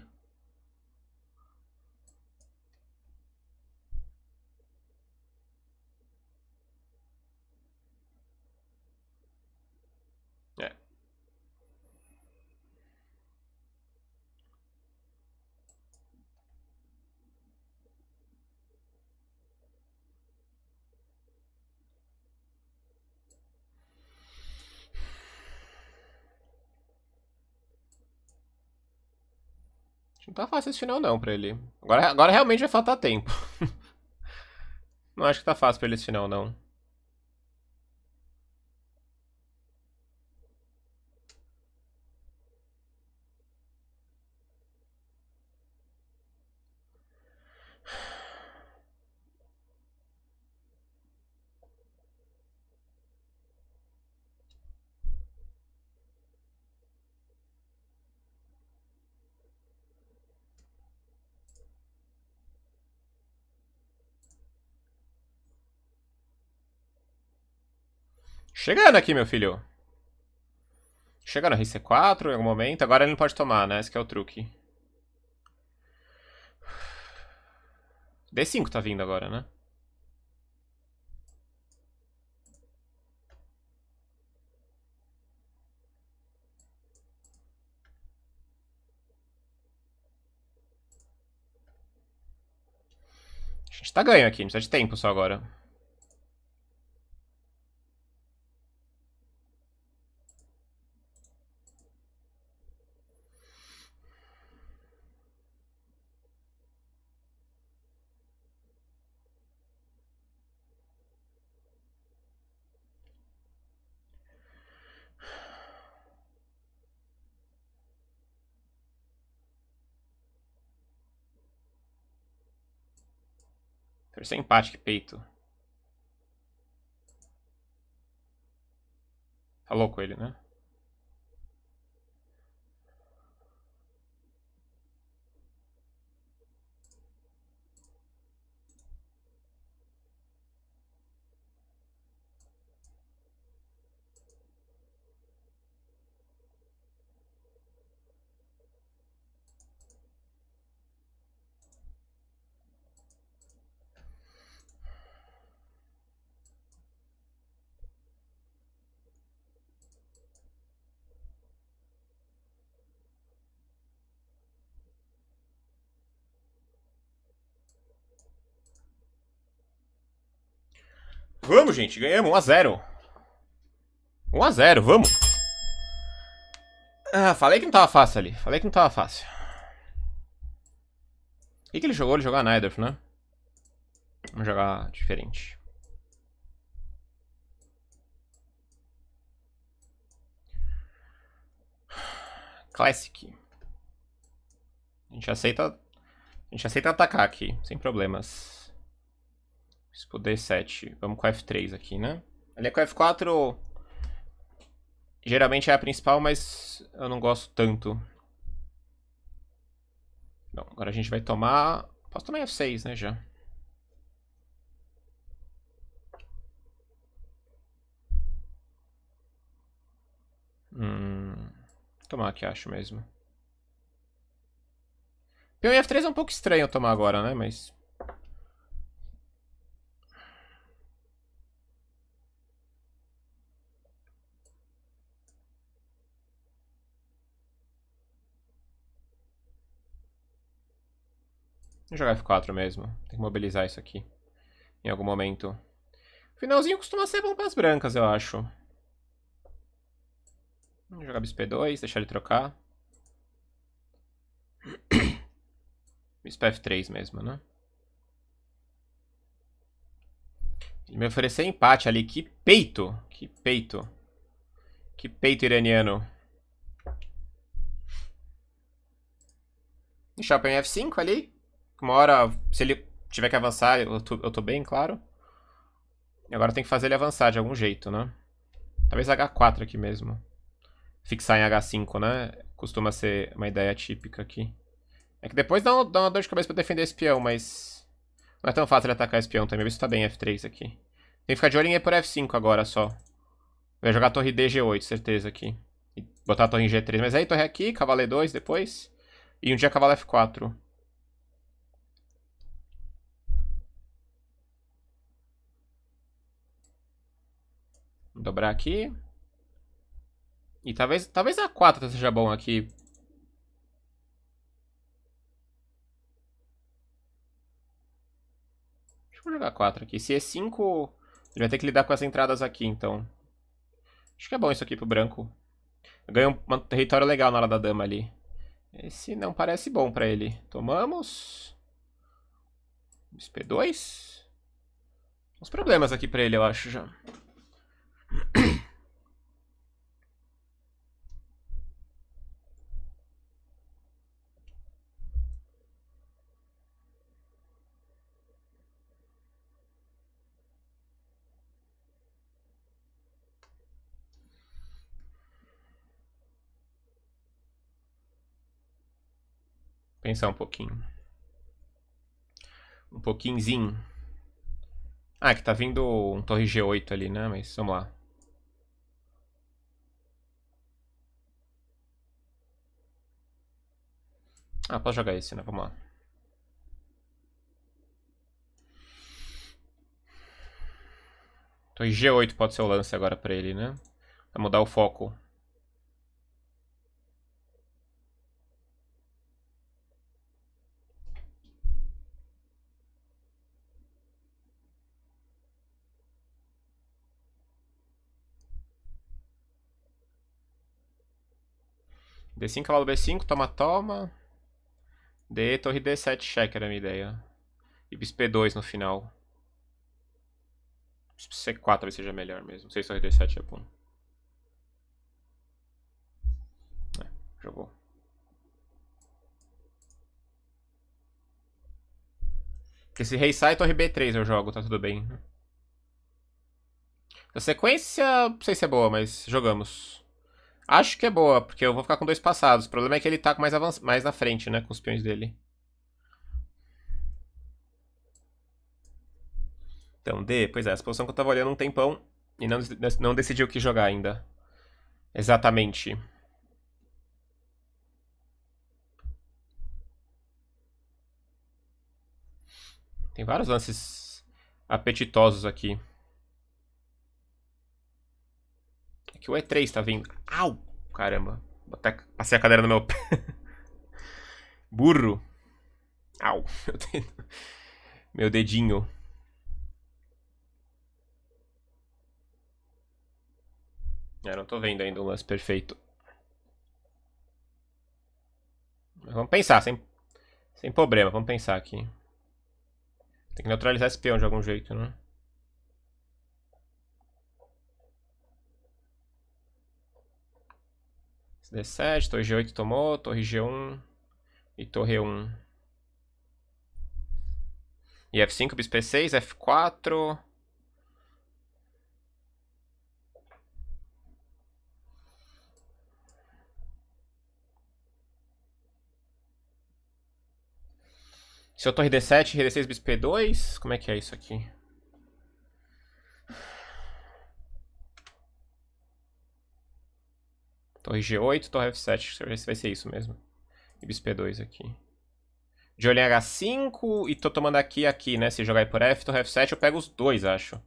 Speaker 1: tá fácil esse final não pra ele. Agora, agora realmente vai faltar tempo. não acho que tá fácil pra ele esse final não. Chegando aqui, meu filho. Chegando, rei C4 em algum momento. Agora ele não pode tomar, né? Esse é o truque. D5 tá vindo agora, né? A gente tá ganho aqui, a gente tá de tempo só agora. Sem empate, que peito. Tá louco ele, né? Ganhamos, gente. Ganhamos. 1x0. 1x0, vamos. Ah, falei que não tava fácil ali. Falei que não tava fácil. O que, que ele jogou? Ele jogou a Nidorf, né? Vamos jogar diferente. Classic. A gente aceita... A gente aceita atacar aqui, sem problemas. Bispo D7. Vamos com F3 aqui, né? Ali é com F4... Geralmente é a principal, mas eu não gosto tanto. Bom, agora a gente vai tomar... Posso tomar F6, né, já. Hum... Tomar aqui, acho mesmo. Peão em F3 é um pouco estranho tomar agora, né? Mas... Vamos jogar F4 mesmo. Tem que mobilizar isso aqui. Em algum momento. Finalzinho costuma ser bom para as brancas, eu acho. Vamos jogar bispo 2 deixar ele trocar. bispo F3 mesmo, né? Ele me ofereceu empate ali. Que peito! Que peito! Que peito iraniano. E Chopin F5 ali uma hora, se ele tiver que avançar, eu tô, eu tô bem, claro. Agora tem que fazer ele avançar de algum jeito, né? Talvez H4 aqui mesmo. Fixar em H5, né? Costuma ser uma ideia típica aqui. É que depois dá, um, dá uma dor de cabeça pra defender espião, mas... Não é tão fácil ele atacar espião também. Isso tá bem F3 aqui. Tem que ficar de olho em E por F5 agora só. Vai jogar a torre D, G8, certeza aqui. E botar a torre em G3. Mas aí torre aqui, cavalo E2 depois. E um dia cavalo F4. Dobrar aqui. E talvez, talvez a 4 seja bom aqui. Deixa eu jogar 4 aqui. Se é 5, ele vai ter que lidar com as entradas aqui, então. Acho que é bom isso aqui pro branco. Ganha um território legal na hora da dama ali. Esse não parece bom pra ele. Tomamos. p 2 Uns problemas aqui pra ele, eu acho, já. Pensar um pouquinho. Um pouquinhozinho. Ah, é que tá vindo um torre G8 ali, né? Mas vamos lá. Ah, posso jogar esse, né? Vamos lá. Então G8 pode ser o lance agora pra ele, né? Pra mudar o foco. D5, cavalo B5, toma, toma. D, torre D7 check era a minha ideia. E bispo P2 no final. C4 talvez seja melhor mesmo. Não sei se torre D7 é bom. É, jogou. Porque se rei sai, torre B3 eu jogo, tá tudo bem. A sequência, não sei se é boa, mas jogamos. Acho que é boa, porque eu vou ficar com dois passados. O problema é que ele tá mais, mais na frente, né? Com os peões dele. Então, D. Pois é, essa posição que eu tava olhando um tempão e não, não decidiu o que jogar ainda. Exatamente. Tem vários lances apetitosos aqui. que o E3 tá vindo. Au! Caramba. Até passei a cadeira no meu pé. Burro. Au. Meu, dedo. meu dedinho. Eu não tô vendo ainda o lance perfeito. Mas vamos pensar, sem, sem problema. Vamos pensar aqui. Tem que neutralizar esse peão de algum jeito, né? D7, torre G8 tomou, torre G1 e torre 1. E F5, bispo E6, F4. Se eu torre D7, D6, bispo E2, como é que é isso aqui? Torre G8, torre F7, deixa eu ver se vai ser isso mesmo. E bispo P2 aqui. De olho em H5 e tô tomando aqui aqui, né? Se jogar por F, torre F7, eu pego os dois, acho.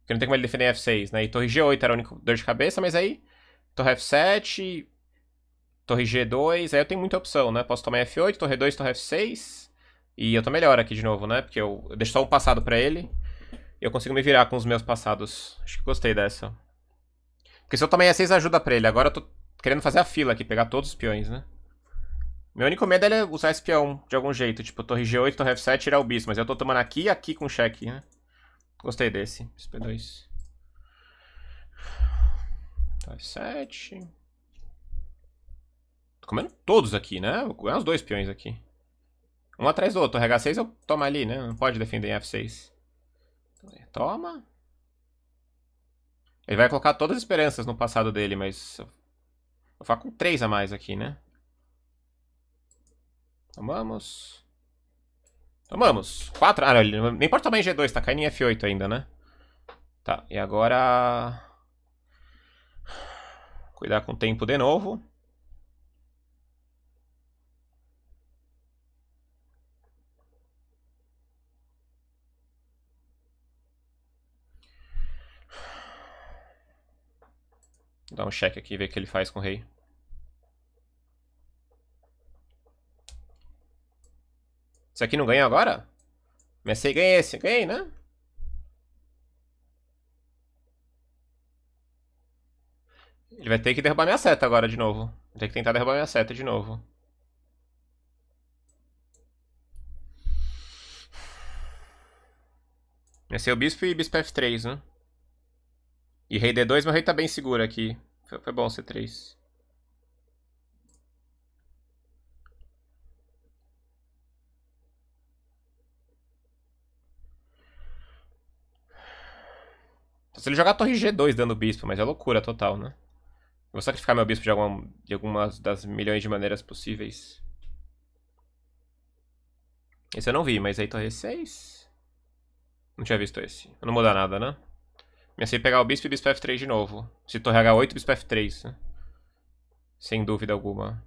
Speaker 1: Porque não tem como ele defender F6, né? E torre G8 era a única dor de cabeça, mas aí... Torre F7, torre G2, aí eu tenho muita opção, né? Posso tomar F8, torre 2, torre F6. E eu tô melhor aqui de novo, né? Porque eu, eu deixo só um passado pra ele. E eu consigo me virar com os meus passados. Acho que gostei dessa. Porque se eu tomar E6 ajuda pra ele. Agora eu tô querendo fazer a fila aqui, pegar todos os peões, né? Meu único medo é usar esse peão de algum jeito. Tipo, torre G8, torre F7, tirar o bispo. Mas eu tô tomando aqui e aqui com cheque, né? Gostei desse. SP2. f 7. Tô comendo todos aqui, né? Vou é ganhar os dois peões aqui. Um atrás do outro. H6 eu tomo ali, né? Não pode defender em F6. Então, toma. Ele vai colocar todas as esperanças no passado dele, mas Vou ficar com 3 a mais aqui, né? Tomamos. Tomamos. 4. Ah, não, nem pode tomar em G2, tá caindo em F8 ainda, né? Tá, e agora... Cuidar com o tempo de novo. Vou dar um check aqui e ver o que ele faz com o rei. Isso aqui não ganha agora? Comecei ganhei esse, ganhei, né? Ele vai ter que derrubar minha seta agora de novo. Vai ter que tentar derrubar minha seta de novo. Comecei o bispo e bispo F3, né? E rei D2, meu rei tá bem seguro aqui. Foi, foi bom C3. Se ele jogar a torre G2 dando bispo, mas é loucura total, né? Eu vou sacrificar meu bispo de, alguma, de algumas das milhões de maneiras possíveis. Esse eu não vi, mas aí torre 6. Não tinha visto esse. Eu não mudar nada, né? Comecei a assim pegar o bispo e bispo f3 de novo. Se torre h8, bispo f3. Né? Sem dúvida alguma.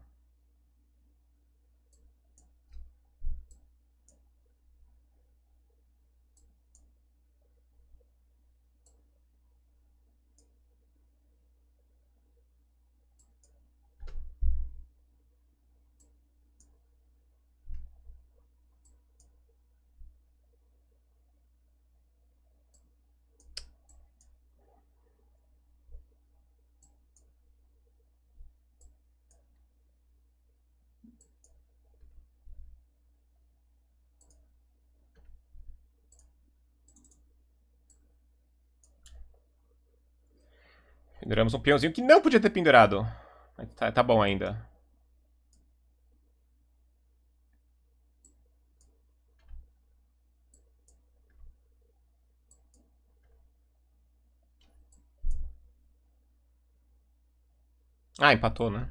Speaker 1: Penduramos um peãozinho que não podia ter pendurado. Mas tá, tá bom ainda. Ah, empatou, né?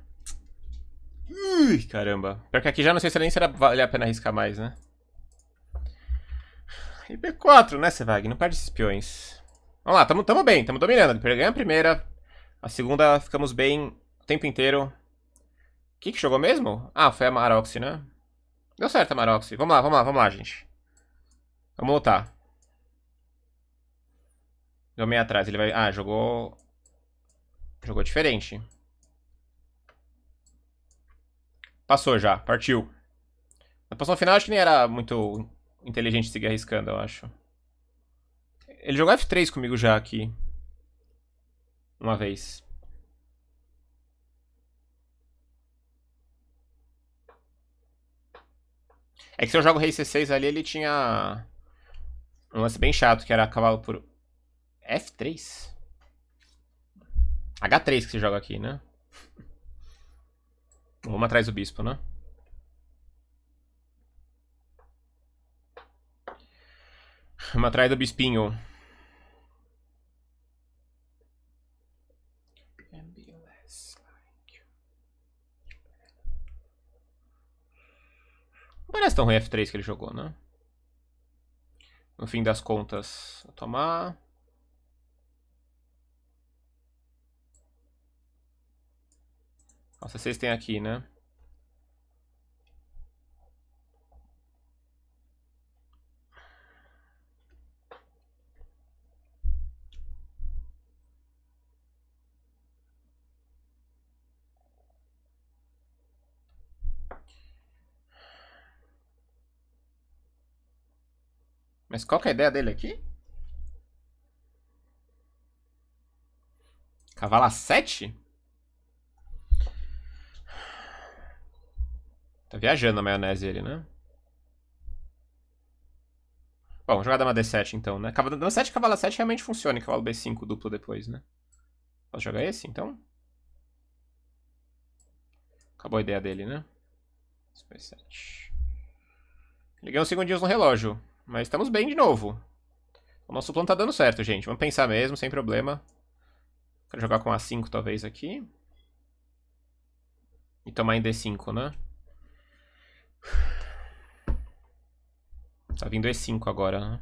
Speaker 1: Ui, caramba. Pior que aqui já não sei se nem será vale a pena arriscar mais, né? E B4, né, Sevag? Não perde esses peões. Vamos lá, tamo, tamo bem, tamo dominando. Ganha a primeira, a segunda ficamos bem o tempo inteiro. O que, que jogou mesmo? Ah, foi a Maroxy, né? Deu certo a Maroxy. Vamos lá, vamos lá, vamos lá, gente. Vamos lutar. Deu meio atrás, ele vai... Ah, jogou... Jogou diferente. Passou já, partiu. Na posição final acho que nem era muito inteligente seguir arriscando, eu acho. Ele jogou F3 comigo já aqui uma vez. É que se eu jogo rei c6 ali, ele tinha um lance bem chato, que era cavalo por f3. H3 que se joga aqui, né? Vamos atrás do bispo, né? Vamos atrás do bispinho. parece tão ruim F3 que ele jogou, né? No fim das contas, vou tomar. Nossa, vocês têm aqui, né? Mas qual que é a ideia dele aqui? Cavala 7? Tá viajando a maionese ele, né? Bom, jogar dama D7 então, né? Cavalo, dama 7 cavalo 7 realmente funciona em cavalo B5 duplo depois, né? Posso jogar esse então? Acabou a ideia dele, né? 7. Liguei uns segundinhos no relógio. Mas estamos bem de novo. O nosso plano tá dando certo, gente. Vamos pensar mesmo, sem problema. Quero jogar com A5, talvez, aqui. E tomar em D5, né? Tá vindo E5 agora, né?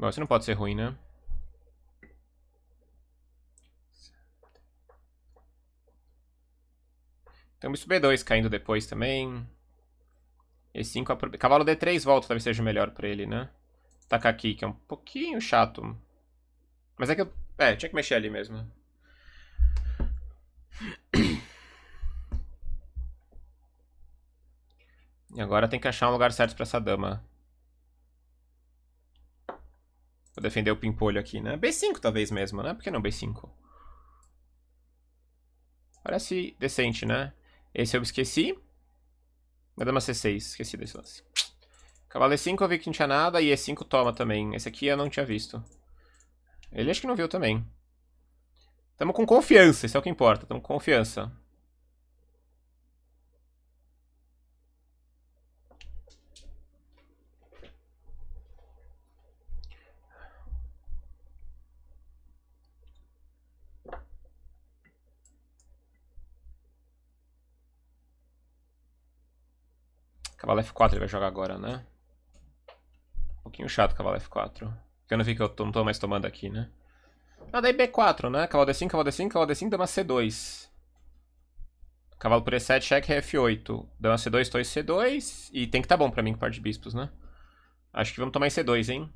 Speaker 1: Bom, isso não pode ser ruim, né? Temos B2 caindo depois também. E5, cavalo D3 volta, talvez seja melhor pra ele, né? Tacar aqui, que é um pouquinho chato. Mas é que eu... É, tinha que mexer ali mesmo. E agora tem que achar um lugar certo pra essa dama. Vou defender o Pimpolho aqui, né? B5 talvez mesmo, né? Por que não B5? Parece decente, né? Esse eu esqueci. Na dama C6, esqueci desse lance. Cavalo E5 eu vi que não tinha nada e E5 toma também. Esse aqui eu não tinha visto. Ele acho que não viu também. Tamo com confiança, isso é o que importa. Tamo com confiança. Cavalo F4 ele vai jogar agora, né? Um pouquinho chato cavalo F4. Porque eu não vi que eu não tô mais tomando aqui, né? Ah, daí B4, né? Cavalo D5, cavalo D5, cavalo D5, dama C2. Cavalo por E7, cheque F8. Dama C2, torre C2. E tem que tá bom pra mim com parte de bispos, né? Acho que vamos tomar em C2, hein?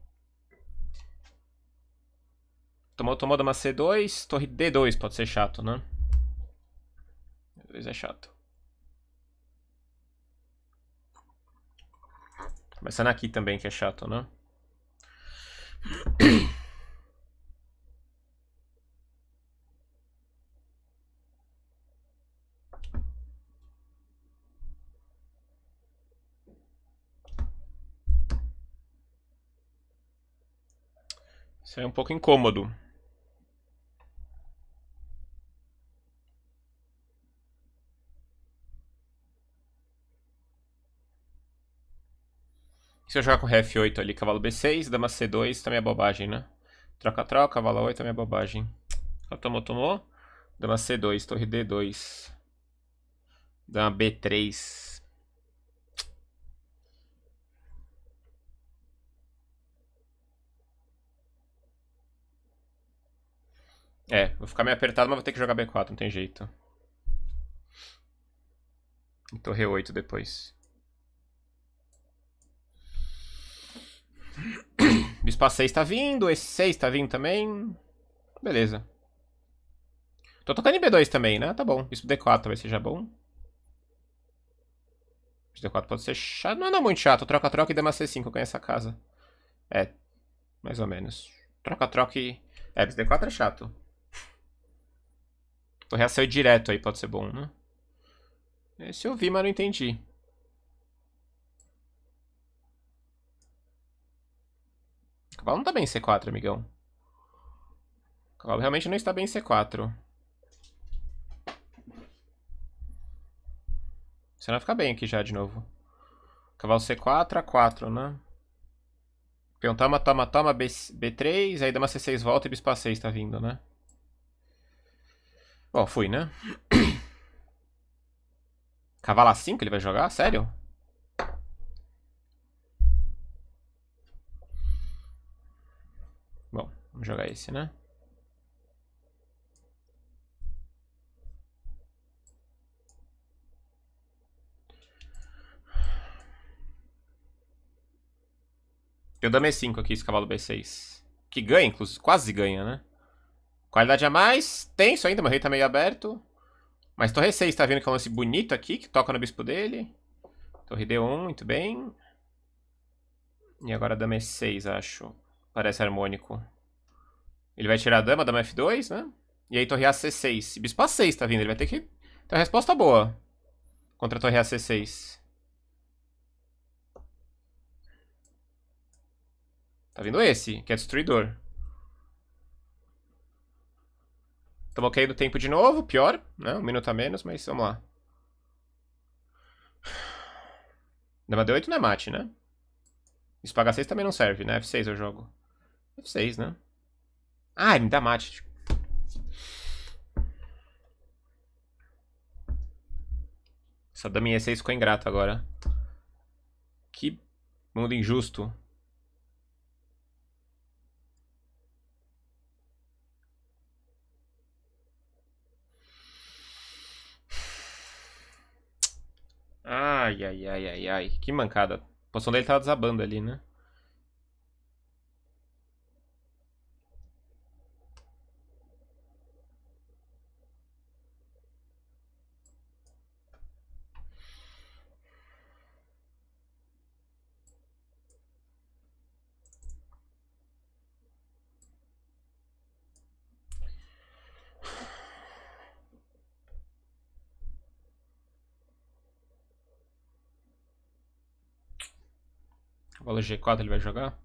Speaker 1: Tomou, tomou dama C2, torre D2 pode ser chato, né? D2 é chato. Começando aqui também, que é chato, né? Isso é um pouco incômodo. Se eu jogar com F8 ali, cavalo B6, dama C2, também é bobagem, né? Troca, troca, cavalo 8 também é bobagem. Ela tomou, tomou. Dama C2, torre D2. Dama B3. É, vou ficar meio apertado, mas vou ter que jogar B4, não tem jeito. E torre 8 depois. Bispa 6 tá vindo, esse 6 tá vindo também. Beleza. Tô tocando em B2 também, né? Tá bom. Bispo D4 talvez seja bom. Bispo D4 pode ser chato. Não, é não é muito chato. Troca-troca e dama C5, eu ganho essa casa. É, mais ou menos. Troca-troca e... É, bispo D4 é chato. Torreia saiu é direto aí, pode ser bom, né? Esse eu vi, mas não entendi. cavalo não tá bem em C4, amigão. O cavalo realmente não está bem em C4. Você vai ficar bem aqui já de novo. Cavalo C4, A4, né? Peão toma, toma, toma, B, B3, aí dá uma C6 volta e bispa A6 tá vindo, né? Bom, fui, né? Cavalo A5 ele vai jogar? Sério? Vamos jogar esse, né? Tem o Dame 5 aqui, esse cavalo B6. Que ganha, inclusive. Quase ganha, né? Qualidade a mais. Tenso ainda, meu rei tá meio aberto. Mas torre 6 tá vendo que é um lance bonito aqui, que toca no bispo dele. Torre D1, muito bem. E agora dama E6, acho. Parece harmônico. Ele vai tirar a dama, dama F2, né? E aí torre A C6. Bispo A6 tá vindo, ele vai ter que... Então a resposta é boa. Contra a torre A C6. Tá vindo esse, que é destruidor. Estamos caindo tempo de novo, pior, né? Um minuto a menos, mas vamos lá. Dama D8 não é mate, né? Bispo a 6 também não serve, né? F6 eu é jogo. F6, né? Ah, me dá mate. Essa da minha e ficou ingrata agora. Que mundo injusto. Ai, ai, ai, ai, ai. Que mancada. A poção dele tava desabando ali, né? Bola G4 ele vai jogar?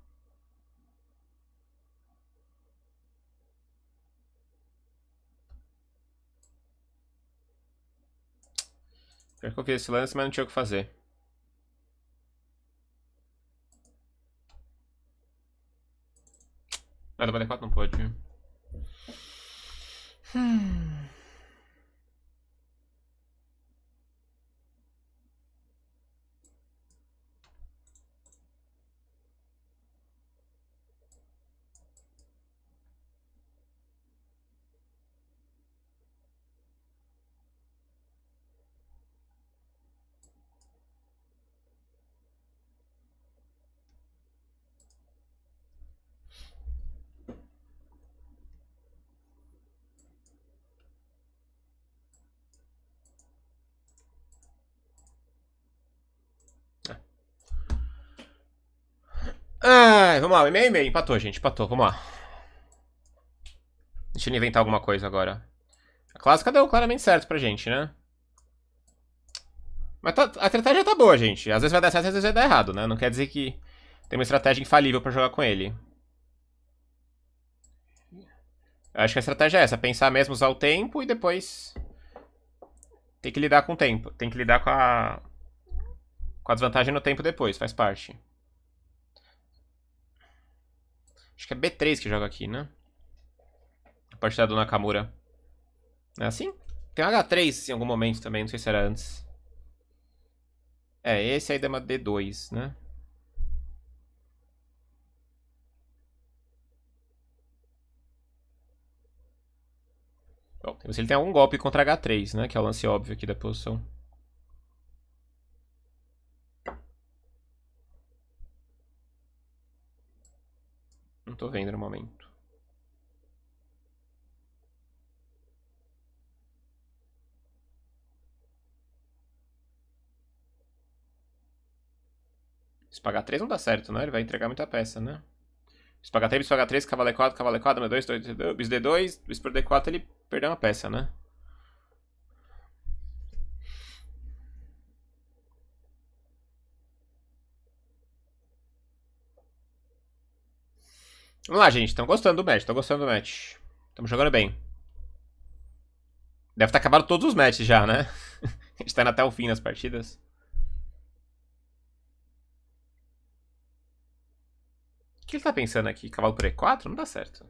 Speaker 1: Pior que eu vi esse lance, mas não tinha o que fazer. Ah, da D4 não pode. Hum. vamos lá. Meio e meio. Empatou, gente. Empatou. Vamos lá. Deixa ele inventar alguma coisa agora. A clássica deu claramente certo pra gente, né? Mas tá, a estratégia tá boa, gente. Às vezes vai dar certo, às vezes vai dar errado, né? Não quer dizer que tem uma estratégia infalível pra jogar com ele. Eu acho que a estratégia é essa. Pensar mesmo, usar o tempo e depois... Tem que lidar com o tempo. Tem que lidar com a... Com a desvantagem no tempo depois. Faz parte. Acho que é B3 que joga aqui, né? A partida do Nakamura. É assim? Tem H3 em algum momento também, não sei se era antes. É, esse aí dá uma D2, né? Bom, se ele tem algum golpe contra H3, né? Que é o lance óbvio aqui da posição. Não tô vendo no momento. Se pagar 3 não dá certo, né? Ele vai entregar muita peça, né? Se pagar 3, se pagar 3, cavalo E4, cavalo E4, dois, 2, D2, bis D2, bis por D4 ele perdeu uma peça, né? Vamos lá, gente. Estão gostando do match. Estão gostando do match. Estamos jogando bem. Deve ter tá acabado todos os matches já, né? a gente tá indo até o fim nas partidas. O que ele tá pensando aqui? Cavalo por E4? Não dá certo.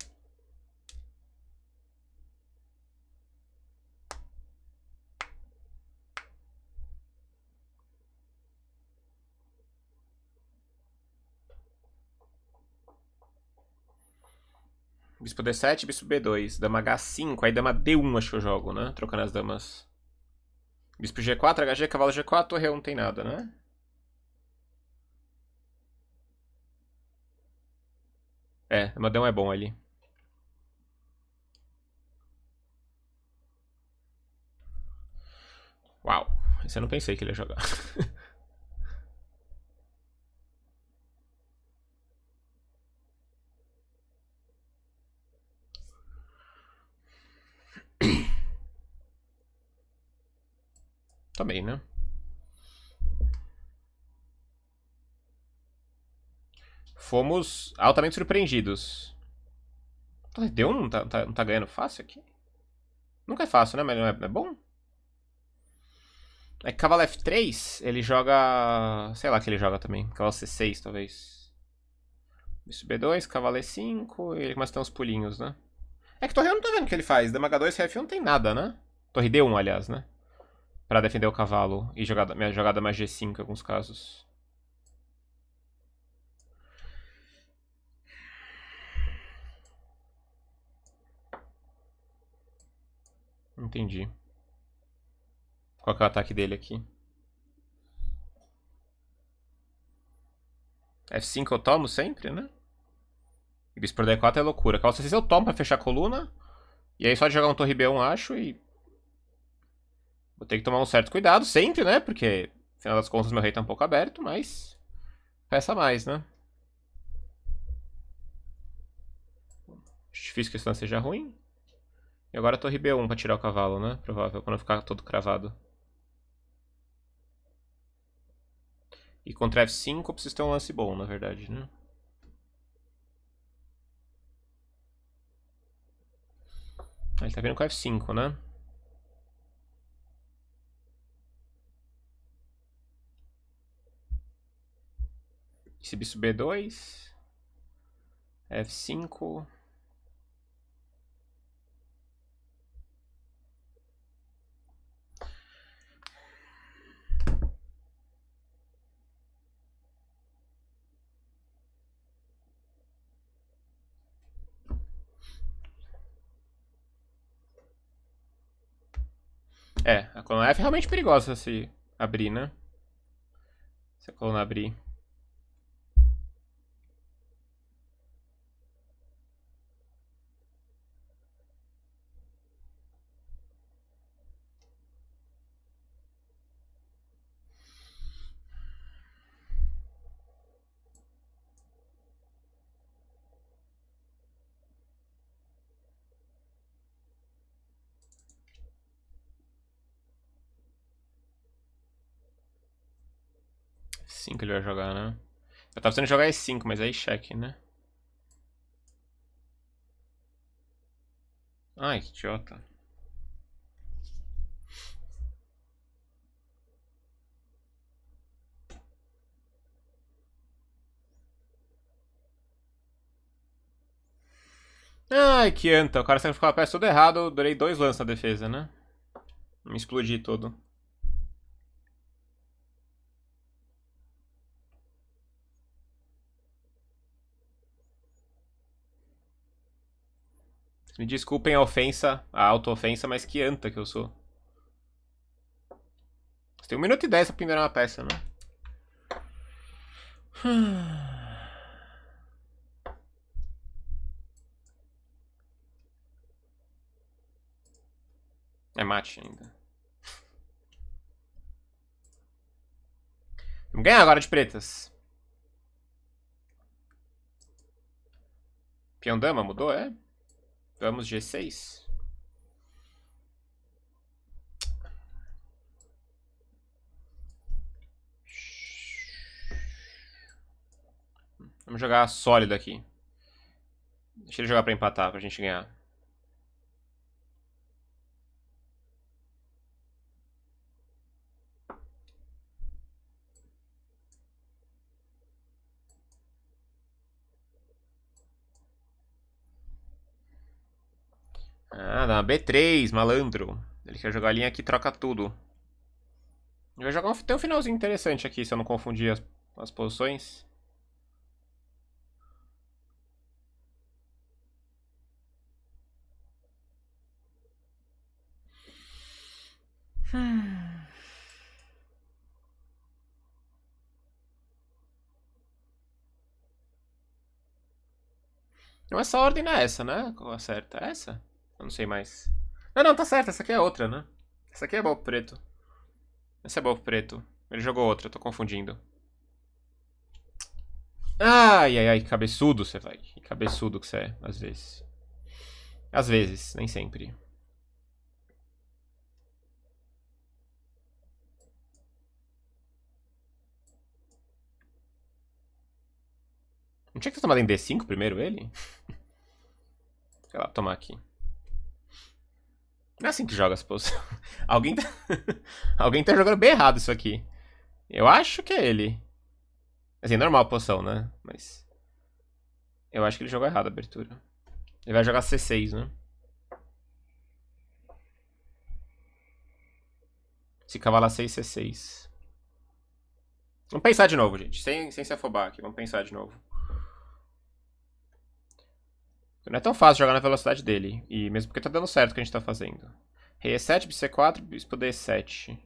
Speaker 1: Bispo D7, bispo B2. Dama H5, aí dama D1 acho que eu jogo, né? Trocando as damas. Bispo G4, HG, cavalo G4, torre 1 não tem nada, né? É, o 1 é bom ali. Uau, esse eu não pensei que ele ia jogar. Também, né? Fomos altamente surpreendidos. Tá, deu um? Tá, tá, não tá ganhando fácil aqui? Nunca é fácil, né? Mas não é, é bom? É que cavalo F3, ele joga... Sei lá que ele joga também. Cavalo C6, talvez. Isso B2, cavalo E5. Ele começa a ter uns pulinhos, né? É que torre eu não tô vendo o que ele faz. Dama H2, F1 não tem nada, né? Torre D1, aliás, né? para defender o cavalo e jogada, minha jogada mais G5 em alguns casos. Entendi. Qual é o ataque dele aqui? F5 eu tomo sempre, né? E bispo por D4 é loucura. Calça 6 eu tomo pra fechar a coluna. E aí só de jogar um torre B1, acho, e Vou ter que tomar um certo cuidado sempre, né? Porque, afinal das contas, meu rei tá um pouco aberto, mas... Peça mais, né? Difícil que isso não seja ruim. E agora torre B1 pra tirar o cavalo, né? Provável, pra não ficar todo cravado. E contra F5 eu preciso ter um lance bom, na verdade, né? Ah, ele tá vindo com F5, né? Esse bispo B2. F5. É, a coluna F é realmente perigosa se abrir, né? Se a coluna abrir. que ele vai jogar, né? Eu tava precisando jogar E5, mas aí cheque, né? Ai, que idiota. Ai, que anta. O cara sempre sacrificou a peça tudo errado. Durei dois lances na defesa, né? Me explodi todo. Me desculpem a ofensa, a auto-ofensa, mas que anta que eu sou. Você tem 1 minuto e 10 pra pendurar uma peça, né? É mate ainda. Vamos ganhar agora de pretas. Peão dama mudou, é? Vamos G6. Vamos jogar sólido aqui. Deixa ele jogar pra empatar, pra gente ganhar. B3, malandro. Ele quer jogar a linha que troca tudo. Ele vai jogar um, tem um finalzinho interessante aqui, se eu não confundir as, as posições. Então essa ordem não é essa, né? Qual é certa? É essa? Eu não sei mais. Não, não, tá certo. Essa aqui é outra, né? Essa aqui é Balbo Preto. Essa é Balbo Preto. Ele jogou outra, eu tô confundindo. Ai, ai, ai, cabeçudo você vai. Que cabeçudo que você é, às vezes. Às vezes, nem sempre. Não tinha que ter tomado em D5 primeiro ele? Sei lá, tomar aqui. Não é assim que joga as poções. Alguém tá... Alguém tá jogando bem errado isso aqui. Eu acho que é ele. Assim, é normal a posição, né? Mas... Eu acho que ele jogou errado a abertura. Ele vai jogar C6, né? Se cavalar 6, C6. Vamos pensar de novo, gente. Sem, sem se afobar aqui. Vamos pensar de novo. Não é tão fácil jogar na velocidade dele. E mesmo porque tá dando certo o que a gente tá fazendo. Rei E7, B7, B7.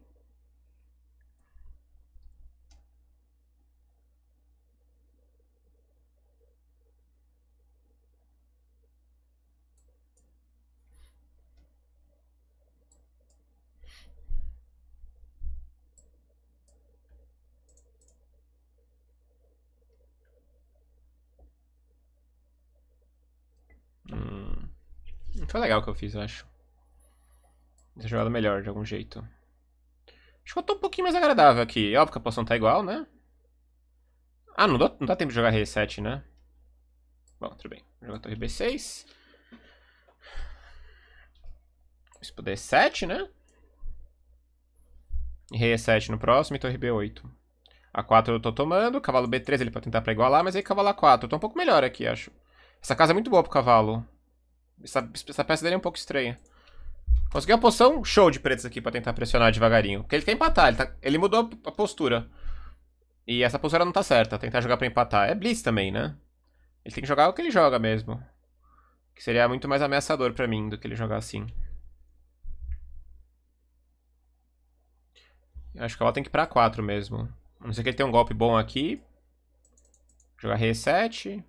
Speaker 1: Foi legal o que eu fiz, eu acho. Ter jogado melhor, de algum jeito. Acho que eu tô um pouquinho mais agradável aqui. Óbvio que a poção tá igual, né? Ah, não dá, não dá tempo de jogar reset, né? Bom, tudo bem. Vou jogar torre B6. Se puder 7, né? E E7 no próximo e torre B8. A4 eu tô tomando, cavalo B3 ele pode tentar pra igualar, mas aí cavalo A4. Eu tô um pouco melhor aqui, acho. Essa casa é muito boa pro cavalo. Essa, essa peça dele é um pouco estranha. Consegui uma poção show de pretos aqui pra tentar pressionar devagarinho. Porque ele quer empatar, ele, tá, ele mudou a postura. E essa postura não tá certa, tentar jogar pra empatar. É Blitz também, né? Ele tem que jogar o que ele joga mesmo. Que seria muito mais ameaçador pra mim do que ele jogar assim. Eu acho que ela tem que ir pra 4 mesmo. A não ser que ele tenha um golpe bom aqui. Jogar reset.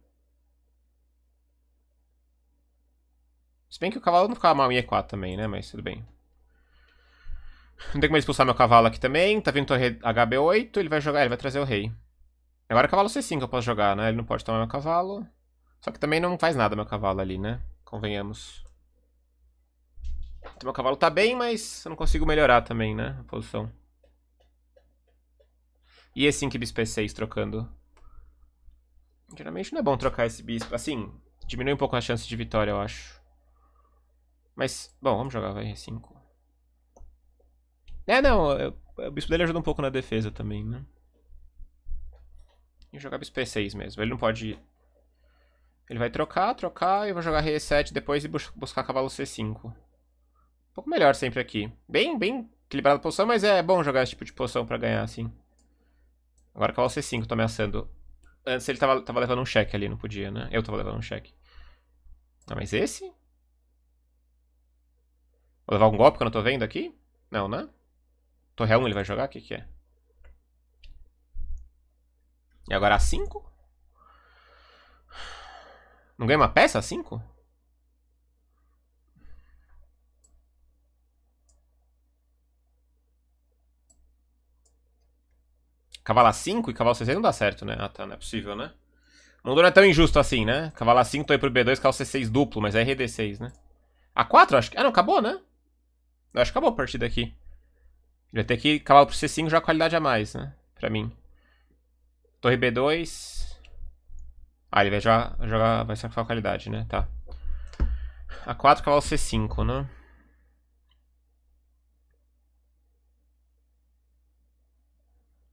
Speaker 1: Se bem que o cavalo não ficava mal em E4 também, né? Mas tudo bem. Não tem como expulsar meu cavalo aqui também. Tá vindo torre HB8. Ele vai jogar, ele vai trazer o rei. Agora é cavalo C5 eu posso jogar, né? Ele não pode tomar meu cavalo. Só que também não faz nada meu cavalo ali, né? Convenhamos. Então, meu cavalo tá bem, mas eu não consigo melhorar também, né? A posição. E E5 e bispo E6 trocando. Geralmente não é bom trocar esse bispo. Assim, diminui um pouco a chance de vitória, eu acho. Mas, bom, vamos jogar, vai, R5. É, é, não, eu, o bispo dele ajuda um pouco na defesa também, né? E jogar bispo E6 mesmo, ele não pode... Ele vai trocar, trocar, e eu vou jogar rei E7 depois e bus buscar cavalo C5. Um pouco melhor sempre aqui. Bem, bem equilibrada a posição, mas é bom jogar esse tipo de posição pra ganhar, assim. Agora cavalo C5, tô ameaçando. Antes ele tava, tava levando um cheque ali, não podia, né? Eu tava levando um cheque. Ah, mas esse... Vou levar um golpe que eu não tô vendo aqui? Não, né? Torre 1 ele vai jogar? O que que é? E agora A5? Não ganha uma peça A5? Cavalo A5 e cavalo C6 não dá certo, né? Ah tá, não é possível, né? O mundo não é tão injusto assim, né? Cavalo A5, tô aí pro B2, cavalo C6 duplo, mas é RD6, né? A4 acho que... Ah não, acabou, né? Eu acho que acabou a partida aqui. Vai ter que cavalo pro C5 já qualidade a mais, né? Pra mim. Torre B2. Ah, ele vai jogar. jogar vai a qualidade, né? Tá. A4, cavalo C5, né?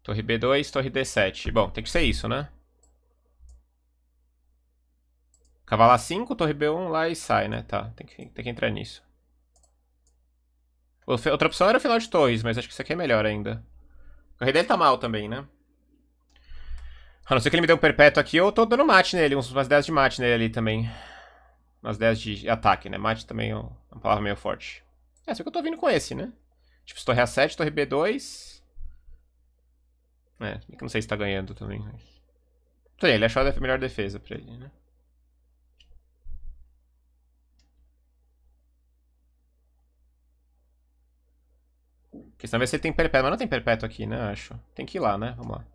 Speaker 1: Torre B2, torre D7. Bom, tem que ser isso, né? Cavalo A5, torre B1 lá e sai, né? Tá, tem que, tem que entrar nisso. Outra opção era o final de torres, mas acho que isso aqui é melhor ainda. O rei dele tá mal também, né? A não ser que ele me dê um perpétuo aqui, eu tô dando mate nele, umas 10 de mate nele ali também. Umas 10 de ataque, né? Mate também é uma palavra meio forte. É, só que eu tô vindo com esse, né? Tipo, torre A7, torre B2. É, é, que não sei se tá ganhando também. Mas... Então, ele achou a melhor defesa pra ele, né? questão vai ser tem perpétuo, mas não tem perpétuo aqui, né, acho. Tem que ir lá, né? Vamos lá.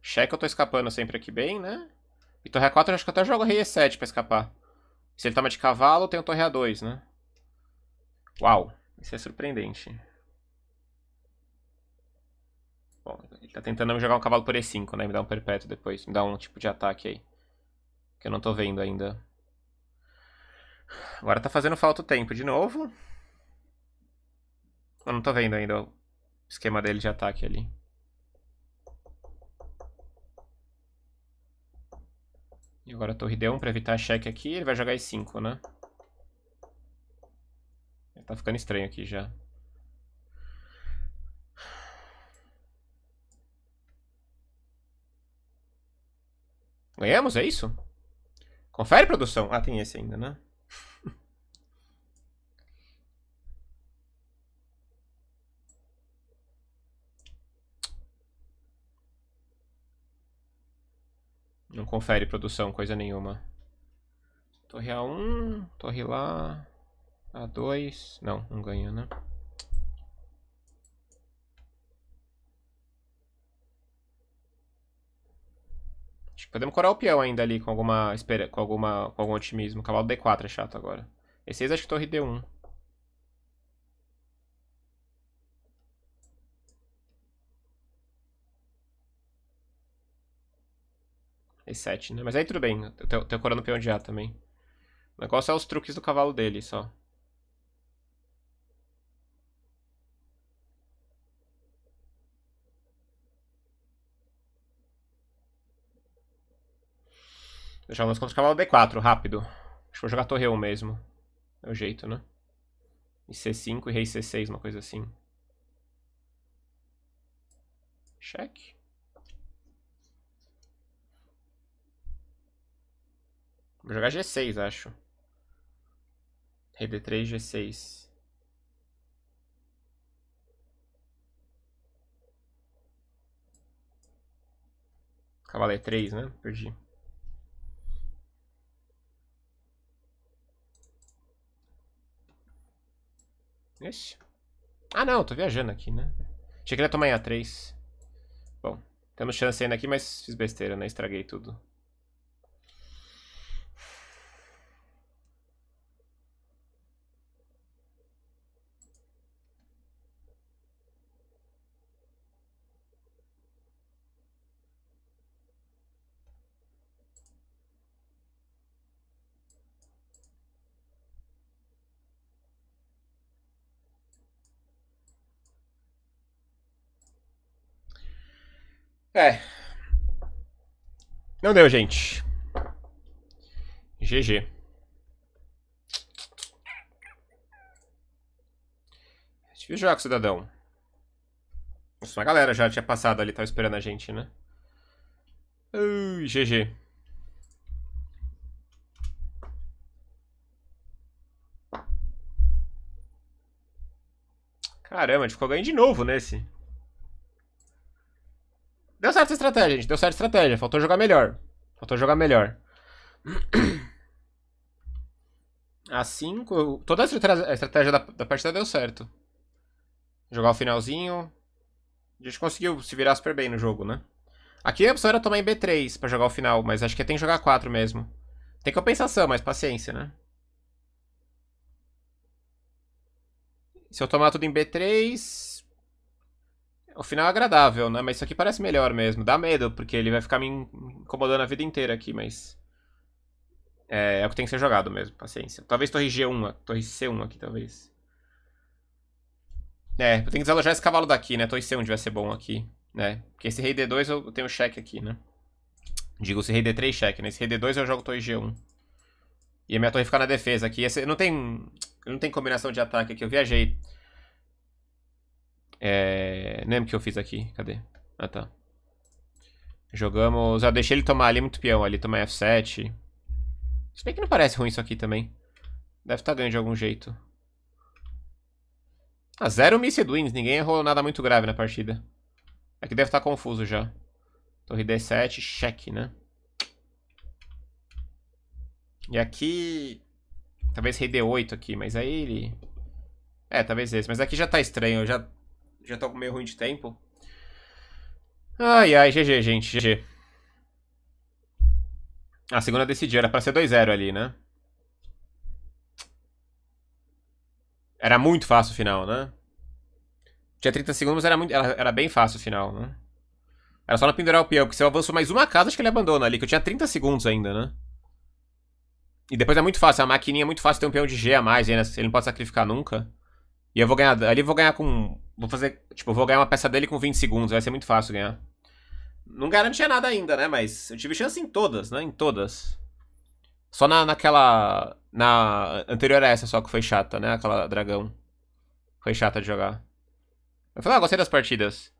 Speaker 1: Cheque eu tô escapando sempre aqui bem, né? E torre A4 eu acho que eu até jogo rei E7 pra escapar. Se ele toma tá de cavalo, tem o torre A2, né? Uau, isso é surpreendente. Bom, ele tá tentando me jogar um cavalo por E5, né? Me dá um perpétuo depois, me dá um tipo de ataque aí. Que eu não tô vendo ainda. Agora tá fazendo falta o tempo de novo. Eu não tô vendo ainda o esquema dele de ataque ali. E agora a torre D1 pra evitar cheque aqui. Ele vai jogar E5, né? Tá ficando estranho aqui já. Ganhamos, é isso? Confere, produção. Ah, tem esse ainda, né? Não confere produção, coisa nenhuma. Torre A1, torre lá, A2... Não, não ganha, né? Acho que podemos corar o peão ainda ali com alguma, com alguma com algum otimismo. Cavalo D4 é chato agora. E6 acho que torre D1. e 7, né? Mas aí tudo bem, eu tenho, coroa no peão de A também. O negócio é os truques do cavalo dele, só. Deixar umas contra o cavalo D4, rápido. Acho que vou jogar torre 1 mesmo. É o jeito, né? E C5 e rei C6, uma coisa assim. Cheque. Vou jogar G6, acho. Rei D3, G6. Cavalo E3, né? Perdi. Esse. Ah, não, tô viajando aqui, né? Achei que ele ia tomar em A3. Bom, temos chance ainda aqui, mas fiz besteira, né? Estraguei tudo. É.
Speaker 2: Não deu, gente. GG.
Speaker 1: Difícil jogar com o cidadão. Nossa, uma galera já tinha passado ali, tava esperando a gente, né? Uh, GG. Caramba, a gente ficou ganhando de novo nesse. Deu certo estratégia, gente. Deu certo a estratégia. Faltou jogar melhor. Faltou jogar melhor. A 5. Toda a estratégia da, da partida deu certo. Jogar o finalzinho. A gente conseguiu se virar super bem no jogo, né? Aqui a opção era tomar em B3 pra jogar o final, mas acho que é tem que jogar 4 mesmo. Tem compensação, mas paciência, né? Se eu tomar tudo em B3, o final é agradável, né? Mas isso aqui parece melhor mesmo. Dá medo, porque ele vai ficar me incomodando a vida inteira aqui, mas... É, é o que tem que ser jogado mesmo, paciência. Talvez torre G1, torre C1 aqui, talvez. É, eu tenho que desalojar esse cavalo daqui, né? Torre C1 devia ser bom aqui, né? Porque esse rei D2 eu tenho cheque aqui, né? Digo, esse rei D3 cheque, né? Esse rei D2 eu jogo torre G1. E a minha torre fica na defesa aqui. Esse, não tem não tem combinação de ataque aqui, eu viajei. É... Nem o que eu fiz aqui. Cadê? Ah, tá. Jogamos... Ah, deixei ele tomar ali muito peão ali. Tomar F7. Se bem que não parece ruim isso aqui também. Deve estar tá ganho de algum jeito. Ah, zero missed wins. Ninguém errou nada muito grave na partida. Aqui é deve estar tá confuso já. Torre D7, cheque, né? E aqui... Talvez rei D8 aqui, mas aí ele... É, talvez esse. Mas aqui já tá estranho. Eu já já tá com meio ruim de tempo. Ai, ai, GG, gente, GG. A segunda decidiu, era pra ser 2-0 ali, né? Era muito fácil o final, né? Tinha 30 segundos, mas era, muito, era, era bem fácil o final, né? Era só não pendurar o peão, porque se eu avanço mais uma casa, acho que ele abandona ali, que eu tinha 30 segundos ainda, né? E depois é muito fácil, a maquininha é muito fácil ter um peão de G a mais, assim, ele não pode sacrificar nunca. E eu vou ganhar, ali eu vou ganhar com Vou fazer. Tipo, vou ganhar uma peça dele com 20 segundos, vai ser muito fácil ganhar. Não garantia nada ainda, né? Mas eu tive chance em todas, né? Em todas. Só na, naquela. Na anterior a essa só que foi chata, né? Aquela dragão. Foi chata de jogar. Eu falei, ah, gostei das partidas.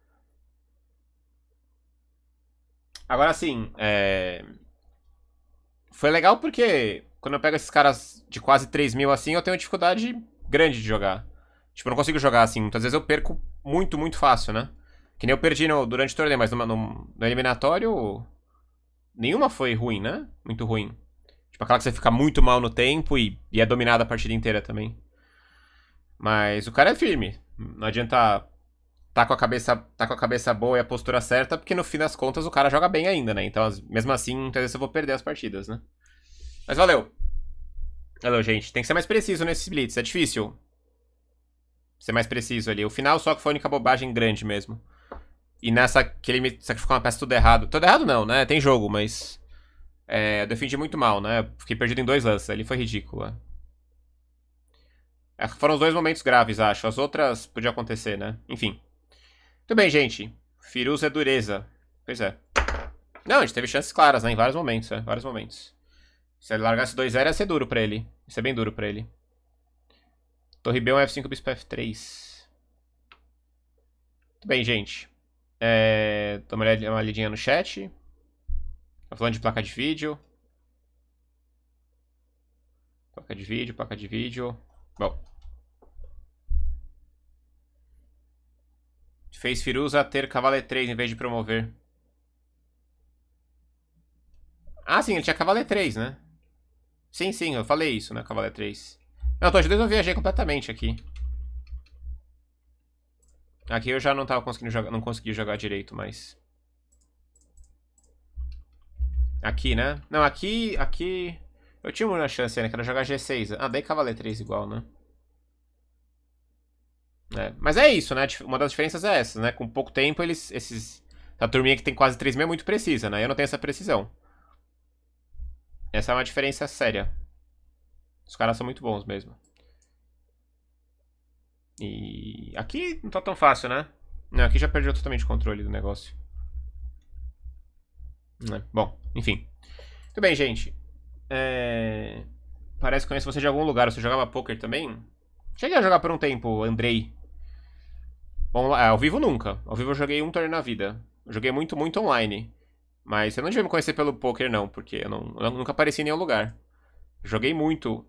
Speaker 1: Agora sim, é... Foi legal porque quando eu pego esses caras de quase 3 mil assim, eu tenho dificuldade grande de jogar. Tipo, eu não consigo jogar assim. Muitas vezes eu perco muito, muito fácil, né? Que nem eu perdi no, durante o torneio, mas no, no, no, eliminatório. Nenhuma foi ruim, né? Muito ruim. Tipo, aquela que você fica muito mal no tempo e, e é dominada a partida inteira também. Mas o cara é firme. Não adianta tá com a cabeça tá com a cabeça boa e a postura certa, porque no fim das contas o cara joga bem ainda, né? Então, mesmo assim, muitas vezes eu vou perder as partidas, né? Mas valeu. Valeu, gente. Tem que ser mais preciso nesse blitz, é difícil ser mais preciso ali. O final só que foi a única bobagem grande mesmo. E nessa que ele me sacrificou uma peça tudo errado. Tudo errado não, né? Tem jogo, mas. É, eu defendi muito mal, né? Fiquei perdido em dois lances. Ali foi ridículo. É, foram os dois momentos graves, acho. As outras podiam acontecer, né? Enfim. tudo bem, gente. Firuza é dureza. Pois é. Não, a gente teve chances claras, né? Em vários momentos, né? Vários momentos. Se ele largasse 2-0 ia ser duro pra ele. Ia ser bem duro pra ele. Torre B1, F5, bispo F3. Muito bem, gente. É, dá uma lidinha no chat. Tá falando de placa de vídeo. Placa de vídeo, placa de vídeo. Bom. Fez Firuza ter cavalo E3 em vez de promover. Ah, sim, ele tinha cavalo E3, né? Sim, sim, eu falei isso, né? Cavalo E3. Não, tô de dois eu viajei completamente aqui. Aqui eu já não tava conseguindo jogar, não consegui jogar direito mais. Aqui, né? Não, aqui, aqui... Eu tinha uma chance, né? Quero jogar G6. Ah, daí cavaleiro 3 igual, né? É. Mas é isso, né? Uma das diferenças é essa, né? Com pouco tempo, eles... Esses... A turminha que tem quase 3 mil é muito precisa, né? Eu não tenho essa precisão. Essa é uma diferença séria. Os caras são muito bons mesmo. E aqui não tá tão fácil, né? Não, aqui já perdi totalmente o controle do negócio. É, bom, enfim. Tudo bem, gente. É... Parece que conheço você de algum lugar. Você jogava poker também? Cheguei a jogar por um tempo, Andrei. Bom, ah, ao vivo nunca. Ao vivo eu joguei um torneio na vida. Eu joguei muito, muito online. Mas você não devia me conhecer pelo poker, não, porque eu, não, eu nunca apareci em nenhum lugar. Joguei muito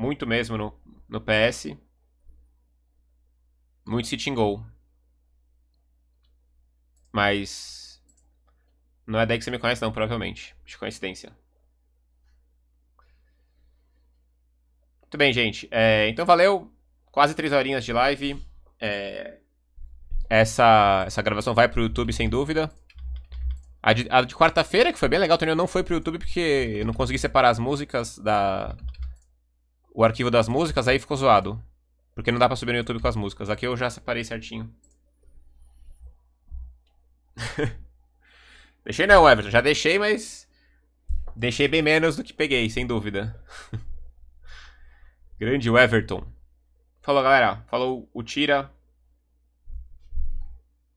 Speaker 1: muito mesmo no, no PS. Muito se xingou. Mas. Não é daí que você me conhece, não, provavelmente. De coincidência. Muito bem, gente. É, então valeu. Quase três horinhas de live. É, essa, essa gravação vai pro YouTube, sem dúvida. A de, de quarta-feira, que foi bem legal, também não foi pro YouTube porque eu não consegui separar as músicas da, o arquivo das músicas, aí ficou zoado. Porque não dá pra subir no YouTube com as músicas. Aqui eu já separei certinho. deixei não, Everton. Já deixei, mas... Deixei bem menos do que peguei, sem dúvida. Grande Everton. Falou, galera. Falou o Tira.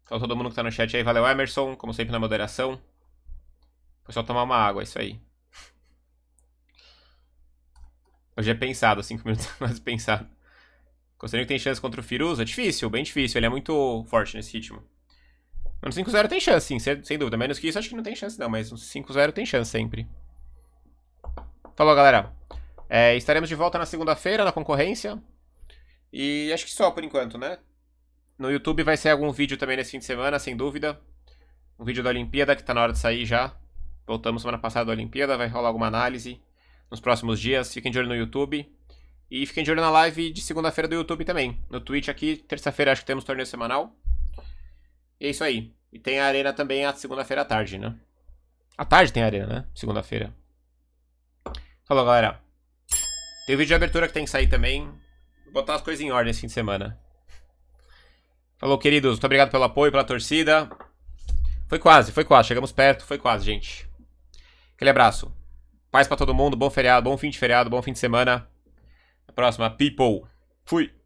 Speaker 1: Falou todo mundo que tá no chat aí. Valeu, Emerson. Como sempre, na moderação. Foi só tomar uma água, é isso aí. Hoje é pensado, 5 assim, minutos mais pensado. Considerando que tem chance contra o é difícil, bem difícil. Ele é muito forte nesse ritmo. Mas no 5-0 tem chance, sim, sem dúvida. Menos que isso, acho que não tem chance, não. Mas no 5-0 tem chance sempre. Falou, tá galera. É, estaremos de volta na segunda-feira, na concorrência. E acho que só por enquanto, né? No YouTube vai ser algum vídeo também nesse fim de semana, sem dúvida. Um vídeo da Olimpíada que tá na hora de sair já. Voltamos semana passada da Olimpíada, vai rolar alguma análise nos próximos dias. Fiquem de olho no YouTube. E fiquem de olho na live de segunda-feira do YouTube também. No Twitch aqui, terça-feira acho que temos torneio semanal. E é isso aí. E tem a arena também a segunda-feira à tarde, né? À tarde tem a arena, né? Segunda-feira. Falou, galera. Tem o vídeo de abertura que tem que sair também. Vou botar as coisas em ordem esse fim de semana. Falou, queridos. Muito obrigado pelo apoio, pela torcida. Foi quase, foi quase. Chegamos perto, foi quase, gente. Aquele abraço. Paz para todo mundo, bom feriado, bom fim de feriado, bom fim de semana. Até a próxima, people. Fui.